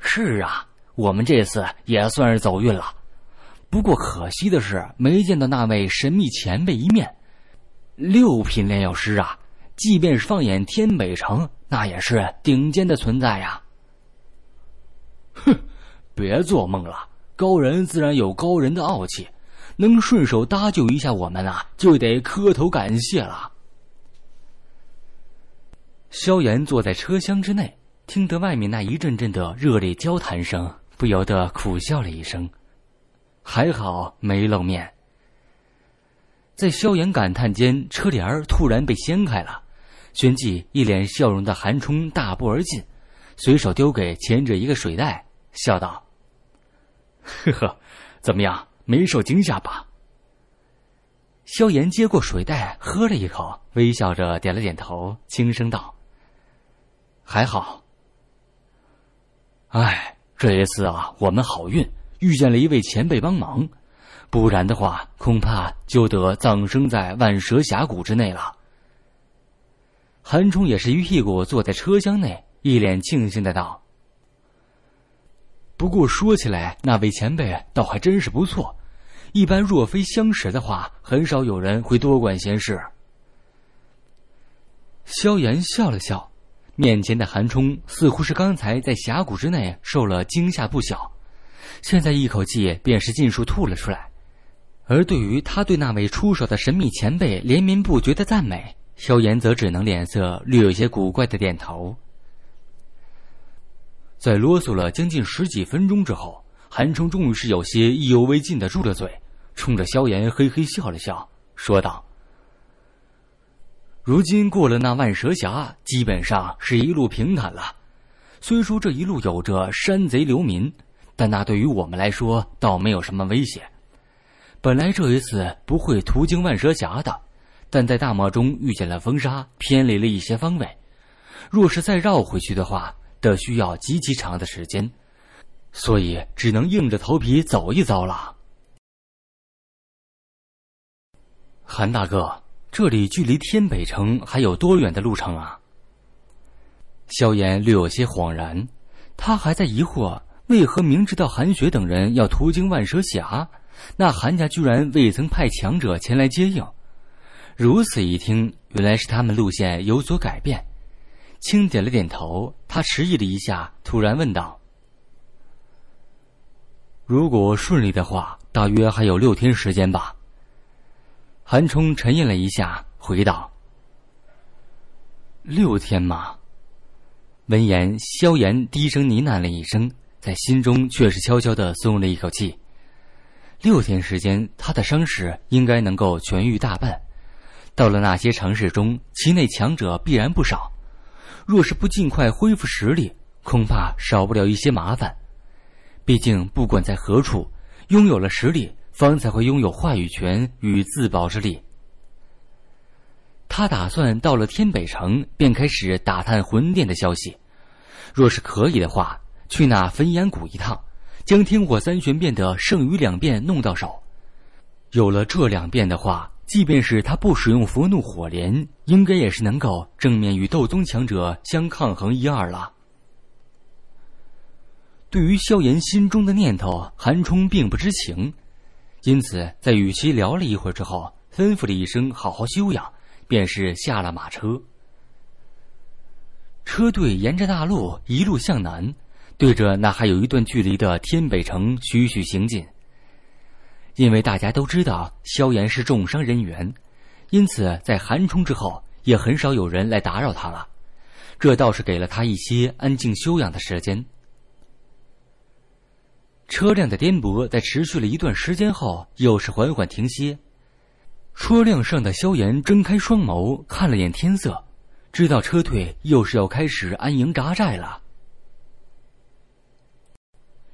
是啊，我们这次也算是走运了，不过可惜的是没见到那位神秘前辈一面。六品炼药师啊，即便是放眼天北城，那也是顶尖的存在呀。哼，别做梦了，高人自然有高人的傲气，能顺手搭救一下我们啊，就得磕头感谢了。萧炎坐在车厢之内。听得外面那一阵阵的热烈交谈声，不由得苦笑了一声，还好没露面。在萧炎感叹间，车帘儿突然被掀开了，旋即一脸笑容的韩冲大步而进，随手丢给前者一个水袋，笑道：“ [LAUGHS] 呵呵，怎么样？没受惊吓吧？”萧炎接过水袋，喝了一口，微笑着点了点头，轻声道：“还好。”唉，这一次啊，我们好运遇见了一位前辈帮忙，不然的话，恐怕就得葬身在万蛇峡谷之内了。韩冲也是一屁股坐在车厢内，一脸庆幸的道：“不过说起来，那位前辈倒还真是不错，一般若非相识的话，很少有人会多管闲事。”萧炎笑了笑。面前的韩冲似乎是刚才在峡谷之内受了惊吓不小，现在一口气便是尽数吐了出来。而对于他对那位出手的神秘前辈连绵不绝的赞美，萧炎则只能脸色略有些古怪的点头。在啰嗦了将近十几分钟之后，韩冲终于是有些意犹未尽的住了嘴，冲着萧炎嘿嘿笑了笑，说道。如今过了那万蛇峡，基本上是一路平坦了。虽说这一路有着山贼流民，但那对于我们来说倒没有什么威胁。本来这一次不会途经万蛇峡的，但在大漠中遇见了风沙，偏离了一些方位。若是再绕回去的话，得需要极其长的时间，所以只能硬着头皮走一遭了。韩大哥。这里距离天北城还有多远的路程啊？萧炎略有些恍然，他还在疑惑为何明知道韩雪等人要途经万蛇峡，那韩家居然未曾派强者前来接应。如此一听，原来是他们路线有所改变。轻点了点头，他迟疑了一下，突然问道：“如果顺利的话，大约还有六天时间吧？”韩冲沉吟了一下，回道：“六天吗？”闻言，萧炎低声呢喃了一声，在心中却是悄悄的松了一口气。六天时间，他的伤势应该能够痊愈大半。到了那些城市中，其内强者必然不少。若是不尽快恢复实力，恐怕少不了一些麻烦。毕竟，不管在何处，拥有了实力。方才会拥有话语权与自保之力。他打算到了天北城，便开始打探魂殿的消息。若是可以的话，去那焚炎谷一趟，将天火三玄变的剩余两变弄到手。有了这两变的话，即便是他不使用佛怒火莲，应该也是能够正面与斗宗强者相抗衡一二了。对于萧炎心中的念头，韩冲并不知情。因此，在与其聊了一会儿之后，吩咐了一声“好好休养”，便是下了马车。车队沿着大路一路向南，对着那还有一段距离的天北城徐徐行进。因为大家都知道萧炎是重伤人员，因此在寒冲之后，也很少有人来打扰他了。这倒是给了他一些安静休养的时间。车辆的颠簸在持续了一段时间后，又是缓缓停歇。车辆上的萧炎睁开双眸，看了眼天色，知道车退又是要开始安营扎寨了。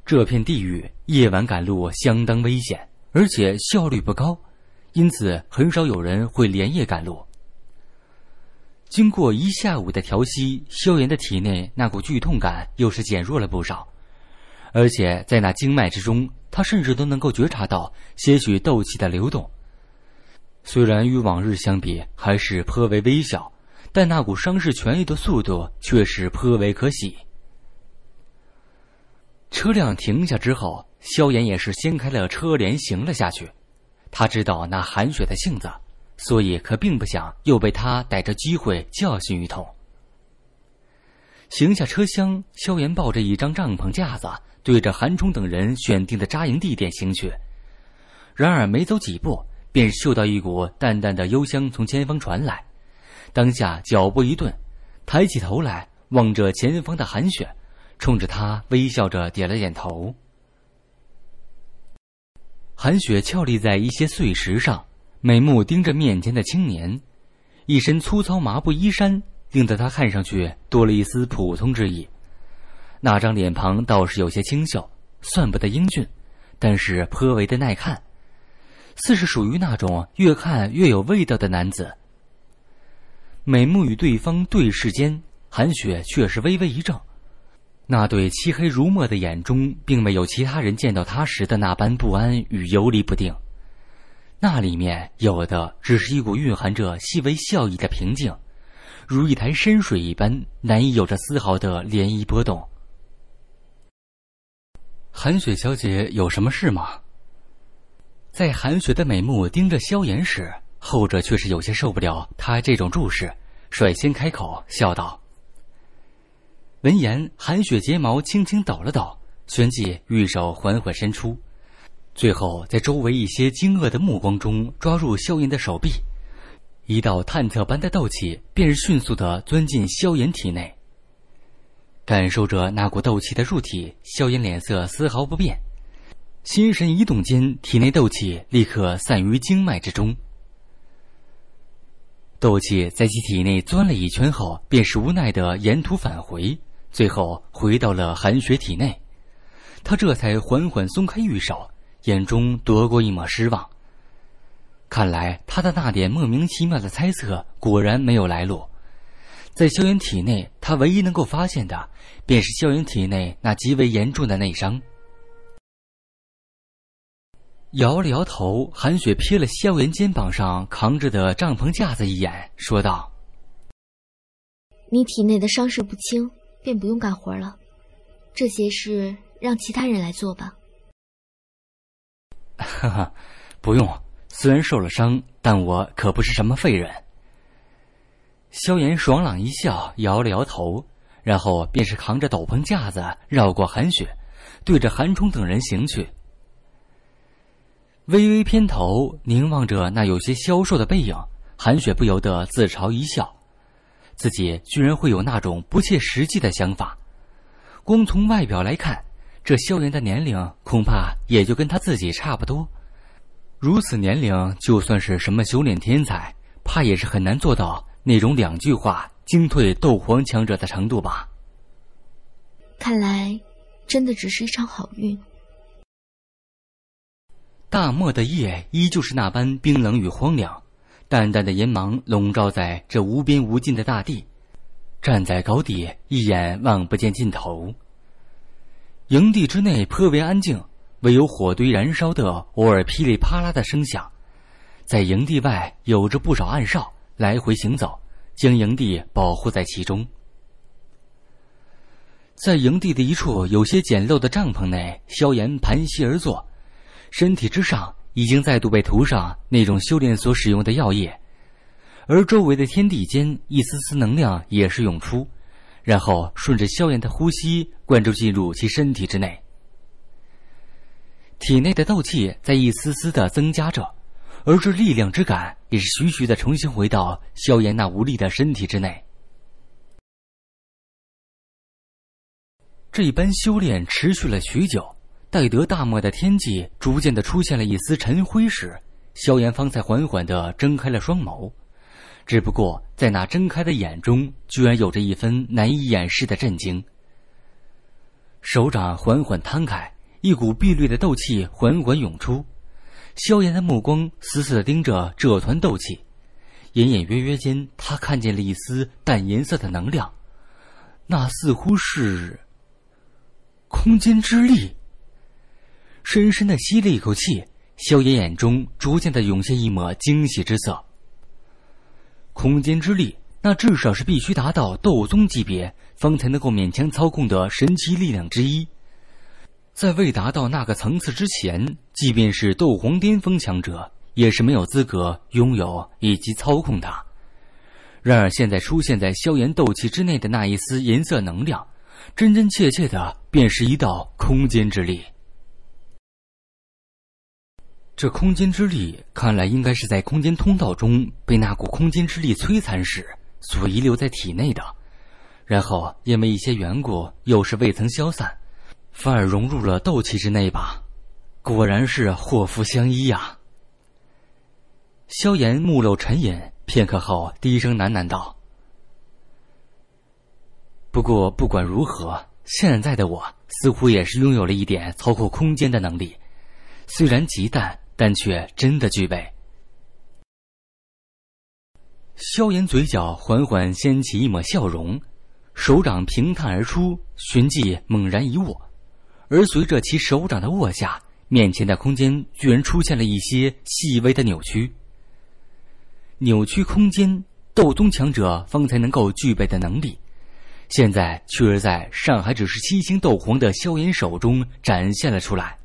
这片地域夜晚赶路相当危险，而且效率不高，因此很少有人会连夜赶路。经过一下午的调息，萧炎的体内那股剧痛感又是减弱了不少。而且在那经脉之中，他甚至都能够觉察到些许斗气的流动。虽然与往日相比还是颇为微小，但那股伤势痊愈的速度却是颇为可喜。车辆停下之后，萧炎也是掀开了车帘行了下去。他知道那韩雪的性子，所以可并不想又被他逮着机会教训一通。行下车厢，萧炎抱着一张帐篷架子，对着韩冲等人选定的扎营地点行去。然而没走几步，便嗅到一股淡淡的幽香从前方传来，当下脚步一顿，抬起头来望着前方的韩雪，冲着他微笑着点了点头。韩雪俏立在一些碎石上，美目盯着面前的青年，一身粗糙麻布衣衫。令得他看上去多了一丝普通之意，那张脸庞倒是有些清秀，算不得英俊，但是颇为的耐看，似是属于那种越看越有味道的男子。美目与对方对视间，韩雪却是微微一怔，那对漆黑如墨的眼中，并没有其他人见到他时的那般不安与游离不定，那里面有的只是一股蕴含着细微笑意的平静。如一潭深水一般，难以有着丝毫的涟漪波动。韩雪小姐有什么事吗？在韩雪的美目盯着萧炎时，后者却是有些受不了他这种注视，率先开口笑道。闻言，韩雪睫毛轻轻抖了抖，旋即玉手缓缓伸出，最后在周围一些惊愕的目光中抓住萧炎的手臂。一道探测般的斗气，便是迅速的钻进萧炎体内。感受着那股斗气的入体，萧炎脸色丝毫不变，心神一动间，体内斗气立刻散于经脉之中。斗气在其体内钻了一圈后，便是无奈的沿途返回，最后回到了寒雪体内。他这才缓缓松开玉手，眼中夺过一抹失望。看来他的那点莫名其妙的猜测果然没有来路，在萧炎体内，他唯一能够发现的便是萧炎体内那极为严重的内伤。摇了摇头，韩雪瞥了萧炎肩膀上扛着的帐篷架子一眼，说道：“你体内的伤势不轻，便不用干活了，这些事让其他人来做吧。[LAUGHS] ”“哈哈，不用。”虽然受了伤，但我可不是什么废人。萧炎爽朗一笑，摇了摇头，然后便是扛着斗篷架子绕过韩雪，对着韩冲等人行去。微微偏头凝望着那有些消瘦的背影，韩雪不由得自嘲一笑，自己居然会有那种不切实际的想法。光从外表来看，这萧炎的年龄恐怕也就跟他自己差不多。如此年龄，就算是什么修炼天才，怕也是很难做到那种两句话惊退斗皇强者的程度吧。看来，真的只是一场好运。大漠的夜依旧是那般冰冷与荒凉，淡淡的银芒笼罩在这无边无尽的大地，站在高地，一眼望不见尽头。营地之内颇为安静。唯有火堆燃烧的偶尔噼里啪啦的声响，在营地外有着不少暗哨来回行走，将营地保护在其中。在营地的一处有些简陋的帐篷内，萧炎盘膝而坐，身体之上已经再度被涂上那种修炼所使用的药液，而周围的天地间一丝丝能量也是涌出，然后顺着萧炎的呼吸灌注进入其身体之内。体内的斗气在一丝丝的增加着，而这力量之感也是徐徐的重新回到萧炎那无力的身体之内。这般修炼持续了许久，待得大漠的天际逐渐的出现了一丝晨灰时，萧炎方才缓缓的睁开了双眸，只不过在那睁开的眼中，居然有着一分难以掩饰的震惊。手掌缓缓摊开。一股碧绿的斗气缓缓涌出，萧炎的目光死死的盯着这团斗气，隐隐约约间，他看见了一丝淡银色的能量，那似乎是空间之力。深深的吸了一口气，萧炎眼中逐渐的涌现一抹惊喜之色。空间之力，那至少是必须达到斗宗级别方才能够勉强操控的神奇力量之一。在未达到那个层次之前，即便是斗皇巅峰强者，也是没有资格拥有以及操控它。然而，现在出现在萧炎斗气之内的那一丝银色能量，真真切切的便是一道空间之力。这空间之力，看来应该是在空间通道中被那股空间之力摧残时所遗留在体内的，然后因为一些缘故，又是未曾消散。反而融入了斗气之内吧，果然是祸福相依呀。萧炎目露沉吟，片刻后低声喃喃道：“不过不管如何，现在的我似乎也是拥有了一点操控空间的能力，虽然极淡，但却真的具备。”萧炎嘴角缓缓掀起一抹笑容，手掌平探而出，寻迹猛然一握。而随着其手掌的握下，面前的空间居然出现了一些细微的扭曲。扭曲空间，斗宗强者方才能够具备的能力，现在却是在上海只是七星斗皇的萧炎手中展现了出来。